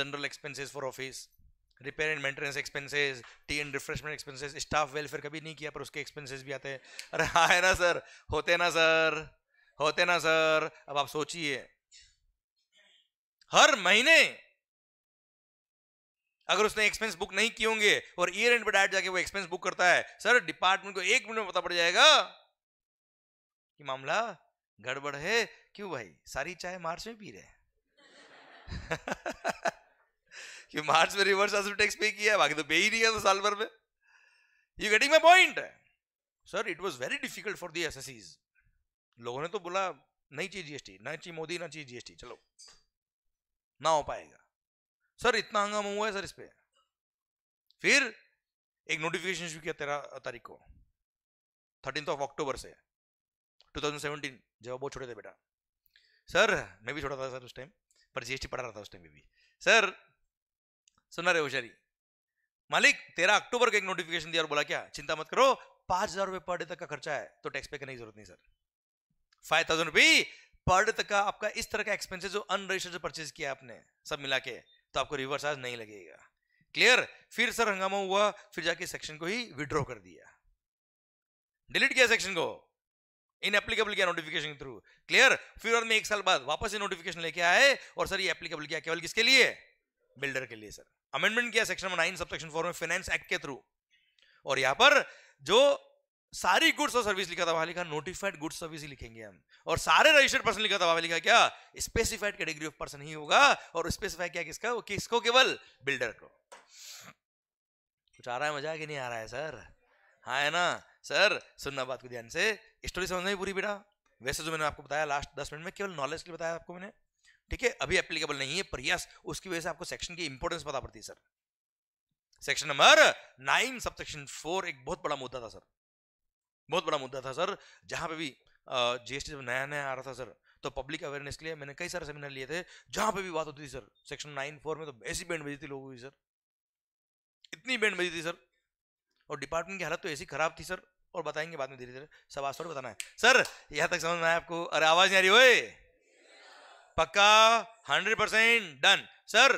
general expenses for office repair and maintenance expenses tea and refreshment expenses staff welfare कभी नहीं किया पर उसके एक्सपेंसेस भी आते हैं अरे हाँ है ना सर होते ना सर होते ना सर अब आप सोचिए हर महीने अगर उसने एक्सपेंस बुक नहीं किए होंगे और ईयर एंड पर डायरेक्ट जाके वो एक्सपेंस बुक करता है सर डिपार्टमेंट को एक मिनट में पता पड़ जाएगा कि मामला गड़बड़ है क्यों भाई सारी चाय मार्च में पी रहे हैं <laughs> कि मार्च में रिवर्स टैक्स पे किया बाकी तो पे ही नहीं है तो साल भर में you getting my point sir it was very difficult for the S S लोगों ने तो बोला नहीं चाहिए जीएसटी ना चाहिए मोदी ना चाहिए जीएसटी चलो ना हो पाएगा सर इतना हंगामा हुआ है सर इस पर फिर एक नोटिफिकेशन शुरू किया तेरह तारीख को थर्टीन ऑफ अक्टूबर से 2017 जब बहुत छोटे थे बेटा सर मैं भी छोटा था सर उस टाइम पर जीएसटी पढ़ा रहा था उस टाइम भी सर सुना रहे होशियारी मालिक तेरह अक्टूबर का एक नोटिफिकेशन दिया और बोला क्या चिंता मत करो पांच हजार रुपए पर डे तक का खर्चा है तो टैक्स पे करने की जरूरत नहीं sir five thousand rupee per day तक का आपका इस तरह का एक्सपेंसेस जो अनरजिस्टर्ड परचेज किया आपने सब मिला के तो आपको रिवर्स चार्ज नहीं लगेगा क्लियर फिर सर हंगामा हुआ फिर जाके सेक्शन को ही विड्रॉ कर दिया डिलीट किया सेक्शन को इन एप्लीकेबल किया नोटिफिकेशन के थ्रू क्लियर फिर और में एक साल बाद वापस ये नोटिफिकेशन लेके आए और सर ये एप्लीकेबल किया केवल किसके लिए बिल्डर के लिए सर अमेंडमेंट किया सेक्शन नाइन सब फोर में फाइनेंस एक्ट के थ्रू और यहां पर जो सारी गुड्स और सर्विस लिखा था वहां लिखा नोटिफाइड गुड्स सर्विस ही लिखेंगे हम और सारे रजिस्टर्ड पर्सन लिखा था वहां लिखा क्या स्पेसिफाइड कैटेगरी ऑफ पर्सन ही होगा और स्पेसिफाई क्या किसका किसको केवल बिल्डर को कुछ आ रहा है मजा कि नहीं आ रहा है सर हाँ है ना सर सुनना बात को ध्यान से स्टोरी समझ नहीं पूरी बेटा वैसे जो तो मैंने आपको बताया लास्ट दस मिनट में केवल नॉलेज के लिए बताया आपको मैंने ठीक है अभी एप्लीकेबल नहीं है पर यस उसकी वजह से आपको सेक्शन की इंपॉर्टेंस पता पड़ती है sir section number nine sub section four एक बहुत बड़ा मुद्दा था सर बहुत बड़ा मुद्दा था सर जहां पे भी जीएसटी जब नया नया आ रहा था सर तो पब्लिक अवेयरनेस के लिए मैंने कई सारे सेमिनार लिए थे जहां पे भी बात होती थी सर सेक्शन नाइन फोर में तो ऐसी बैंड बजी थी लोगों की सर इतनी बैंड बजी थी सर और डिपार्टमेंट की हालत तो ऐसी खराब थी सर और बताएंगे बाद में धीरे धीरे सब आसपास बताना है सर यहाँ तक समझ में आया आपको अरे आवाज नहीं आ रही हो पक्का hundred percent done sir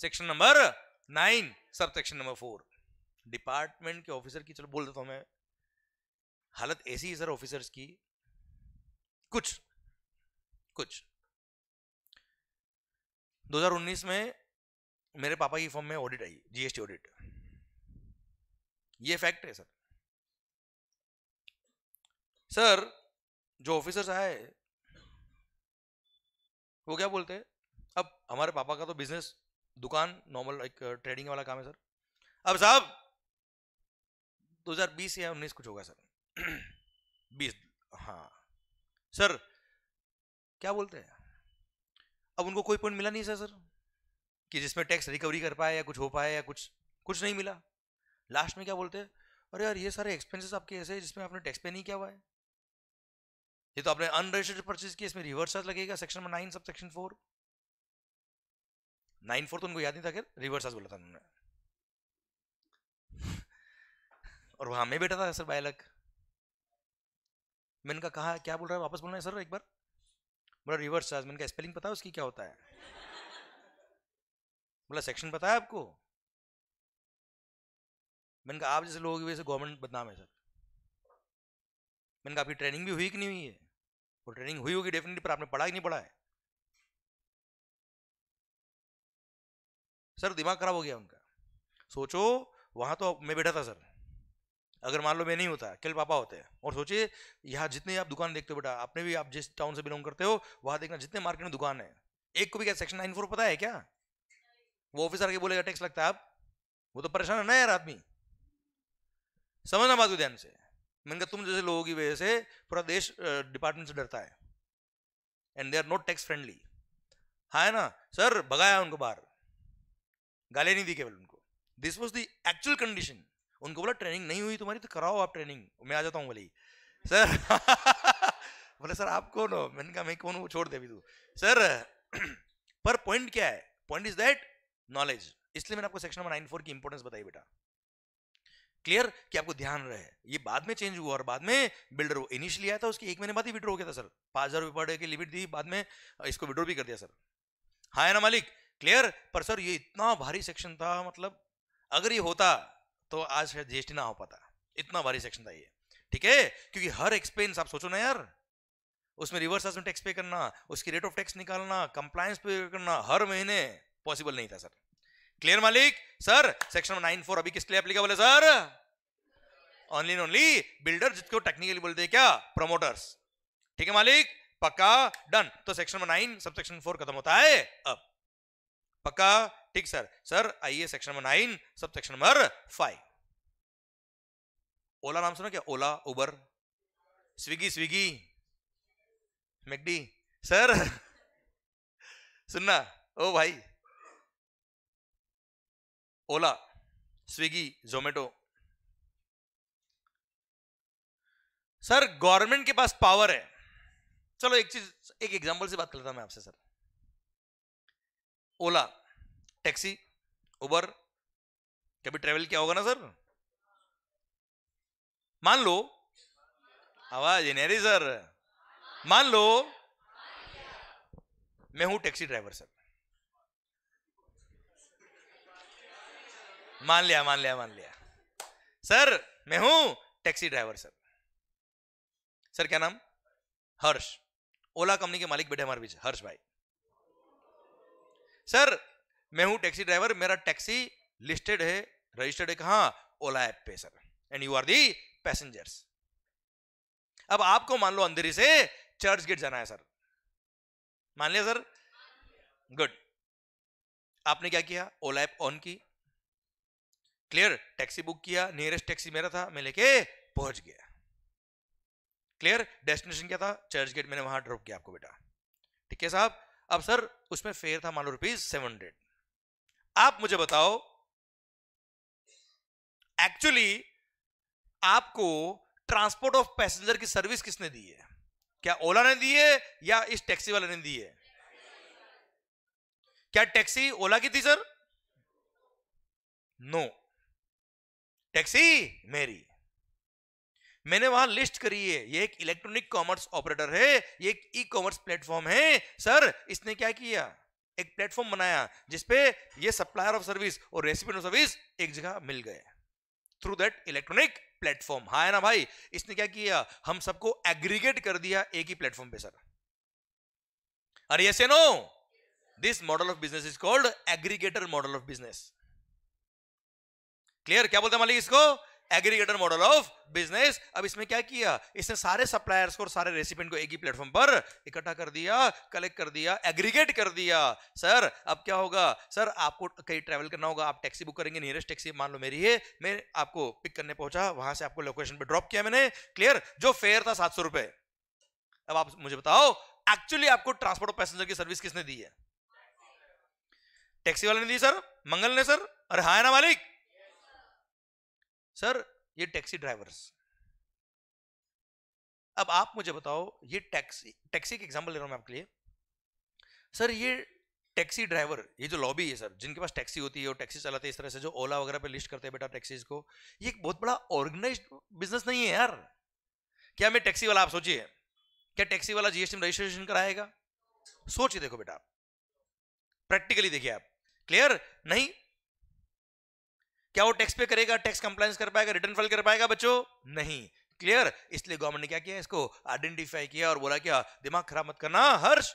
section number nine sub section number four department के ऑफिसर की चलो बोल देता हूँ मैं हालत ऐसी है सर ऑफिसर्स की कुछ कुछ 2019 में मेरे पापा की फॉर्म में ऑडिट आई जीएसटी ऑडिट ये फैक्ट है सर सर जो ऑफिसर्स आए वो क्या बोलते हैं अब हमारे पापा का तो बिजनेस दुकान नॉर्मल एक ट्रेडिंग वाला काम है सर अब साहब 2020 या 19 कुछ होगा सर 20 <clears throat> हाँ सर क्या बोलते हैं अब उनको कोई पॉइंट मिला नहीं सर सर कि जिसमें टैक्स रिकवरी कर पाए या कुछ हो पाए या कुछ कुछ नहीं मिला लास्ट में क्या बोलते हैं अरे यार ये सारे एक्सपेंसेस आपके ऐसे हैं जिसमें आपने टैक्स पे नहीं किया हुआ है ये तो आपने अनरजिस्टर्ड परचेज किया इसमें रिवर्सल लगेगा section number nine sub section four nine four तो उनको याद नहीं था रिवर्स रिवर्सल बोला था उन्होंने और वहां में बैठा था सर बायलक मैंने कहा क्या बोल रहा है वापस बोलना है सर एक बार बोला रिवर्स चार्ज मैंने कहा स्पेलिंग पता है उसकी क्या होता है बोला सेक्शन पता है आपको मैंने कहा आप जैसे लोगों की वजह से गवर्नमेंट बदनाम है सर मैंने कहा आपकी ट्रेनिंग भी हुई कि नहीं हुई है वो ट्रेनिंग हुई होगी डेफिनेटली पर आपने पढ़ा कि नहीं पढ़ा है सर दिमाग खराब हो गया उनका सोचो वहां तो मैं बैठा था सर अगर मान लो मैं नहीं होता केवल पापा होते हैं और सोचिए यहाँ जितने आप दुकान देखते हो बेटा आपने भी आप जिस टाउन से बिलोंग करते हो वहां देखना जितने मार्केट में दुकान है एक को भी क्या सेक्शन नाइन फोर पता है क्या वो ऑफिसर के बोलेगा टैक्स लगता है आप वो तो परेशान है ना यार आदमी समझना बात को ध्यान से मैंने कहा तुम जैसे लोगों की वजह से पूरा देश डिपार्टमेंट से डरता है and they are not tax friendly हाँ है ना सर भगाया उनको बाहर गाली नहीं दी केवल उनको this was the actual condition उनको बोला ट्रेनिंग नहीं हुई तुम्हारी तो कराओ आप ट्रेनिंग मैं आ जाता हूँ भले सर <laughs> बोले सर आप कौन हो मैंने कहा मैं कौन हूँ छोड़ दे अभी तू सर <clears throat> पर पॉइंट क्या है पॉइंट इज दैट नॉलेज इसलिए मैंने आपको सेक्शन नंबर नाइन फोर की इंपॉर्टेंस बताई बेटा क्लियर कि आपको ध्यान रहे ये बाद में चेंज हुआ और बाद में बिल्डर इनिशियली आया था उसके एक महीने बाद ही विड्रो हो गया था सर पांच हजार रुपए पड़े की लिमिट दी बाद में इसको विड्रो भी कर दिया सर हाँ है ना मालिक क्लियर पर सर ये इतना भारी सेक्शन था मतलब अगर ये होता तो आज शायद जीएसटी ना हो पाता इतना भारी सेक्शन था ये ठीक है क्योंकि हर एक्सपेंस आप सोचो ना यार उसमें रिवर्स टैक्स पे करना उसकी रेट ऑफ टैक्स निकालना कंप्लायंस पे करना हर महीने पॉसिबल नहीं था सर क्लियर मालिक सर सेक्शन नाइन फोर अभी किसके लिए एप्लीकेबल है सर ओनली ओनली बिल्डर जिसको टेक्निकली बोलते हैं क्या प्रमोटर्स ठीक है मालिक पक्का डन तो section nine sub section four खत्म होता है अब पक्का ठीक सर सर आइए section number nine sub section number five Ola नाम सुना क्या Ola Uber Swiggy Swiggy McD sir सुनना ओ भाई ओला स्विगी जोमेटो सर गवर्नमेंट के पास पावर है चलो एक चीज एक एग्जांपल से बात करता हूं मैं आपसे सर ओला टैक्सी उबर कभी ट्रेवल किया होगा ना सर मान लो आवाज नहीं सर मान लो मैं हूं टैक्सी ड्राइवर सर मान लिया मान लिया मान लिया सर मैं हूं टैक्सी ड्राइवर सर सर क्या नाम हर्ष ओला कंपनी के मालिक बैठे हमारे बीच हर्ष भाई सर मैं हूं टैक्सी ड्राइवर मेरा टैक्सी लिस्टेड है रजिस्टर्ड है कहा ओला ऐप पे sir and you are the passengers अब आपको मान लो अंधेरी से चर्च गेट जाना है सर मान लिया सर गुड आपने क्या किया ओला ऐप ऑन की क्लियर टैक्सी बुक किया नियरेस्ट टैक्सी मेरा था मैं लेके पहुंच गया क्लियर डेस्टिनेशन क्या था चर्च गेट मैंने वहां ड्रॉप किया आपको बेटा ठीक है साहब अब सर उसमें फेयर था मान लो रुपीज सेवन हंड्रेड आप मुझे बताओ एक्चुअली आपको ट्रांसपोर्ट ऑफ पैसेंजर की सर्विस किसने दी है क्या ओला ने दी है या इस टैक्सी वाले ने दी है क्या टैक्सी ओला की थी सर नो no. टैक्सी मेरी मैंने वहां लिस्ट करी है ये एक इलेक्ट्रॉनिक कॉमर्स ऑपरेटर है ये एक ई कॉमर्स प्लेटफॉर्म है सर इसने क्या किया एक प्लेटफॉर्म बनाया जिसपे ये सप्लायर ऑफ सर्विस और रेसिपी ऑफ सर्विस एक जगह मिल गए थ्रू दैट इलेक्ट्रॉनिक प्लेटफॉर्म हा है ना भाई इसने क्या किया हम सबको एग्रीगेट कर दिया एक ही प्लेटफॉर्म पे सर अरे no this model of business is called aggregator model of business clear क्या बोलते हैं मालिक इसको एग्रीगेटर मॉडल ऑफ बिजनेस अब इसमें क्या किया इसने सारे सप्लायर्स को और सारे रेसिपेंट को एक ही प्लेटफॉर्म पर इकट्ठा कर दिया कलेक्ट कर दिया एग्रीगेट कर दिया सर अब क्या होगा सर आपको कहीं ट्रेवल करना होगा आप टैक्सी बुक करेंगे नियरेस्ट टैक्सी मान लो मेरी है मैं आपको पिक करने पहुंचा वहां से आपको लोकेशन पर ड्रॉप किया मैंने क्लियर जो फेयर था सात अब आप मुझे बताओ एक्चुअली आपको ट्रांसपोर्ट पैसेंजर की सर्विस किसने दी है टैक्सी वाले ने दी सर मंगल ने सर अरे हाँ ना मालिक सर ये टैक्सी ड्राइवर्स अब आप मुझे बताओ ये टैक्सी टैक्सी की एग्जाम्पल ले रहा हूं मैं आपके लिए सर ये टैक्सी ड्राइवर ये जो लॉबी है सर जिनके पास टैक्सी होती है और टैक्सी चलाते हैं इस तरह से जो ओला वगैरह पे लिस्ट करते हैं बेटा टैक्सीज को ये एक बहुत बड़ा ऑर्गेनाइज बिजनेस नहीं है यार क्या मैं टैक्सी वाला आप सोचिए क्या टैक्सी वाला जीएसटी में रजिस्ट्रेशन कराएगा सोचिए देखो बेटा प्रैक्टिकली देखिए आप क्लियर नहीं क्या वो टैक्स पे करेगा टैक्स कंप्लाइंस कर पाएगा रिटर्न फाइल कर पाएगा बच्चों नहीं क्लियर इसलिए गवर्नमेंट ने क्या किया इसको आइडेंटिफाई किया और बोला क्या दिमाग खराब मत करना हर्ष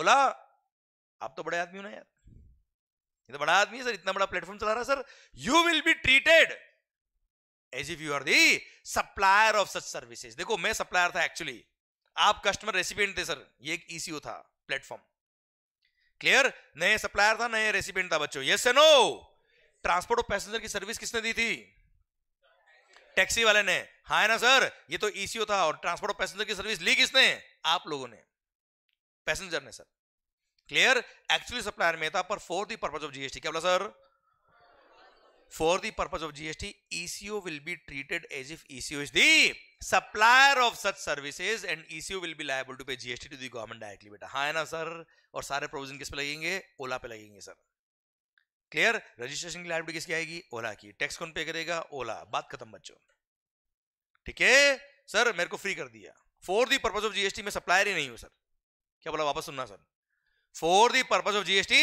ओला आप तो बड़े आदमी हो ना यार ये तो बड़ा आदमी है सर इतना बड़ा प्लेटफॉर्म चला रहा sir you will be treated as if you are the supplier of such services देखो मैं सप्लायर था एक्चुअली आप कस्टमर रेसिपिएंट थे सर ये एक ईसीओ e था प्लेटफॉर्म क्लियर नए सप्लायर था नए रेसिपिएंट था बच्चों yes no transport of passenger की सर्विस किसने दी थी टैक्सी वाले ने हा है ना सर ये तो ईसीओ e था और ट्रांसपोर्ट ऑफ पैसेंजर की सर्विस ली किसने आप लोगों ने पैसेंजर ने सर क्लियर एक्चुअली सप्लायर में था पर for the purpose of GST क्या बोला sir for the purpose of GST ECO will be treated as if ECO is the supplier of such services and ECO will be liable to pay GST to the government directly बेटा हाँ है ना sir और सारे provision किस पे लगेंगे ओला पे लगेंगे सर क्लियर रजिस्ट्रेशन की लाइब्रेटी किसकी आएगी ओला की टैक्स कौन पे करेगा ओला बात खत्म बच्चों ठीक है सर मेरे को फ्री कर दिया for the purpose of GST में सप्लायर ही नहीं हूं सर क्या बोला वापस सुनना sir for the purpose of GST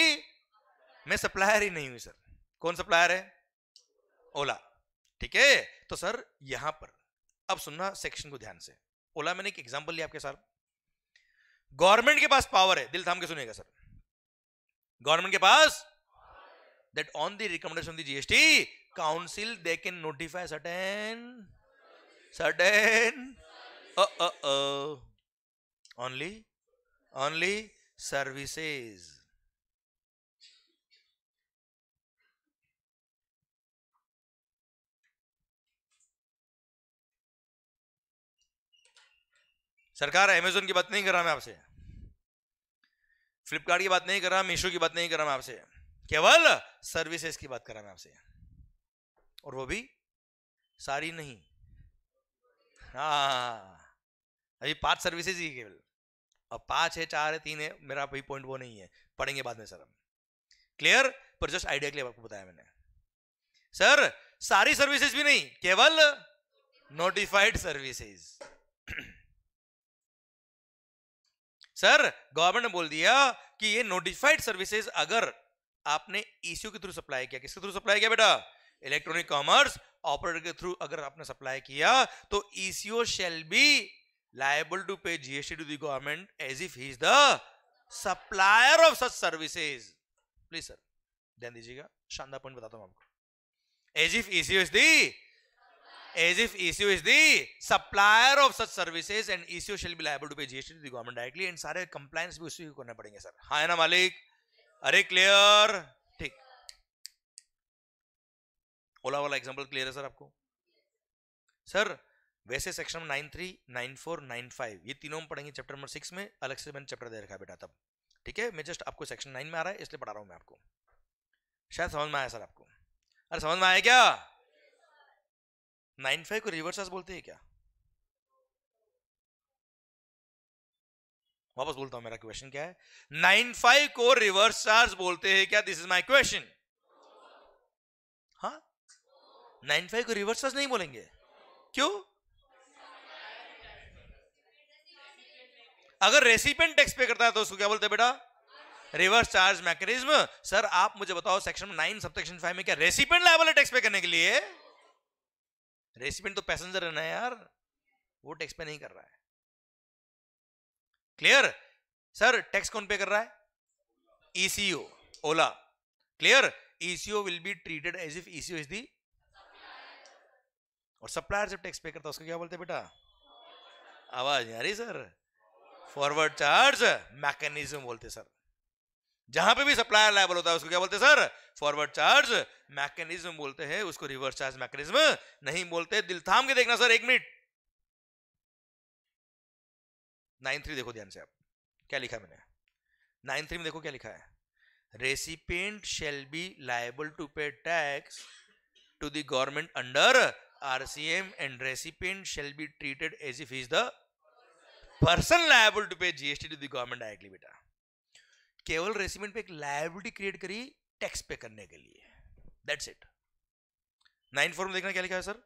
मैं सप्लायर ही नहीं हूं सर कौन सप्लायर है ओला ठीक है तो सर यहां पर अब सुनना सेक्शन को ध्यान से ओला मैंने एक एग्जांपल लिया आपके साथ गवर्नमेंट के पास पावर है दिल थाम के सुनेगा सर गवर्नमेंट के पास that on the recommendation of the GST Council, they can notify certain, certain, uh, uh, uh, only, only services. सरकार अमेजोन की बात नहीं कर रहा मैं आपसे फ्लिपकार्ट की बात नहीं कर रहा मीशो की बात नहीं कर रहा मैं आपसे केवल सर्विसेज की बात कर रहा मैं आपसे और वो भी सारी नहीं हाँ अभी पांच सर्विसेज ही केवल अब पांच है चार है तीन है मेरा अभी पॉइंट वो नहीं है पढ़ेंगे बाद में सर हम क्लियर पर जस्ट आइडिया के लिए आपको बताया मैंने सर सारी सर्विसेज भी नहीं केवल नोटिफाइड सर्विसेज सर गवर्नमेंट ने बोल दिया कि ये नोटिफाइड सर्विसेज अगर आपने ईसीओ e के थ्रू सप्लाई किया किसके थ्रू सप्लाई किया बेटा इलेक्ट्रॉनिक कॉमर्स ऑपरेटर के थ्रू अगर आपने सप्लाई किया तो ECO shall be liable to pay GST to the government as if he is the supplier of such services. Please sir, ध्यान दीजिएगा शानदार पॉइंट बताता हूं आपको as if ECO is the as if ECO is the supplier of such services and ECO shall be liable to pay GST to the government directly and सारे compliance भी उसी को करने पड़ेंगे सर हाँ ना मालिक अरे क्लियर ठीक ओला वाला एग्जांपल क्लियर है सर आपको सर वैसे section nine three nine four nine five ये तीनों में पढ़ेंगे चैप्टर नंबर सिक्स में अलग से मैंने चैप्टर दे रखा है बेटा तब ठीक है मैं जस्ट आपको सेक्शन नाइन में आ रहा है इसलिए पढ़ा रहा हूँ मैं आपको शायद समझ में आया सर आपको अरे समझ में आया क्या नाइन फाइव को रिवर्स बोलते हैं क्या वापस बोलता हूं मेरा क्वेश्चन क्या है नाइन फाइव को रिवर्स चार्ज बोलते हैं क्या दिस इज माई क्वेश्चन हाँ नाइन फाइव को रिवर्स चार्ज नहीं बोलेंगे क्यों अगर रेसिपेंट टैक्स पे करता है तो उसको क्या बोलते हैं बेटा रिवर्स चार्ज मैकेनिज्म सर आप मुझे बताओ section nine sub section five में क्या रेसिपेंट लाइबल है टैक्स पे करने के लिए रेसिपेंट तो पैसेंजर है ना यार वो टैक्स पे नहीं कर रहा है क्लियर सर टैक्स कौन पे कर रहा है ECO Ola clear ECO will be treated as if ECO is the और सप्लायर जब टैक्स पे करता है उसको क्या बोलते हैं बेटा आवाज नहीं आ रही सर फॉरवर्ड चार्ज मैकेनिज्म बोलते सर जहां पे भी सप्लायर लाइबल होता है उसको क्या बोलते हैं सर फॉरवर्ड चार्ज मैकेनिज्म बोलते हैं उसको रिवर्स चार्ज मैकेनिज्म नहीं बोलते दिल थाम के देखना सर एक मिनट नाइन थ्री देखो ध्यान से आप क्या लिखा मैंने नाइन थ्री में देखो क्या लिखा है recipient shall be liable to pay tax to the government under R C M and recipient shall be treated as if is the person liable to pay GST to the government directly बेटा केवल recipient पे एक liability create करी tax पे करने के लिए that's it nine four में देखना क्या लिखा है sir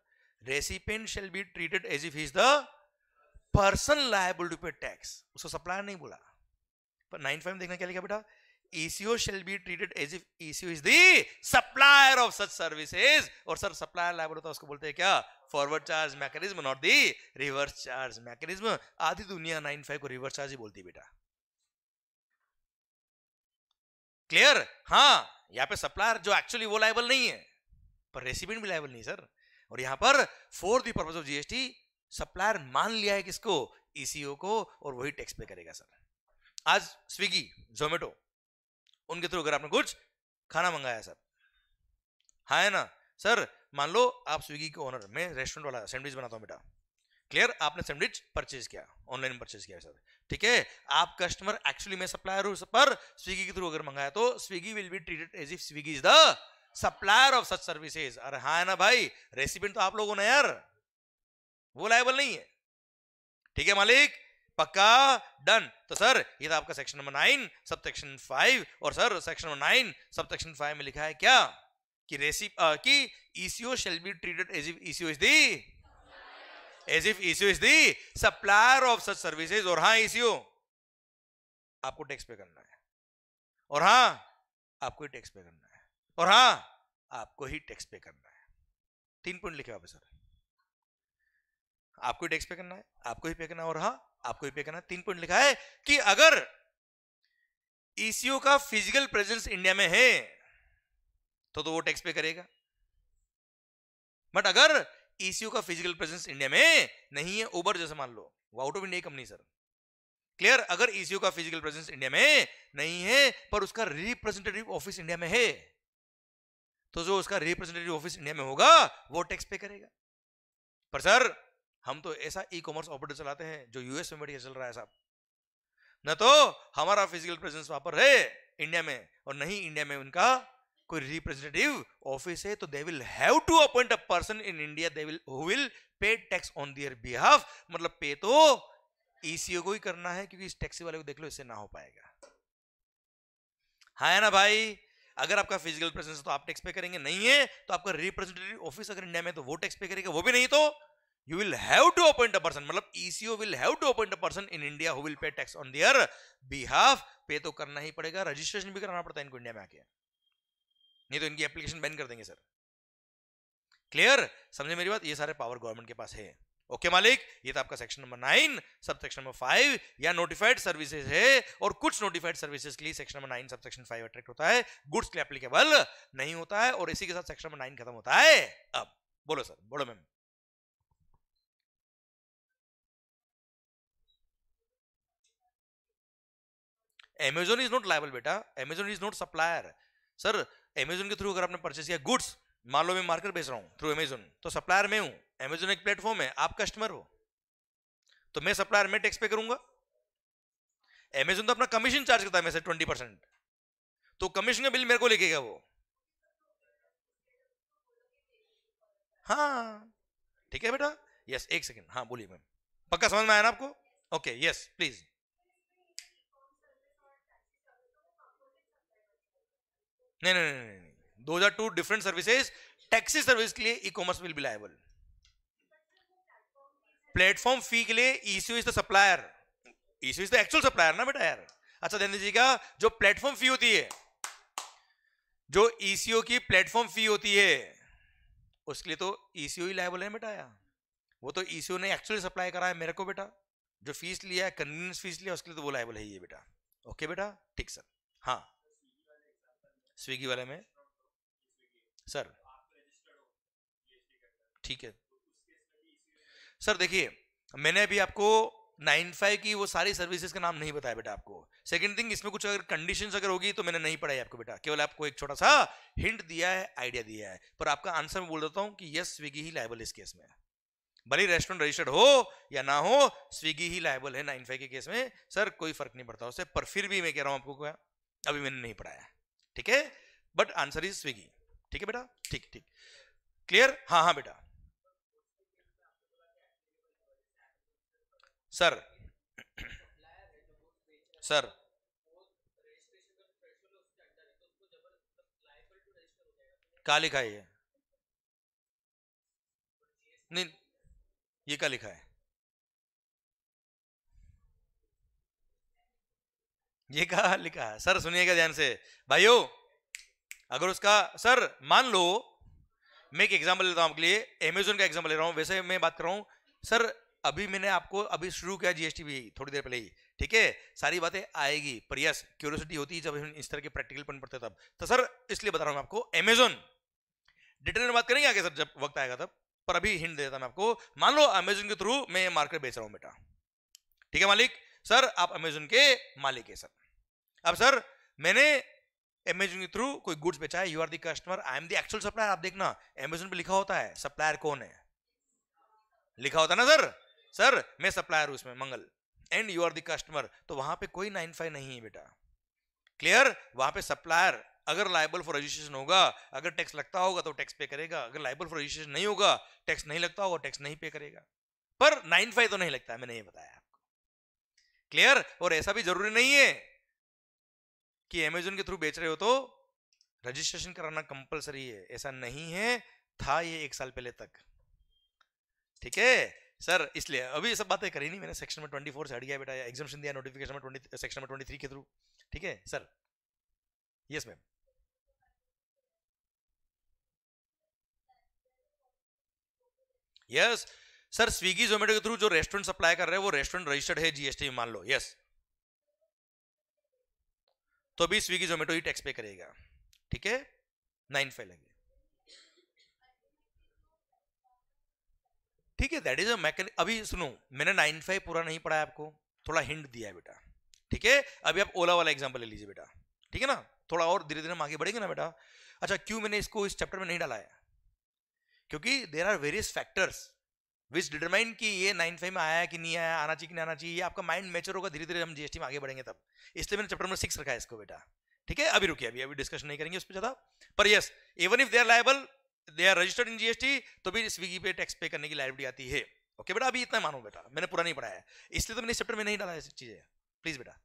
recipient shall be treated as if is the person liable to pay tax उसको सप्लायर नहीं बोला पर नाइन फाइव देखना क्या लिखा बेटा ECO shall be treated as if ECO is the supplier of such services और सर supplier लाइबल होता है उसको बोलते हैं क्या forward charge mechanism not the reverse charge mechanism आधी दुनिया 95 को reverse charge ही बोलती है बेटा क्लियर हाँ यहाँ पे सप्लायर जो एक्चुअली वो लाइबल नहीं है पर रेसिपेंट भी लाइबल नहीं सर और यहाँ पर for the purpose of GST supplier मान लिया है किसको ईसीओ e को और वही टैक्स पे करेगा सर आज स्विगी जोमेटो उनके थ्रू अगर आपने कुछ खाना मंगाया सर हाँ है ना सर मान लो आप स्विगी के ओनर मैं रेस्टोरेंट वाला सैंडविच बनाता हूँ बेटा क्लियर आपने सैंडविच परचेज किया ऑनलाइन परचेज किया सर ठीक है आप कस्टमर एक्चुअली मैं सप्लायर हूँ पर स्विगी के थ्रू अगर मंगाया तो Swiggy will be treated as if Swiggy is the supplier of such services अरे हाँ है ना भाई रेसिपी तो आप लोगों ने यार वो लाइबल नहीं है ठीक है मालिक पक्का डन तो सर ये था आपका section number nine sub section five और sir section number nine sub section five में लिखा है क्या कि रेसी आ, कि ECO shall be treated as if ECO is the as if ECO is the supplier of such services और हाँ ईसीओ e आपको टैक्स पे करना है और हाँ आपको ही टैक्स पे करना है और हाँ आपको ही टैक्स पे करना है तीन पॉइंट लिखे वापस सर आपको ही टैक्स पे करना है आपको ही पे करना और हाँ आपको ही पे करना तीन पॉइंट लिखा है कि अगर ईसीओ e का फिजिकल प्रेजेंस इंडिया में है तो तो वो टैक्स पे करेगा बट अगर ईसीओ e का फिजिकल प्रेजेंस इंडिया में नहीं है उबर जैसे मान लो वो out of India company sir clear अगर ईसीओ e का फिजिकल प्रेजेंस इंडिया में नहीं है पर उसका रिप्रेजेंटेटिव ऑफिस इंडिया में है तो जो उसका रिप्रेजेंटेटिव ऑफिस इंडिया में होगा वो टैक्स पे करेगा पर सर हम तो ऐसा ई कॉमर्स ऑपरेटर चलाते हैं जो यूएस में बढ़िया चल रहा है साहब न तो हमारा फिजिकल प्रेजेंस वहां पर है इंडिया में और नहीं इंडिया में उनका कोई रिप्रेजेंटेटिव ऑफिस है तो they will have to appoint a person in India they will who will pay tax on their behalf मतलब पे तो ईसीओ e को ही करना है क्योंकि इस टैक्सी वाले को देख लो इससे ना हो पाएगा हाँ ना भाई अगर आपका फिजिकल प्रेजेंस तो आप टैक्स पे करेंगे नहीं है तो आपका रिप्रेजेंटेटिव ऑफिस अगर इंडिया में तो वो टैक्स पे करेगा वो भी नहीं तो you will have to appoint a person मतलब ECO will have to appoint a person in India who will pay tax on their behalf pay तो करना ही पड़ेगा रजिस्ट्रेशन भी कराना पड़ता है इनको इंडिया में आके नहीं तो इनकी एप्लीकेशन बैन कर देंगे सर क्लियर समझे मेरी बात ये सारे पावर गवर्नमेंट के पास है ओके okay, मालिक ये तो आपका section number nine sub section number five या नोटिफाइड सर्विसेज है और कुछ नोटिफाइड सर्विसेज के लिए section number nine sub section five attract होता है गुड्स के लिए एप्लीकेबल नहीं होता है और इसी के साथ सेक्शन नंबर नाइन खत्म होता है अब बोलो सर बोलो ma'am Amazon is not liable बेटा Amazon is not supplier sir Amazon के थ्रू अगर आपने परचेस किया गुड्स मान लो मैं मार्केट बेच रहा हूँ थ्रू एमेजोन तो सप्लायर मैं हूँ अमेजोन एक प्लेटफॉर्म है आप कस्टमर हो तो मैं सप्लायर में टैक्स पे करूंगा अमेजोन तो अपना कमीशन चार्ज करता है मैं से ट्वेंटी परसेंट तो कमीशन का बिल मेरे को लिखेगा वो हाँ ठीक है बेटा यस एक सेकेंड हाँ बोलिए मैम पक्का समझ में आया ना आपको ओके यस प्लीज नहीं नहीं नहीं नहीं दो हजार two different services taxi service के लिए e commerce will be liable platform fee के लिए ECO is the supplier ECO is the actual supplier ना बेटा यार अच्छा ध्यान दीजिएगा जो प्लेटफॉर्म फी होती है जो ईसीओ e की प्लेटफॉर्म फी होती है उसके लिए तो ईसीओ e ही लाइबल है बेटा यार वो तो ईसीओ e ने एक्चुअली सप्लाई करा है मेरे को बेटा जो फीस लिया है कन्वीनियंस फीस लिया उसके लिए तो वो लाइबल है ये बेटा ओके बेटा ठीक सर हाँ स्विगी वाले में सर ठीक है सर देखिए मैंने अभी आपको नाइन फाइव की वो सारी सर्विसेज का नाम नहीं बताया बेटा आपको सेकंड थिंग इसमें कुछ अगर कंडीशन अगर होगी तो मैंने नहीं पढ़ाई आपको बेटा केवल आपको एक छोटा सा हिंट दिया है आइडिया दिया है पर आपका आंसर मैं बोल देता हूं कि यस स्विगी ही लाइबल इस केस में भले रेस्टोरेंट रजिस्टर्ड हो या ना हो स्विगी ही लाइबल है नाइन फाइव के केस में सर कोई फर्क नहीं पड़ता उससे पर फिर भी मैं कह रहा हूं आपको क्या अभी मैंने नहीं पढ़ाया ठीक है बट आंसर इज स्विगी ठीक है बेटा ठीक ठीक क्लियर हाँ हाँ बेटा सर सर क्या लिखा है ये नहीं ये क्या लिखा है ये कहा लिखा है सर सुनिएगा ध्यान से भाइयों अगर उसका सर मान लो मैं एक एग्जाम्पल लेता हूं आपके लिए अमेजोन का एग्जाम्पल ले रहा हूं वैसे मैं बात कर रहा हूं सर अभी मैंने आपको अभी शुरू किया जीएसटी भी थोड़ी देर पहले ही ठीक है सारी बातें आएगी पर यस क्यूरियोसिटी होती है जब हम इस तरह के प्रैक्टिकल पन पड़ते तब तो सर इसलिए बता रहा हूं आपको अमेजोन डिटेल में बात करेंगे आगे सर जब वक्त आएगा तब पर अभी हिंट देता मैं आपको मान लो अमेजोन के थ्रू मैं मार्केट बेच रहा हूं बेटा ठीक है मालिक सर आप अमेजोन के मालिक है सर अब सर मैंने अमेजोन के थ्रू कोई गुड्स बेचा है you are the customer I am the actual supplier आप देखना अमेजोन पे लिखा होता है सप्लायर कौन है लिखा होता ना सर सर मैं सप्लायर हूं उसमें मंगल and you are the customer तो वहां पे कोई नाइन फाइव नहीं है बेटा क्लियर वहां पे सप्लायर अगर लाइबल फॉर रजिस्ट्रेशन होगा अगर टैक्स लगता होगा तो टैक्स पे करेगा अगर लाइबल फॉर रजिस्ट्रेशन नहीं होगा टैक्स नहीं लगता होगा टैक्स नहीं पे करेगा पर नाइन फाइव तो नहीं लगता है मैंने ये बताया आपको क्लियर और ऐसा भी जरूरी नहीं है कि अमेजोन के थ्रू बेच रहे हो तो रजिस्ट्रेशन कराना कंपलसरी है ऐसा नहीं है था ये एक साल पहले तक ठीक है सर इसलिए अभी सब बातें करी नहीं मैंने सेक्शन में ट्वेंटी फोर से हट गया बेटा एग्जामेशन दिया नोटिफिकेशन में ट्वेंटी सेक्शन में ट्वेंटी थ्री के थ्रू ठीक है sir yes ma'am yes sir Swiggy Zomato के थ्रू जो रेस्टोरेंट सप्लाई कर रहे हैं वो रेस्टोरेंट रजिस्टर्ड है जीएसटी मान लो यस yes. तो अभी स्विगी जोमेटो ही टैक्स पे करेगा ठीक है नाइन फैलेंगे ठीक है दैट इज मैकेनिक अभी सुनो मैंने नाइन फाइव पूरा नहीं पढ़ा आपको थोड़ा हिंट दिया है बेटा ठीक है अभी आप ओला वाला एग्जाम्पल ले लीजिए बेटा ठीक है ना थोड़ा और धीरे धीरे हम आगे बढ़ेंगे ना बेटा अच्छा क्यों मैंने इसको इस चैप्टर में नहीं डाला है क्योंकि there are various factors which determine कि ये नाइन फाइव में आया कि नहीं आया आना चाहिए कि नहीं आना चाहिए आपका माइंड मेचर होगा धीरे धीरे हम जीएसटी में आगे बढ़ेंगे तब इसलिए मैंने चैप्टर नंबर सिक्स रखा है इसको बेटा ठीक है अभी रुकिए अभी अभी डिस्कशन नहीं करेंगे उस पर ज्यादा पर yes even if they are liable they are registered in GST तो भी स्विगी पे टैक्स पे करने की लाइबिलिटी आती है ओके बेटा अभी इतना मानो बेटा मैंने पूरा नहीं पढ़ाया इसलिए तो मैंने चैप्टर में नहीं डाला चीजें प्लीज बेटा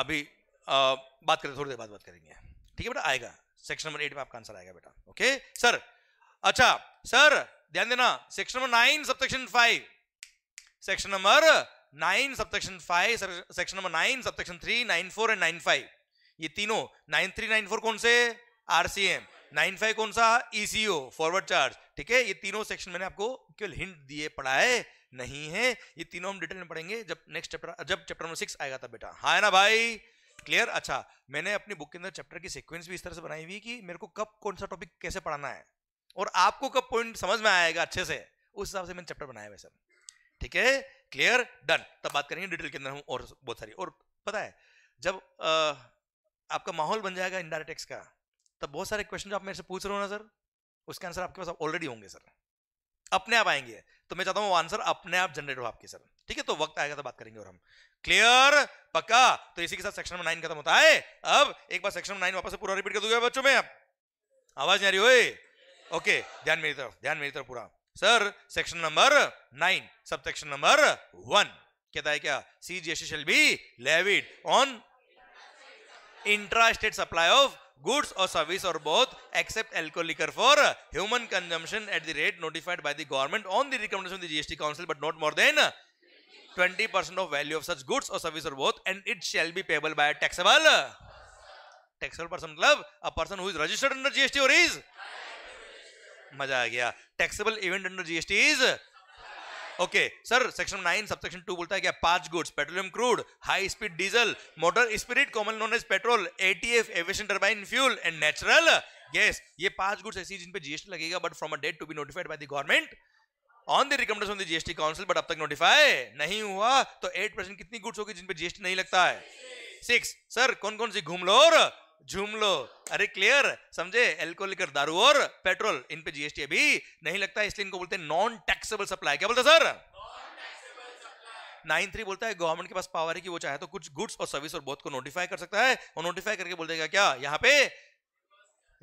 अभी आ, बात करें थोड़ी देर बाद बात करेंगे ठीक है बेटा आएगा सेक्शन नंबर एट में आपका आंसर आएगा बेटा ओके सर अच्छा सर ध्यान देना section number nine sub section five section number nine sub section five section number nine sub section three nine four and nine five ये तीनों नाइन थ्री नाइन फोर कौन से RCM nine five कौन सा eco forward charge ठीक है ये तीनों सेक्शन मैंने आपको केवल हिंट दिए पढ़ाए नहीं है ये तीनों हम डिटेल में पढ़ेंगे जब नेक्स्ट चैप्टर जब चैप्टर नंबर सिक्स आएगा था बेटा हाँ ना भाई क्लियर अच्छा मैंने अपनी बुक के अंदर चैप्टर की सीक्वेंस भी इस तरह से बनाई हुई कि मेरे को कब कौन सा टॉपिक कैसे पढ़ाना है और आपको कब पॉइंट समझ में आएगा अच्छे से उस हिसाब से मैंने चैप्टर बनाया वैसे ठीक है क्लियर डन तब बात करेंगे डिटेल के अंदर हम और बहुत सारी और पता है जब आ, आपका माहौल बन जाएगा टैक्स का तब बहुत सारे क्वेश्चन जो आप मेरे से पूछ रहे हो ना सर उसके आंसर आपके पास ऑलरेडी होंगे सर अपने आप आएंगे तो मैं चाहता हूं वो आंसर अपने आप जनरेट हो आपके सर ठीक है तो वक्त आएगा तो बात करेंगे और हम क्लियर पक्का तो इसी के साथ सेक्शन नाइन खत्म होता है अब एक बार सेक्शन नाइन वापस से पूरा रिपीट कर दूंगा बच्चों में आप आवाज नहीं आ रही हो ओके ध्यान मेरी तरफ ध्यान मेरी तरफ पूरा sir section number nine sub section number one कहता है क्या C G S shall be levied on intra state supply of goods or service or both except alcohol liquor for human consumption at the rate notified by the government on the recommendation of the GST Council but not more than 20% of value of such goods or service or both and it shall be payable by a taxable taxable person मतलब a person who is registered under GST or is मजा आ गया taxable event under GST is okay sir section nine sub section two बोलता है क्या पांच goods petroleum crude high speed diesel motor spirit common known as petrol ATF aviation turbine fuel and natural gas ये पांच goods ऐसी जिन पे GST लगेगा but from a date to be notified by the government on the recommendation of the GST council but अब तक notify नहीं हुआ तो 8% कितनी गुड्स होगी जिन पे जीएसटी नहीं लगता है सिक्स सर कौन कौन सी घूमलोर झूम लो अरे क्लियर समझे एल्कोहलिकर दारू और पेट्रोल इन पे जीएसटी अभी नहीं लगता है इसलिए इनको बोलते हैं नॉन टैक्सेबल सप्लाई क्या बोलते सर नाइन थ्री बोलता है गवर्नमेंट के पास पावर है कि वो चाहे तो कुछ गुड्स और सर्विस और बोथ को नोटिफाई कर सकता है और नोटिफाई करके बोल देगा क्या यहाँ पे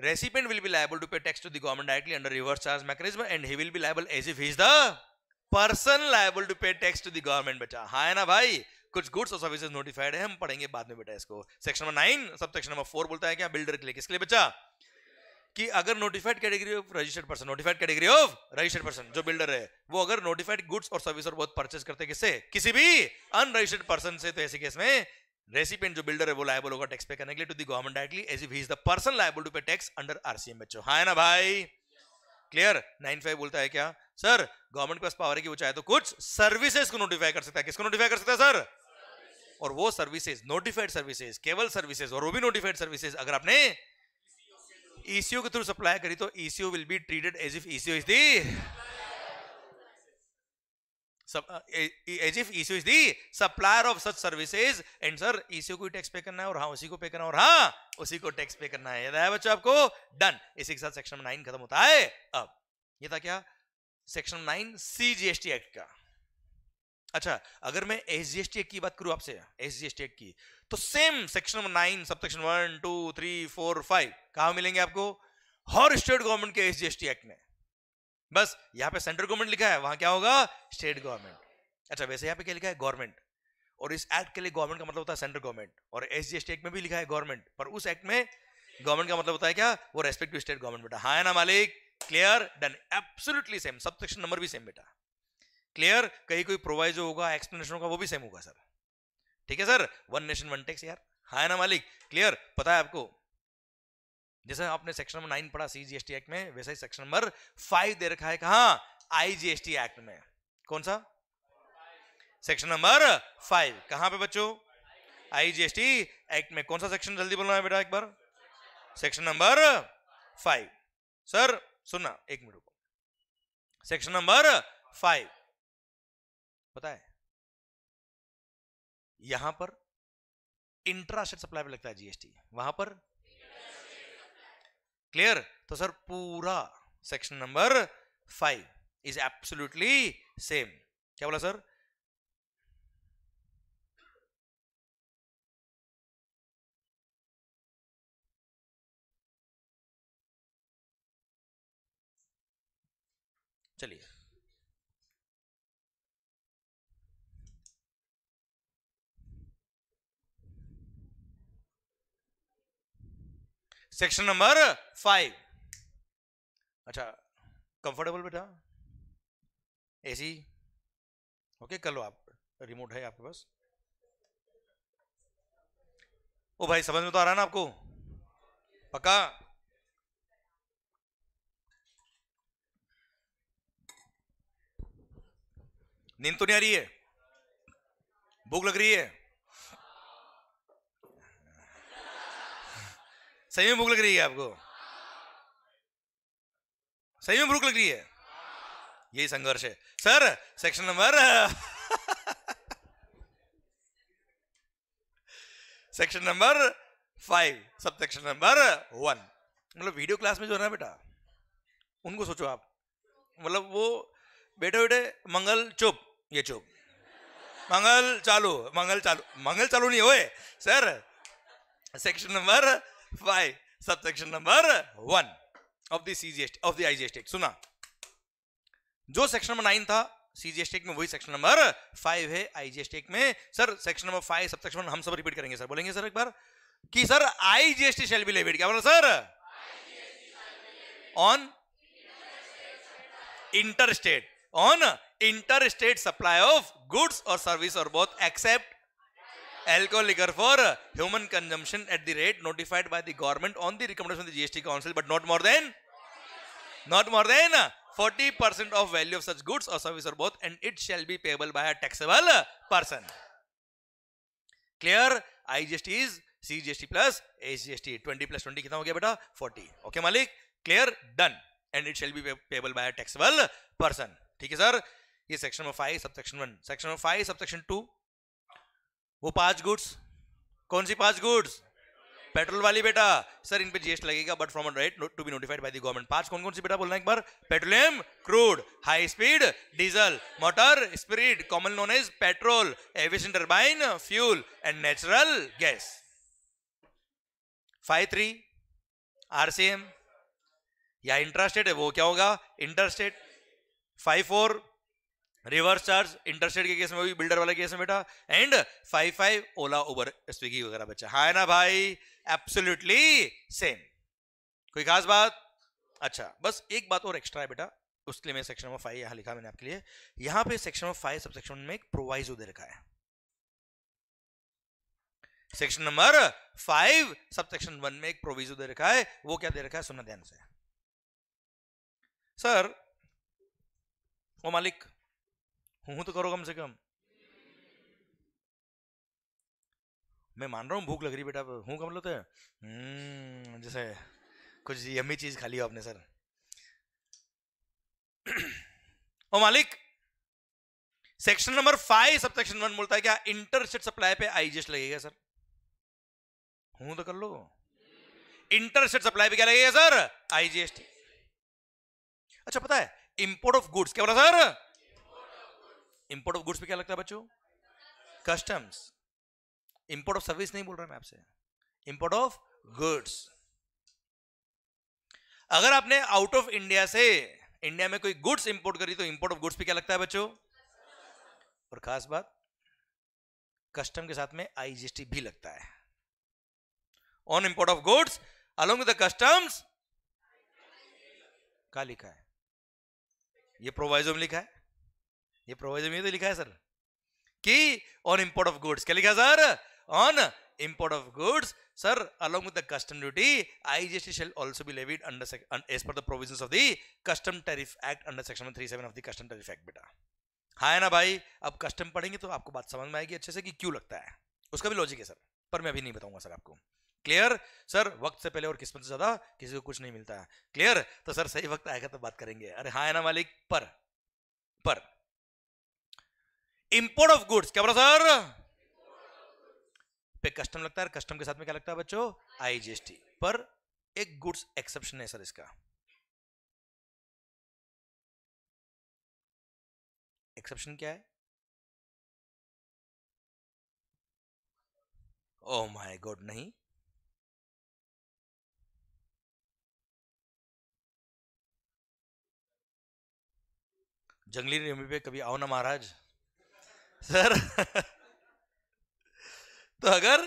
recipient will be liable to pay tax to the government directly under reverse charge mechanism and he will be liable as if is the person liable to pay tax to the government बचा हाँ ना भाई कुछ goods और services notified है हम पढ़ेंगे बाद में बेटा इसको section number nine sub section number four बोलता है क्या बिल्डर के लिए किसके लिए बच्चा कि अगर notified category of registered person notified category of registered person जो बिल्डर है वो अगर नोटिफाइड गुड्स और सर्विस और बहुत परचेज करते हैं किससे किसी भी अनरजिस्टर्ड पर्सन से तो ऐसे केस में रेसिपेंट जो बिल्डर है वो लायबल होगा टैक्स पे करने के लिए to the government directly as if is the person liable to pay tax under RCM बच्चों हाँ ना भाई क्लियर नाइन फाइव बोलता है क्या सर गवर्नमेंट के पास पावर है कि वो चाहे तो कुछ सर्विसेज को नोटिफाई कर सकता है किसको नोटिफाई कर सकता है सर और वो सर्विसेज नोटिफाइड सर्विसेज केवल सर्विसेज और वो भी नोटिफाइड सर्विसेज अगर आपने ईसीओ e के थ्रू सप्लाई करी तो ECO will be treated as if ECO is the as if ECO is the supplier of such services and sir ECO को टैक्स पे करना है और हाँ उसी को पे करना है और हाँ उसी को टैक्स पे करना है याद आया बच्चों आपको डन इसी के साथ सेक्शन नाइन खत्म होता है अब ये था क्या section nine C CGST act का अच्छा अगर मैं S G S T act की बात करूं आपसे S G S T act की तो same section number nine sub section one two three four five कहा मिलेंगे आपको हर स्टेट गवर्नमेंट के S G S T act में बस यहां पे सेंट्रल गवर्नमेंट लिखा है वहां क्या होगा स्टेट गवर्नमेंट अच्छा वैसे यहां पे क्या लिखा है गवर्नमेंट और इस एक्ट के लिए गवर्नमेंट का मतलब होता है सेंट्रल गवर्नमेंट और एस जी एक्ट में भी लिखा है गवर्नमेंट पर उस एक्ट में गवर्नमेंट का मतलब होता है क्या वो रेस्पेक्टिव स्टेट गवर्नमेंट बेटा हाँ ना मालिक clear done absolutely same sub section number भी सेम बेटा क्लियर कहीं कोई प्रोवाइजो होगा एक्सप्लेनेशन होगा वो भी सेम होगा सर ठीक है sir one nation one tax यार हाँ है ना मालिक क्लियर पता है आपको जैसे आपने सेक्शन नंबर नाइन पढ़ा सीजीएसटी एक्ट में वैसा ही सेक्शन नंबर फाइव दे रखा है कहा आईजीएसटी एक्ट में कौन सा सेक्शन नंबर फाइव कहां पे बच्चों आईजीएसटी एक्ट में कौन सा सेक्शन जल्दी बोलना है बेटा एक बार सेक्शन नंबर फाइव सर सुनना एक मिनट सेक्शन नंबर फाइव पता है यहां पर स्टेट सप्लाई पे लगता है जीएसटी वहां पर क्लियर तो सर पूरा section number five is absolutely same क्या बोला सर चलिए सेक्शन नंबर फाइव अच्छा कंफर्टेबल बेटा एसी ओके कर लो आप रिमोट है आपके पास ओ भाई समझ में तो आ रहा है ना आपको पक्का नींद तो नहीं आ रही है भूख लग रही है सही में भूख लग रही है आपको सही में भूख लग रही है यही संघर्ष है sir section number section number five sub section number one मतलब वीडियो क्लास में जो है ना बेटा उनको सोचो आप मतलब वो बैठे बैठे मंगल चुप ये चुप मंगल चालू मंगल चालू मंगल चालू नहीं होए sir section number why subsection number 1 of the cgst of the टेक सुना जो सेक्शन नंबर नाइन था सीजीएसटी में वही सेक्शन नंबर फाइव है आईजीएसटी में sir section number five subsection हम सब रिपीट करेंगे सर बोलेंगे सर एक बार कि sir IGST shall be levied क्या बोला sir on inter state on inter state supply of goods और सर्विस और both except alcohol liquor for human consumption at the rate notified by the government on the recommendation of the GST Council, but not more than not more than forty percent of value of such goods or service or both, and it shall be payable by a taxable person. Clear? IGST is CGST plus HGST. Twenty plus twenty कितना हो गया बेटा? Forty. Okay Malik. Clear? Done. And it shall be payable by a taxable person. ठीक है sir? ये section number five sub section one section number five sub two वो पांच goods कौन सी पांच गुड्स पेट्रोल वाली बेटा सर इन पे जीएसटी लगेगा but from right to be notified by the government पांच कौन कौन सी बेटा बोलना एक बार petroleum crude high speed diesel motor speed common known as petrol aviation turbine fuel and natural gas five three RCM या इंटरस्टेट है वो क्या होगा interstate five four reverse charge interstate के केस में भी बिल्डर वाले केस में बेटा and five five Ola Uber Swiggy वगैरह बच्चा हाँ ना भाई एब्सोल्युटली सेम कोई खास बात अच्छा बस एक बात और एक्स्ट्रा है बेटा उसके लिए मैं सेक्शन नंबर फाइव यहाँ लिखा मैंने आपके लिए यहाँ पे section number five sub section में एक प्रोवाइजो दे रखा है section number five sub section one में एक प्रोविजो दे रखा है वो क्या दे रखा है सुनना ध्यान से सर ओ मालिक हूँ तो करो कम से कम मैं मान रहा हूँ भूख लग रही बेटा हूँ कम लोते तो। हम्म, जैसे कुछ यमी चीज खा ली आपने सर ओ मालिक section number five sub section one बोलता है क्या इंटरस्टेट सप्लाई पे आईजीएस लगेगा सर हूं तो कर लो इंटरस्टेट सप्लाई पे क्या लगेगा सर आईजीएसटी अच्छा पता है इंपोर्ट ऑफ गुड्स क्या बोला सर इंपोर्ट ऑफ गुड्स पे क्या लगता है बच्चों कस्टम्स इंपोर्ट ऑफ सर्विस नहीं बोल रहा मैं आपसे इंपोर्ट ऑफ गुड्स अगर आपने आउट ऑफ इंडिया से इंडिया में कोई गुड्स इंपोर्ट करी तो इंपोर्ट ऑफ गुड्स पे क्या लगता है बच्चों और खास बात कस्टम के साथ में आईजीएसटी भी लगता है on import of goods along with the customs का लिखा है ये प्रोवाइजो में लिखा है ये प्रोविजन में तो लिखा है सर कि ऑन इंपोर्ट ऑफ गुड्स क्या लिखा sir on import of goods sir along with the custom duty igst shall also be levied under as per the provisions of the custom tariff act under section 137 of the custom tariff act beta है हाँ ना भाई अब custom पढ़ेंगे तो आपको बात समझ में आएगी अच्छे से कि क्यों लगता है उसका भी लॉजिक है सर पर मैं अभी नहीं बताऊंगा सर आपको क्लियर सर वक्त से पहले और किस्मत से ज्यादा किसी को कुछ नहीं मिलता है क्लियर तो सर सही वक्त आएगा तो बात करेंगे अरे हाँ है ना मालिक पर पर इंपोर्ट ऑफ गुड्स क्या बोला सर पे कस्टम लगता है कस्टम के साथ में क्या लगता है बच्चों आईजीएसटी पर एक गुड्स एक्सेप्शन है सर इसका एक्सेप्शन क्या है ओ माय गॉड नहीं जंगली रेमी पे कभी आओ ना महाराज सर तो अगर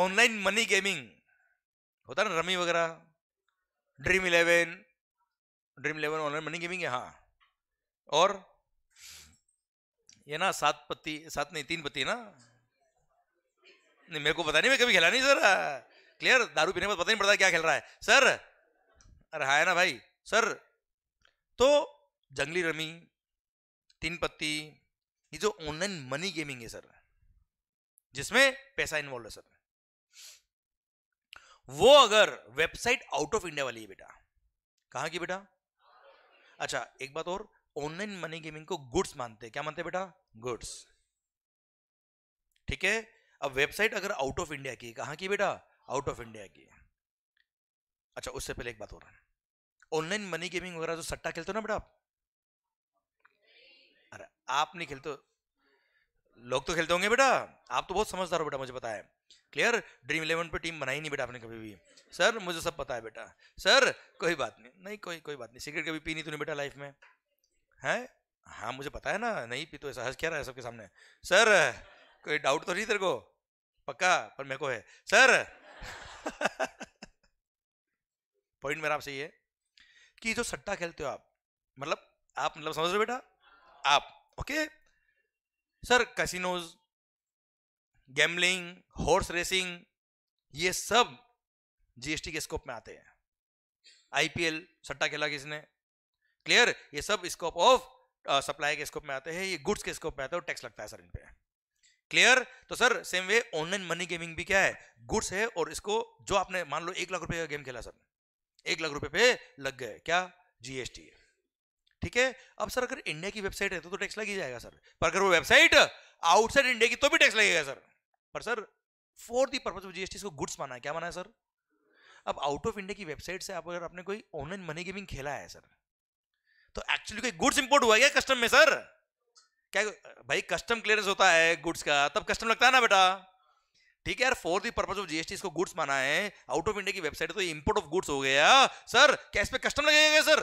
ऑनलाइन मनी गेमिंग होता ना रमी वगैरह dream eleven dream eleven online money gaming है हाँ और ये ना सात पत्ती सात नहीं तीन पत्ती ना नहीं मेरे को पता नहीं मैं कभी खेला नहीं सर क्लियर दारू पीने के बाद पता नहीं पड़ता क्या खेल रहा है सर अरे हाँ है ना भाई सर तो जंगली रमी तीन पत्ती ये जो ऑनलाइन मनी गेमिंग है सर जिसमें पैसा इन्वॉल्व है सर वो अगर वेबसाइट आउट ऑफ इंडिया वाली है बेटा कहा की बेटा अच्छा एक बात और ऑनलाइन मनी गेमिंग को गुड्स मानते हैं क्या मानते हैं बेटा गुड्स ठीक है अब वेबसाइट अगर आउट ऑफ इंडिया की कहा की बेटा आउट ऑफ इंडिया की अच्छा उससे पहले एक बात और ऑनलाइन मनी गेमिंग वगैरह जो सट्टा खेलते हो ना बेटा आप आप नहीं खेलते लोग तो खेलते होंगे बेटा आप तो बहुत समझदार हो बेटा मुझे पता है क्लियर ड्रीम इलेवन पे टीम बनाई नहीं बेटा आपने कभी भी सर मुझे सब पता है बेटा सर कोई बात नहीं नहीं कोई कोई बात नहीं सिगरेट कभी पी नहीं तूने बेटा लाइफ में है हाँ मुझे पता है ना नहीं पी तो ऐसा हंस क्या रहा है सबके सामने सर कोई डाउट तो नहीं तेरे को पक्का पर मेरे को है सर पॉइंट <laughs> मेरा आपसे ये है कि जो सट्टा खेलते हो आप मतलब आप मतलब समझ रहे हो बेटा आप okay sir casinos gambling horse racing ये सब जीएसटी के स्कोप में आते हैं आईपीएल सट्टा खेला किसने क्लियर ये सब स्कोप ऑफ सप्लाई के स्कोप में आते हैं ये गुड्स के स्कोप में आते हैं और टैक्स लगता है सर इन पे क्लियर तो sir same way online money gaming भी क्या है गुड्स है और इसको जो आपने मान लो एक लाख रुपए का गेम खेला सर एक लाख रुपए पे लग गए क्या जीएसटी है ठीक है अब सर अगर इंडिया की वेबसाइट है तो, तो टैक्स लग ही जाएगा सर पर अगर वो वेबसाइट आउटसाइड इंडिया की तो भी टैक्स लगेगा सर पर sir for the purpose of GST इसको गुड्स माना है क्या माना है सर अब आउट ऑफ इंडिया की वेबसाइट से आप अगर आपने कोई ऑनलाइन मनी गेमिंग खेला है सर तो एक्चुअली कोई गुड्स इंपोर्ट हुआ क्या कस्टम में सर क्या भाई कस्टम क्लियरेंस होता है गुड्स का तब कस्टम लगता है ना बेटा ठीक है यार for the purpose of GST इसको गुड्स माना है आउट ऑफ इंडिया की वेबसाइट तो इंपोर्ट ऑफ गुड्स हो गया सर क्या इस पर कस्टम लगेगा सर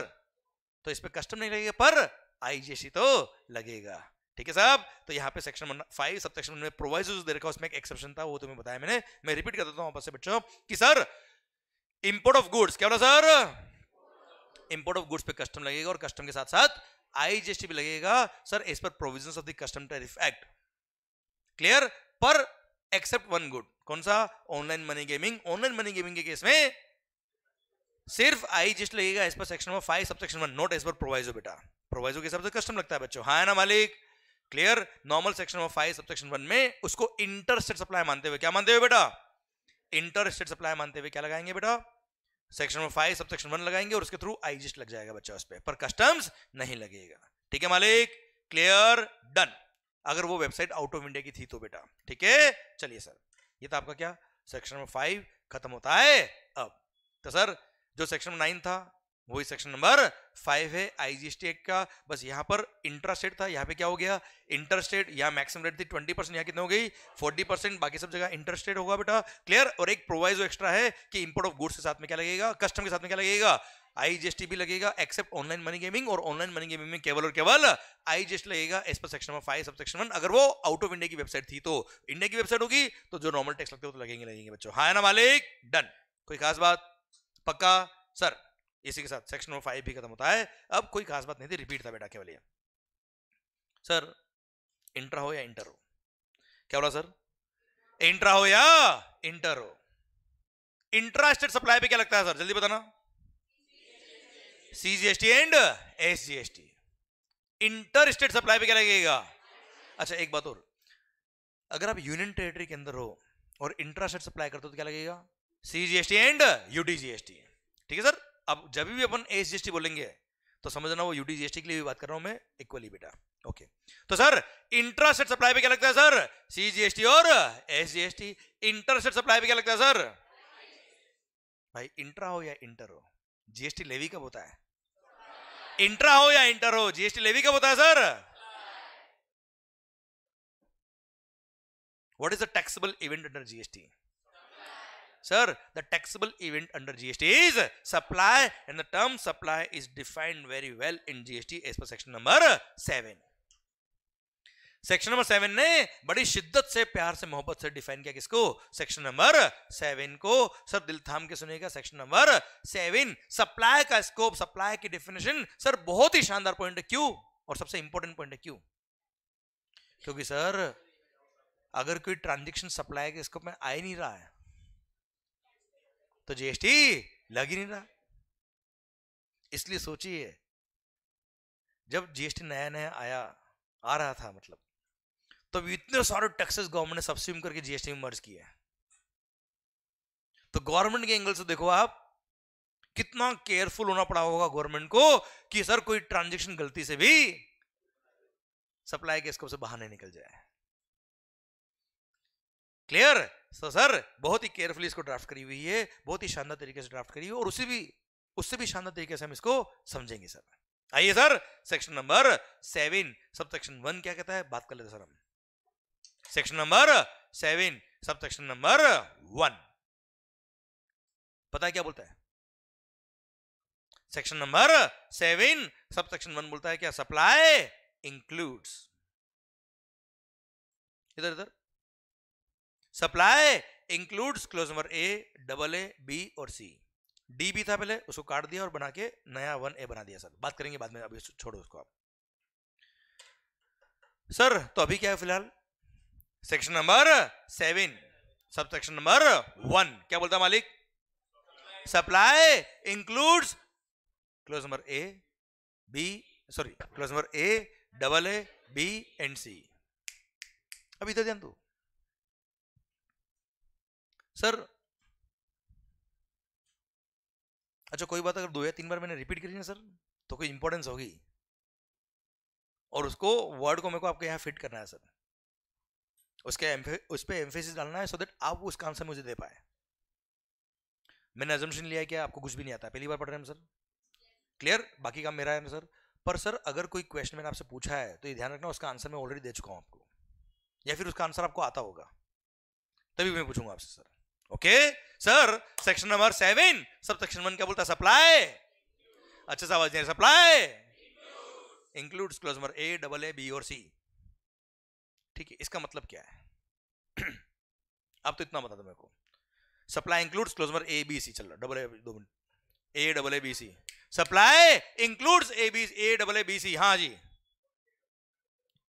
तो इस पर कस्टम नहीं लगेगा पर आईजीएसटी तो लगेगा ठीक है साहब तो यहाँ पे सेक्शन फाइव सब सेक्शन में प्रोवाइज दे रखा उसमें एक एक्सेप्शन था वो तुम्हें बताया मैंने मैं रिपीट कर देता हूँ आपसे बच्चों कि सर इंपोर्ट ऑफ गुड्स क्या बोला सर इंपोर्ट ऑफ गुड्स पे कस्टम लगेगा और कस्टम के साथ साथ आईजीएसटी भी लगेगा सर इस पर provision of the custom tariff act clear पर एक्सेप्ट वन गुड कौन सा online money gaming online money gaming के केस में सिर्फ आई जिस लगेगा as per section number five sub section one note as per proviso बेटा proviso के हिसाब से कस्टम लगता है बच्चों हाँ ना मालिक clear normal section number five sub section one में उसको इंटर स्टेट सप्लाई मानते हुए क्या मानते हुए बेटा इंटर स्टेट सप्लाई मानते हुए क्या लगाएंगे बेटा section number five sub section one लगाएंगे और उसके थ्रू आईजिस्ट लग जाएगा बच्चा उस पर पर कस्टम्स नहीं लगेगा ठीक है मालिक क्लियर डन अगर वो वेबसाइट आउट ऑफ इंडिया की थी तो बेटा ठीक है चलिए सर ये तो आपका क्या सेक्शन नंबर फाइव खत्म होता है अब तो सर जो सेक्शन नाइन था वही सेक्शन नंबर फाइव है आईजीएसटी एक्ट का बस यहां पर इंट्रास्टेट था यहाँ पे क्या हो गया इंटरस्टेट यहाँ मैक्सिमम रेट थी ट्वेंटी परसेंट यहाँ कितने हो गई फोर्टी परसेंट बाकी सब जगह इंटरस्टेट होगा बेटा क्लियर और एक प्रोवाइजो एक्स्ट्रा है कि इंपोर्ट ऑफ गुड्स के साथ में क्या लगेगा कस्टम के साथ में क्या लगेगा आईजीएसटी भी लगेगा एक्सेप्ट ऑनलाइन मनी गेमिंग और ऑनलाइन मनी गेमिंग में केवल और केवल आईजीएसटी लगेगा as per section number five sub section one अगर वो आउट ऑफ इंडिया की वेबसाइट थी तो इंडिया की वेबसाइट होगी तो जो नॉर्मल टैक्स लगते हो तो लगेंगे लगेंगे बच्चों हाँ ना मालिक डन कोई खास बात पक्का सर इसी के साथ सेक्शन नंबर फाइव भी खत्म होता है अब कोई खास बात नहीं थी रिपीट था बेटा केवल ये सर इंटर हो या इंटर हो क्या बोला सर इंट्रा हो या इंटर हो इंट्रा स्टेट सप्लाई पे क्या लगता है सर जल्दी बताना CGST and SGST inter state supply पे क्या लगेगा अच्छा एक बात और अगर आप यूनियन टेरिटरी के अंदर हो और इंट्रा स्टेट सप्लाई करते हो तो क्या लगेगा सीजीएसटी एंड यूटीजीएसटी ठीक है सर अब जब भी अपन एसजीएसटी बोलेंगे तो समझना वो यूटीजीएसटी के लिए भी बात कर रहा हूं मैं इक्वली बेटा ओके तो सर इंटरसेट सप्लाई पे क्या लगता है सर सीजीएसटी और एसजीएसटी इंटरसेट सप्लाई पे क्या लगता है सर भाई इंट्रा हो या इंटर हो जीएसटी लेवी कब होता है इंट्रा हो या इंटर हो जीएसटी लेवी कब होता है sir what is the taxable event under GST sir, the taxable event under GST is supply and the term supply is defined very well in GST as per section number 7. Section number seven ने बड़ी शिद्दत से प्यार से मोहब्बत से define किया किसको सेक्शन नंबर सेवन को सर दिल थाम के सुनेगा सेक्शन नंबर सेवन सप्लाई का स्कोप सप्लाई की डेफिनेशन सर बहुत ही शानदार पॉइंट है क्यों और सबसे इंपॉर्टेंट पॉइंट है क्यों क्योंकि सर अगर कोई ट्रांजेक्शन सप्लाई के स्कोप में आ ही नहीं रहा है तो जीएसटी लग ही नहीं रहा इसलिए सोचिए जब जीएसटी नया नया आया आ रहा था मतलब तब तो इतने सारे टैक्सेस गवर्नमेंट ने सब्सिम करके जीएसटी में मर्ज किया तो गवर्नमेंट के एंगल से देखो आप कितना केयरफुल होना पड़ा होगा गवर्नमेंट को कि सर कोई ट्रांजेक्शन गलती से भी सप्लाई के स्कोप से बाहर नहीं निकल जाए क्लियर सर सर बहुत ही केयरफुली इसको ड्राफ्ट करी हुई है बहुत ही शानदार तरीके से ड्राफ्ट करी हुई और उसी भी उससे भी शानदार तरीके से हम इसको समझेंगे सर आइए sir section number seven sub section one क्या कहता है बात कर लेते सर हम section number seven sub section number one पता है क्या बोलता है section number seven sub section one बोलता है क्या सप्लाई इंक्लूड्स इधर इधर supply includes clause number A double A B और सी डी भी था पहले उसको काट दिया और बना के नया वन ए बना दिया सर बात करेंगे बाद में अभी छोड़ो उसको आप सर तो अभी क्या है फिलहाल section number seven sub section number one क्या बोलता मालिक supply includes clause number A B sorry clause number A double A B and C अभी तो ध्यान दू सर अच्छा कोई बात अगर दो या तीन बार मैंने रिपीट करी ना सर तो कोई इंपॉर्टेंस होगी और उसको वर्ड को मेरे को आपके यहाँ फिट करना है सर उसके उस पर एम्फेसिस डालना है सो देट आप उसका आंसर मुझे दे पाए मैंने एजम्पन लिया कि आपको कुछ भी नहीं आता पहली बार पढ़ रहे हैं सर क्लियर बाकी काम मेरा है ना सर पर सर अगर कोई क्वेश्चन मैंने आपसे पूछा है तो ये ध्यान रखना उसका आंसर मैं ऑलरेडी दे चुका हूँ आपको या फिर उसका आंसर आपको आता होगा तभी मैं पूछूंगा आपसे sir okay sir section number seven sub section one क्या बोलता है सप्लाई अच्छा सा आवाज supply includes clause number A double A B और सी ठीक है इसका मतलब क्या है <clears throat> अब तो इतना बता दो मेरे को supply includes clause number A B C चल रहा डबल ए दो minute A double A B C supply includes A B A double A B C हाँ जी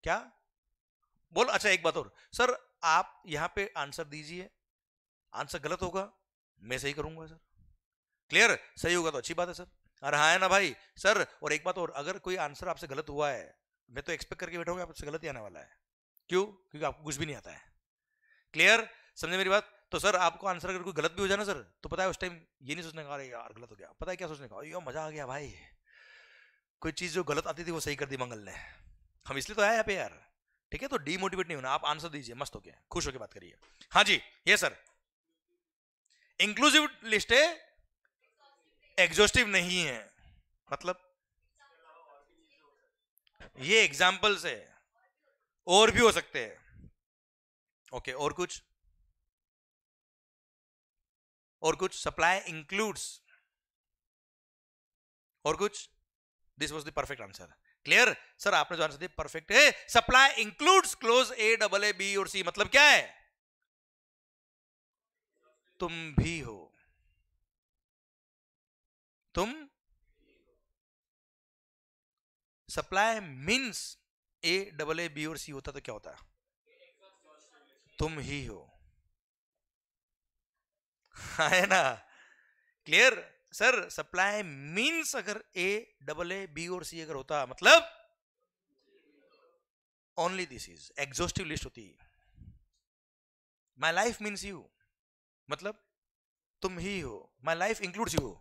क्या बोल अच्छा एक बात और सर आप यहां पे आंसर दीजिए आंसर गलत होगा मैं सही करूंगा सर क्लियर सही होगा तो अच्छी बात है सर अरे हाँ है ना भाई सर और एक बात और अगर कोई आंसर आपसे गलत हुआ है मैं तो एक्सपेक्ट करके बैठा हूँ आपसे गलत ही आने वाला है क्यों क्योंकि आपको कुछ भी नहीं आता है क्लियर समझे मेरी बात तो सर आपको आंसर अगर कोई गलत भी हो जाए ना सर तो पता है उस टाइम ये नहीं सोचने का अरे यार गलत हो गया पता है क्या सोचने का यो मजा आ गया भाई कोई चीज़ जो गलत आती थी वो सही कर दी मंगल ने हम इसलिए तो आए यहाँ पे यार ठीक है तो डीमोटिवेट नहीं होना आप आंसर दीजिए मस्त हो गया खुश होकर बात करिए हाँ जी ये सर इंक्लूसिव लिस्ट है एग्जोस्टिव नहीं है मतलब ये एग्जाम्पल्स है और भी हो सकते हैं ओके और कुछ और कुछ सप्लाई इंक्लूड्स और कुछ this was the perfect answer clear sir आपने जो आंसर दिया परफेक्ट है supply includes clause A double A B और सी मतलब क्या है तुम भी हो तुम supply means A double A B और सी होता तो क्या होता तुम ही हो <laughs> है ना क्लियर सर सप्लाई मीन्स अगर ए डबल ए बी और सी अगर होता मतलब only this is exhaustive list होती माई लाइफ मीन्स यू मतलब तुम ही हो my life includes you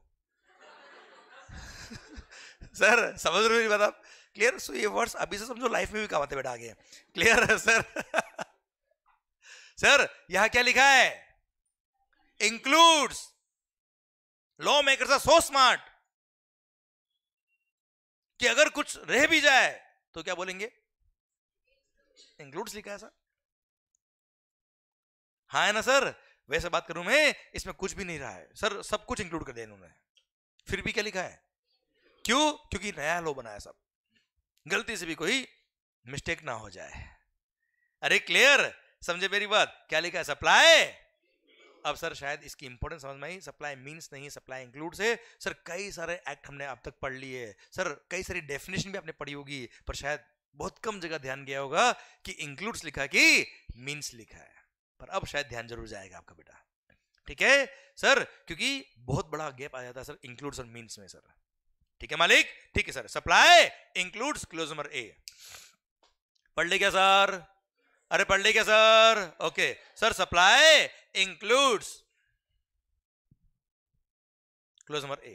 sir समझ रहे बात आप क्लियर सो ये वर्ड्स अभी से समझो लाइफ में भी कमाते बेटा आगे क्लियर है सर सर यहां क्या लिखा है includes law maker so smart कि अगर कुछ रह भी जाए तो क्या बोलेंगे इंक्लूड्स लिखा है सर हाँ है ना सर वैसे बात करूं मैं इसमें कुछ भी नहीं रहा है सर सब कुछ इंक्लूड कर दिया इन्होंने फिर भी क्या लिखा है क्यों क्योंकि नया लो बनाया सब गलती से भी कोई मिस्टेक ना हो जाए अरे क्लियर समझे मेरी बात क्या लिखा है सप्लाई अब सर शायद इसकी इंपोर्टेंस समझ में आई सप्लाई मींस नहीं सप्लाई इंक्लूड से सर कई सारे एक्ट हमने अब तक पढ़ लिए सर कई सारी डेफिनेशन भी आपने पढ़ी होगी पर शायद बहुत कम जगह ध्यान गया होगा कि इंक्लूड्स लिखा कि मीन्स लिखा है पर अब शायद ध्यान जरूर जाएगा आपका बेटा ठीक है सर क्योंकि बहुत बड़ा गैप आ जाता है सर इंक्लूड सर मीन्स में सर ठीक है मालिक ठीक है sir supply includes clause number A पढ़ ले क्या सर अरे पढ़ ले क्या sir okay sir supply includes clause number A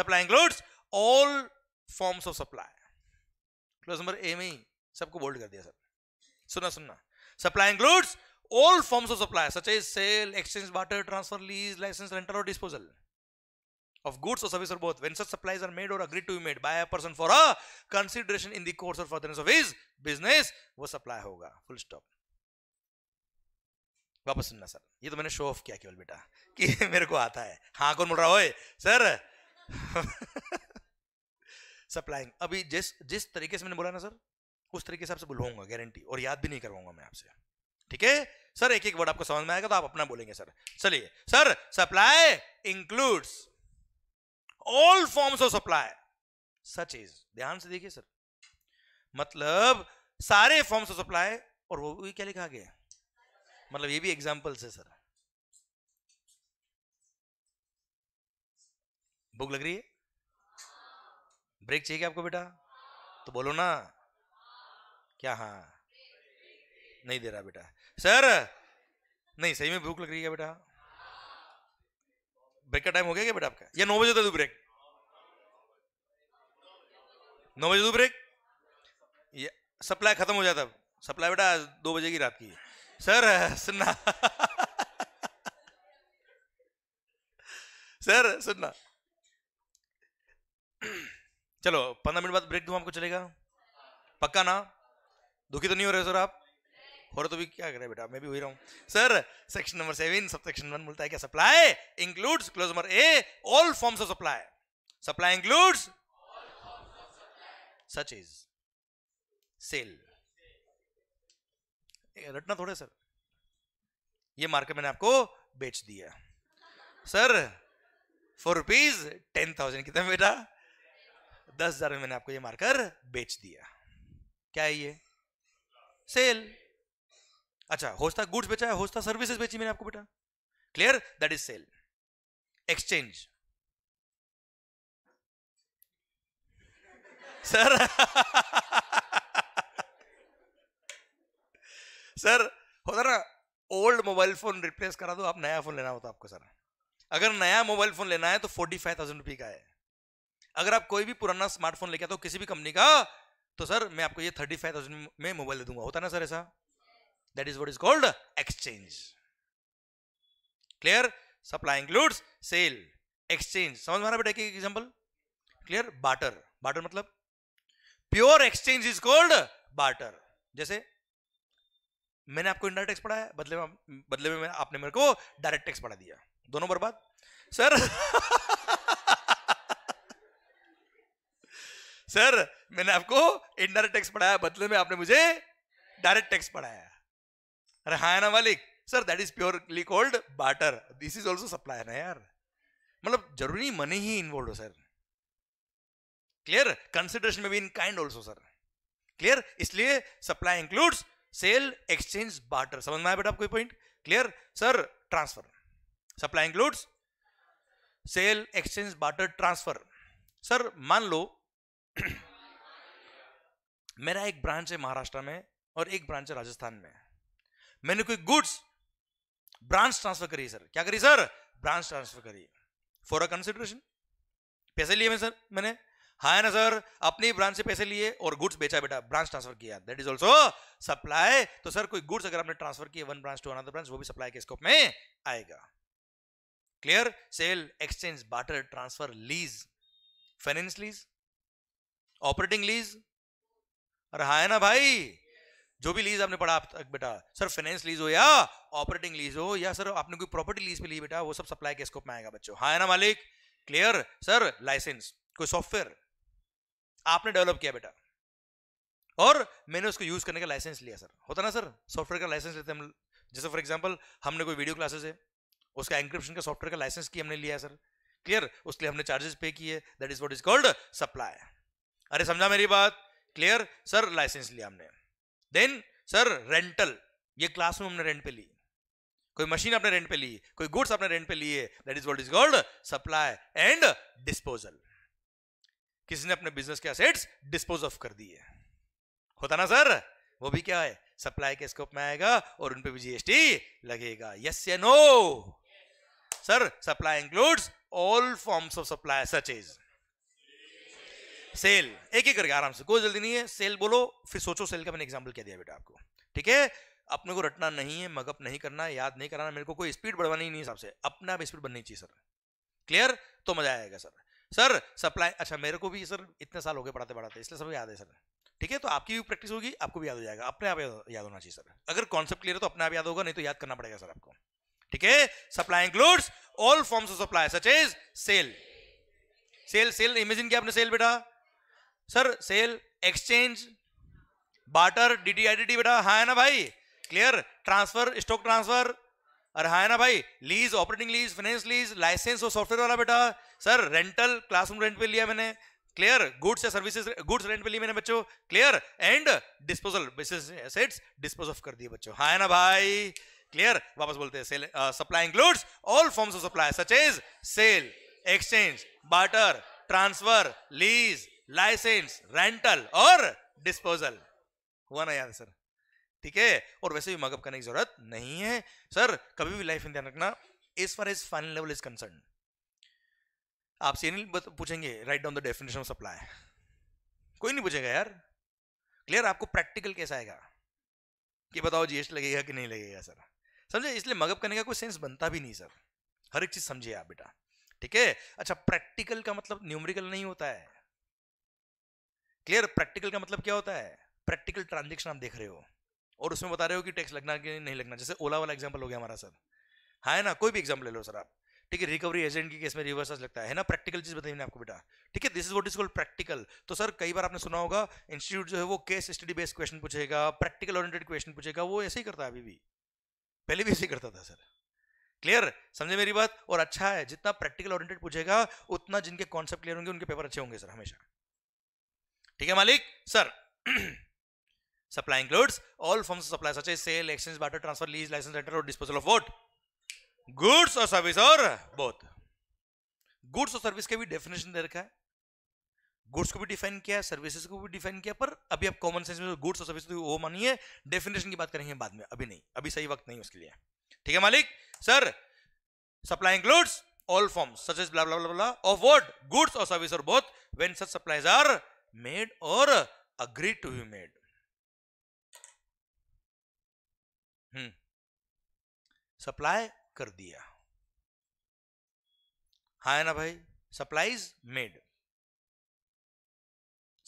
supply includes all forms of supply clause number A में ही सबको बोल्ड कर दिया सर सुना सुनना supply includes all forms of supply such as sale, exchange, barter, transfer, lease, license, rental or disposal of goods or service or both when such supplies are made or agreed to be made by a person for a consideration in the course or furtherance of his business wo supply hoga full stop वापस सुनना sir ये तो मैंने show off किया केवल बेटा कि मेरे को आता है हाँ कौन बोल रहा है सर सप्लाइंग अभी जिस जिस तरीके से मैंने बोला ना सर उस तरीके से आपसे बुलवाऊंगा गारंटी और याद भी नहीं करवाऊंगा मैं आपसे ठीक है सर एक एक वर्ड आपको समझ में आएगा तो आप अपना बोलेंगे सर चलिए sir supply includes all forms of supply such is ध्यान से देखिए सर मतलब सारे फॉर्म्स ऑफ सप्लाई और वो भी क्या लिखा गया मतलब ये भी एग्जाम्पल्स है सर भूख लग रही है ब्रेक चाहिए आपको बेटा तो बोलो ना क्या हाँ नहीं दे रहा बेटा सर नहीं सही में भूख लग रही है बेटा ब्रेक का टाइम हो गया क्या बेटा आपका या नौ बजे दो ब्रेक नौ बजे दो ब्रेक ये सप्लाई खत्म हो जाता सप्लाई बेटा दो बजे की रात की है सर सुनना सर सुनना चलो पंद्रह मिनट बाद ब्रेक दूं आपको चलेगा पक्का ना दुखी तो नहीं हो रहे सर आप हो रहा तो भी क्या करे बेटा मैं भी वही रहा हूँ sir section number seven sub section one बोलता है क्या supply includes clause number A all forms of supply supply includes such is sale रटना थोड़े सर ये मार्केट मैंने आपको बेच दिया sir four rupees ten thousand कितने बेटा दस हजार में मैंने आपको ये मार्कर बेच दिया क्या है ये सेल अच्छा होस्ता गुड्स बेचा है होस्ता सर्विसेज बेची मैंने आपको बेटा clear that is sale exchange sir sir होता ना ओल्ड मोबाइल फोन रिप्लेस करा दो आप नया फोन लेना होता आपको सर अगर नया मोबाइल फोन लेना है तो फोर्टी फाइव थाउजेंड रुपी का है अगर आप कोई भी पुराना स्मार्टफोन लेके आते हो किसी भी कंपनी का तो सर मैं आपको ये थर्टी फाइव थाउजेंड में मोबाइल दे दूंगा होता ना सर ऐसा that is what is called exchange clear supply includes sale exchange समझ में आ रहा बेटा एक एग्जांपल क्लियर बाटर बाटर मतलब pure exchange is called barter जैसे मैंने आपको इनडायरेक्ट टैक्स पढ़ाया बदले में बदले में आपने मेरे को डायरेक्ट टैक्स पढ़ा दिया दोनों बर्बाद सर सर <laughs> मैंने आपको इनडायरेक्ट टैक्स पढ़ाया बदले में आपने मुझे डायरेक्ट टैक्स पढ़ाया रहाना मालिक sir that is purely called barter this is also supplier ना यार मतलब जरूरी मनी ही इन्वॉल्व हो सर क्लियर कंसिडरेशन में भी in kind also sir clear इसलिए supply includes sale exchange barter समझ में आया बेटा कोई point clear sir transfer supply includes sale exchange barter transfer sir मान लो <coughs> मेरा एक ब्रांच है महाराष्ट्र में और एक ब्रांच है राजस्थान में मैंने कोई गुड्स ब्रांच ट्रांसफर करिए सर क्या करिए सर ब्रांच ट्रांसफर करी फॉर अ कंसिडरेशन पैसे लिए मैं सर मैंने हाँ है ना सर अपनी ब्रांच से पैसे लिए और गुड्स बेचा बेटा ब्रांच ट्रांसफर किया दैट इज ऑल्सो सप्लाई तो सर कोई गुड्स अगर आपने ट्रांसफर किए one branch to another branch वो भी सप्लाई के स्कोप में आएगा clear sale exchange barter transfer lease finance lease operating lease अरे हाँ है ना भाई जो भी लीज आपने पढ़ा आप बेटा सर फाइनेंस लीज हो या ऑपरेटिंग लीज हो या सर आपने कोई प्रॉपर्टी लीज पे ली बेटा वो सब सप्लाई के स्कोप में आएगा बच्चों हाँ है ना मालिक क्लियर सर लाइसेंस कोई सॉफ्टवेयर आपने डेवलप किया बेटा और मैंने उसको यूज करने का लाइसेंस लिया सर होता ना सर सॉफ्टवेयर का लाइसेंस लेते हम जैसे फॉर एग्जाम्पल हमने कोई वीडियो क्लासेस है उसका एंक्रिप्शन का सॉफ्टवेयर का लाइसेंस की हमने लिया सर क्लियर उसके लिए हमने चार्जेस पे किए that is what is called supply अरे समझा मेरी बात क्लियर सर लाइसेंस लिया हमने देन सर रेंटल ये क्लास में हमने रेंट पे ली कोई मशीन आपने रेंट पे ली कोई गुड्स आपने रेंट पे लिए that is what is called supply and disposal किसी ने अपने बिजनेस के असेट्स डिस्पोज ऑफ कर दिए होता ना सर वो भी क्या है सप्लाई के स्कोप में आएगा और उनपे भी जीएसटी लगेगा यस या no sir supply includes all forms of supply such is sale एक ही करके आराम से कोई जल्दी नहीं है सेल बोलो फिर सोचो सेल का मैंने एग्जाम्पल क्या दिया बेटा आपको ठीक है अपने को रटना नहीं है मगअप नहीं करना याद नहीं कराना मेरे को कोई स्पीड बढ़वानी नहीं हिसाब से अपने आप स्पीड बननी चाहिए सर क्लियर तो मजा आएगा सर सर सप्लाई अच्छा मेरे को भी सर इतने साल हो गए पढ़ाते पढ़ाते इसलिए सब याद है सर ठीक है तो आपकी भी प्रैक्टिस होगी आपको भी याद हो जाएगा अपने आप याद होना चाहिए सर अगर कॉन्सेप्ट क्लियर है तो अपने आप याद होगा नहीं तो याद करना पड़ेगा सर आपको ठीक है supply includes all forms of supply such is sale sale sale imagine किया आपने सेल बेटा सर सेल एक्सचेंज बाटर डी बेटा हाँ है ना भाई क्लियर ट्रांसफर स्टॉक ट्रांसफर अरे हाँ है ना भाई lease operating lease finance lease license और सॉफ्टवेयर वाला बेटा सर रेंटल क्लासरूम रेंट पे लिया मैंने क्लियर गुड्स या सर्विसेज गुड्स रेंट पे लिए मैंने बच्चों clear and disposal business assets dispose of कर दिए बच्चों हाँ है ना भाई क्लियर वापस बोलते हैं supply includes all forms of supply such as sale exchange barter transfer lease license rental और डिस्पोजल हुआ ना याद सर ठीक है और वैसे भी मगअप करने की जरूरत नहीं है सर कभी भी लाइफ में ध्यान रखना as far as final level is concern आपसे ये नहीं पूछेंगे write down the definition of supply कोई नहीं पूछेगा यार क्लियर आपको प्रैक्टिकल कैसा आएगा कि बताओ जीएसटी लगेगा कि नहीं लगेगा सर समझे इसलिए मगअप करने का कोई सेंस बनता भी नहीं सर हर एक चीज समझिए आप बेटा ठीक है अच्छा प्रैक्टिकल का मतलब न्यूमरिकल नहीं होता है क्लियर प्रैक्टिकल का मतलब क्या होता है प्रैक्टिकल ट्रांजेक्शन आप देख रहे हो और उसमें बता रहे हो कि टैक्स लगना कि नहीं लगना जैसे ओला वाला एग्जाम्पल हो गया हमारा सर हाँ है ना कोई भी एग्जाम्पल ले लो सर आप ठीक है रिकवरी एजेंट के केस में रिवर्स लगता है ना प्रैक्टिकल चीज बताई मैंने आपको बेटा ठीक है this is what is called practical तो सर कई बार आपने सुना होगा इंस्टीट्यूट जो है वो केस स्टडी बेस्ड क्वेश्चन पूछेगा प्रैक्टिकल ओरिएंटेड क्वेश्चन पूछेगा वो ऐसे ही करता है अभी भी पहले भी ऐसे ही करता था सर क्लियर समझे मेरी बात और अच्छा है जितना प्रैक्टिकल ओरिएंटेड पूछेगा उतना जिनके कॉन्सेप्ट क्लियर होंगे उनके पेपर अच्छे होंगे सर हमेशा ठीक है मालिक sir supply includes all forms of supply such as sale exchange barter transfer lease license rental और डिस्पोजल ऑफ what गुड्स और सर्विस और बोथ गुड्स और सर्विस के भी डेफिनेशन दे रखा है गुड्स को भी डिफाइन किया सर्विसेज को भी डिफाइन किया पर अभी आप कॉमन सेंस में गुड्स और सर्विस तो वो मानिए डेफिनेशन की बात करेंगे बाद में अभी नहीं अभी सही वक्त नहीं उसके लिए ठीक है मालिक sir supply includes all forms such as blah blah blah of what goods और सर्विस और both when such supplies are made or agree to be made. Hmm hmm. Supply कर दिया हा है ना भाई सप्लाईज मेड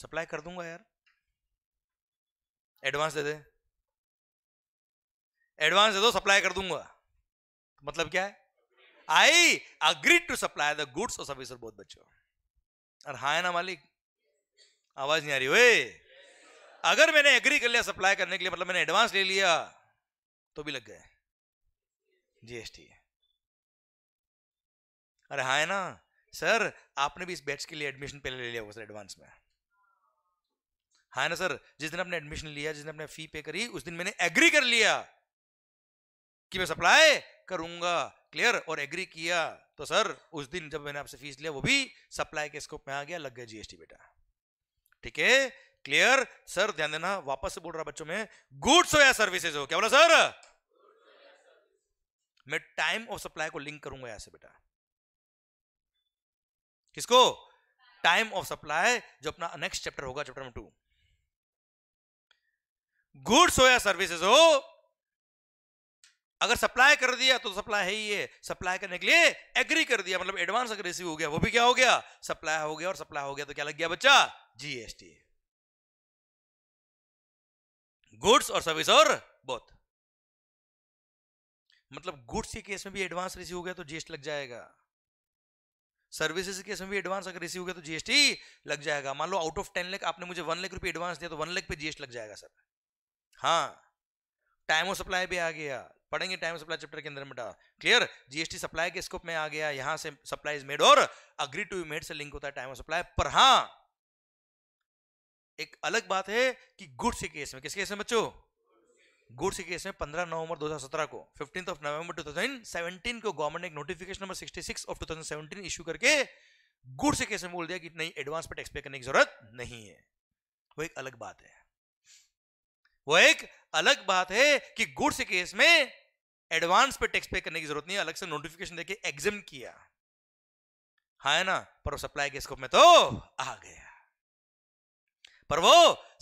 सप्लाई कर दूंगा यार एडवांस दे दे एडवांस दे दो सप्लाई कर दूंगा तो मतलब क्या है I agree to supply the goods और सर्विस बहुत बच्चों और हाँ है ना मालिक आवाज नहीं आ रही ओए अगर मैंने एग्री कर लिया सप्लाई करने के लिए मतलब मैंने एडवांस ले लिया तो भी लग गए जीएसटी अरे हाँ है ना सर आपने भी इस बैच के लिए एडमिशन पहले ले लिया होगा सर एडवांस में हाँ ना सर जिस दिन आपने एडमिशन लिया जिस दिन आपने फी पे करी उस दिन मैंने एग्री कर लिया कि मैं सप्लाई करूंगा क्लियर और एग्री किया तो सर उस दिन जब मैंने आपसे फीस लिया वो भी सप्लाई के स्कोप में आ गया लग गया जीएसटी बेटा ठीक है क्लियर सर ध्यान देना वापस से बोल रहा बच्चों में गुड सोया सर्विसेज हो क्या बोला सर मैं टाइम ऑफ सप्लाई को लिंक करूंगा यहां से बेटा किसको टाइम ऑफ सप्लाई जो अपना नेक्स्ट चैप्टर होगा चैप्टर नंबर टू गुड सोया सर्विसेज हो अगर सप्लाई कर दिया तो सप्लाई है ही है सप्लाई करने के लिए एग्री कर दिया मतलब एडवांस अगर रिसीव हो गया वो भी क्या हो गया सप्लाई हो गया और सप्लाई हो गया तो क्या लग गया बच्चा जीएसटी गुड्स और सर्विस और बोथ मतलब गुड्स के केस में भी एडवांस रिसीव हो गया तो जीएसटी लग जाएगा सर्विसेज के केस में भी एडवांस अगर रिसीव हो गया तो जीएसटी लग जाएगा मान लो आउट ऑफ टेन लेख आपने मुझे वन लाख रुपये एडवांस दिया तो वन लाख पे जीएसटी लग जाएगा सर हाँ टाइम ऑफ सप्लाई भी आ गया पढ़ेंगे टाइम ऑफ सप्लाई चैप्टर के अंदर बेटा क्लियर जीएसटी सप्लाई के स्कोप में आ गया यहां से सप्लाई इज मेड और अग्री टू मेड से लिंक होता है टाइम ऑफ सप्लाई पर हाँ एक अलग बात है कि गुड्स के केस में किस केस में बच्चों गुड्स के केस में 15 नवंबर 2017 को 15th ऑफ नवंबर 2017 को गवर्नमेंट ने एक नोटिफिकेशन नंबर 66 ऑफ 2017 इशू करके गुड्स के केस में बोल दिया कि नहीं एडवांस पे टैक्स पे करने की जरूरत नहीं है वो एक अलग बात है वो एक अलग बात है कि गुड्स के केस में एडवांस पे टैक्स पे करने की जरूरत नहीं है अलग से नोटिफिकेशन देके एग्जाम किया हाँ है ना पर सप्लाई के स्कोप में तो आ गया पर वो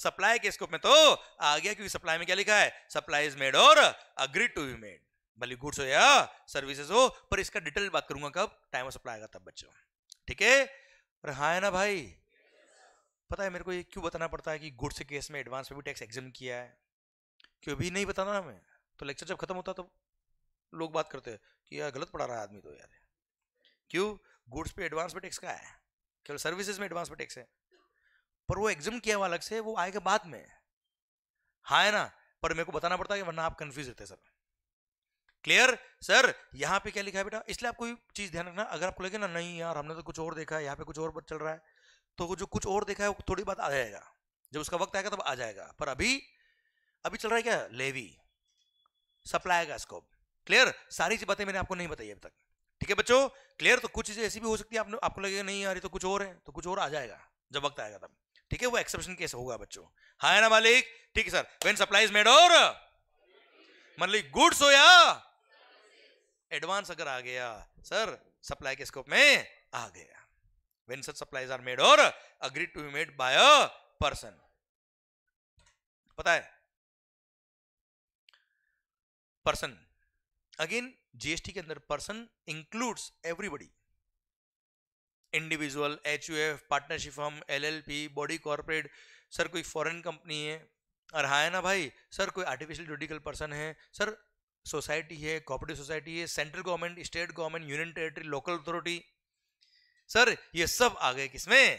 सप्लाई के स्कोप में तो आ गया क्योंकि सप्लाई में क्या लिखा है सप्लाई इज मेड और अग्री टू बी मेड भले गुड्स हो या सर्विसेज हो पर इसका डिटेल बात करूंगा कब टाइम ऑफ सप्लाई आएगा तब बच्चों ठीक है पर हाँ है ना भाई पता है मेरे को ये क्यों बताना पड़ता है कि गुड्स केस में एडवांस में भी टैक्स एग्जाम किया है क्यों भी नहीं बताना हमें तो लेक्चर जब खत्म होता तो लोग बात करते हैं कि यार गलत पढ़ा रहा है आदमी तो यार क्यों गुड्स पे एडवांस पे टैक्स का है केवल सर्विसेज में एडवांस पे टैक्स है पर वो एग्जाम किया हुआ अलग से वो आएगा बाद में हाँ है ना पर मेरे को बताना पड़ता है वरना आप कंफ्यूज रहते सर क्लियर सर यहाँ पे क्या लिखा है बेटा इसलिए आप कोई चीज ध्यान रखना अगर आपको लगे ना नहीं यार हमने तो कुछ और देखा है यहाँ पे कुछ और चल रहा है तो जो कुछ और देखा है वो थोड़ी बात आ जाएगा जब उसका वक्त आएगा तब आ जाएगा पर अभी अभी चल रहा है क्या लेवी सप्लाई का स्कोप क्लियर सारी चीज बातें मैंने आपको नहीं बताई अब तक ठीक है बच्चों क्लियर तो कुछ चीजें ऐसी भी हो सकती है आपने आपको लगेगा नहीं यार ये तो कुछ और है तो कुछ और आ जाएगा जब वक्त आएगा तब ठीक है वो एक्सेप्शन केस होगा बच्चों हाँ है ना मालिक ठीक है सर वेन सप्लाईज मेड और मतलब गुड्स हो या एडवांस अगर आ गया सर सप्लाई के स्कोप में आ गया when sir supplies are made और agree to be made by a person पता है पर्सन अगेन जीएसटी के अंदर person includes everybody individual H U F partnership firm L L P body corporate sir कोई foreign company है और हाँ है ना भाई सर कोई आर्टिफिशियल जुडिकल पर्सन है सर सोसाइटी है कॉपरेटिव सोसाइटी है central government state government union territory local authority sir ये सब आ गए किसमें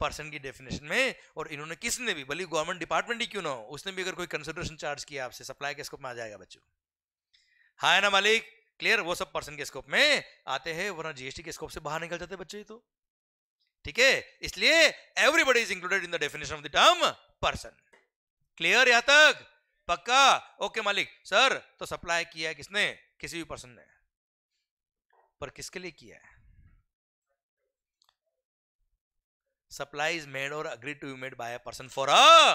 पर्सन की डेफिनेशन में और इन्होंने किसने भी भले गवर्नमेंट डिपार्टमेंट ही क्यों ना हो उसने भी अगर कोई कंसिडरेशन चार्ज किया आपसे सप्लाई के इसको में आ जाएगा बच्चों हाँ है ना मालिक क्लियर वो सब पर्सन के स्कोप में आते हैं वरना जीएसटी के स्कोप से बाहर निकल जाते बच्चे तो ठीक है इसलिए everybody is included in the definition of the term person clear यहां तक पक्का ओके मालिक सर तो सप्लाई किया है किसने किसी भी पर्सन ने पर किसके लिए किया है सप्लाई इज मेड और agree to made by a person for a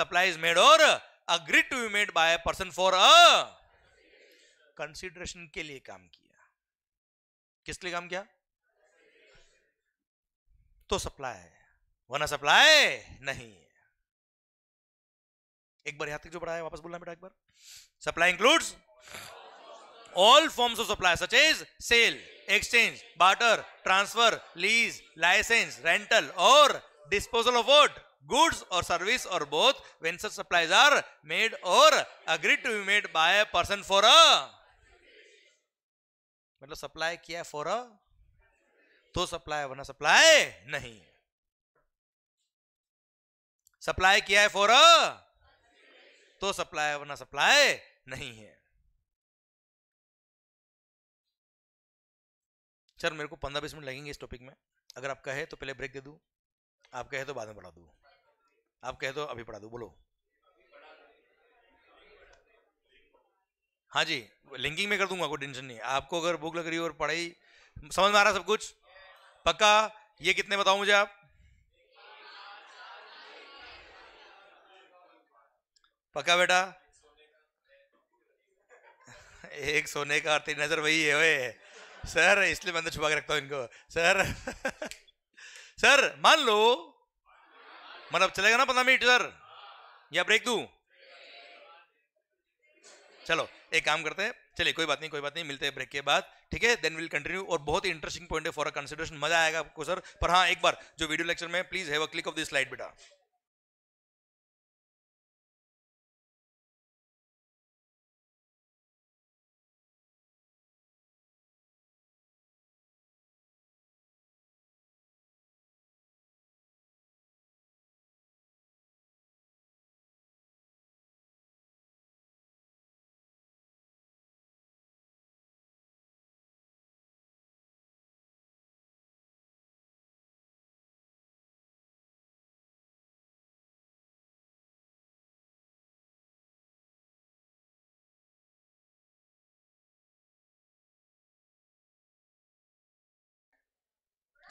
supply is made और agree to made by a person for a consideration के लिए काम किया किस लिए काम किया तो सप्लाई है वरना सप्लाई नहीं है एक बार यहां तक जो पढ़ा है वापस बोलना बेटा एक बार supply includes all forms of supply such is sale exchange barter transfer lease license rental और डिस्पोजल ऑफ वोट गुड्स और सर्विस और both when supplies are made और agree to be made by person for a मतलब supply किया for a तो supply वरना supply नहीं supply किया है फॉर अ तो सप्लाई वरना सप्लाई नहीं है सर तो मेरे को पंद्रह बीस मिनट लगेंगे इस टॉपिक में अगर आप कहे तो पहले ब्रेक दे दूं आप कहे तो बाद में पढ़ा दूं आप कहे तो अभी पढ़ा दूं बोलो हाँ जी लिंकिंग में कर दूंगा कोई टेंशन नहीं आपको अगर भूख लग रही हो और पढ़ाई समझ में आ रहा सब कुछ पक्का ये कितने बताओ मुझे आप पक्का बेटा एक सोने का और नजर वही है वे सर इसलिए मैं छुपा के रखता हूं इनको सर सर मान लो मतलब चलेगा ना पंद्रह मिनट सर या ब्रेक दू चलो एक काम करते हैं चलिए कोई बात नहीं कोई बात नहीं मिलते हैं ब्रेक के बाद ठीक है देन विल कंटिन्यू और बहुत ही इंटरेस्टिंग पॉइंट है फॉर अ कंसिडरेशन मजा आएगा आपको सर पर हाँ एक बार जो वीडियो लेक्चर में please have a click of this slide बेटा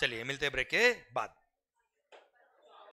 चलिए मिलते ब्रेक के बाद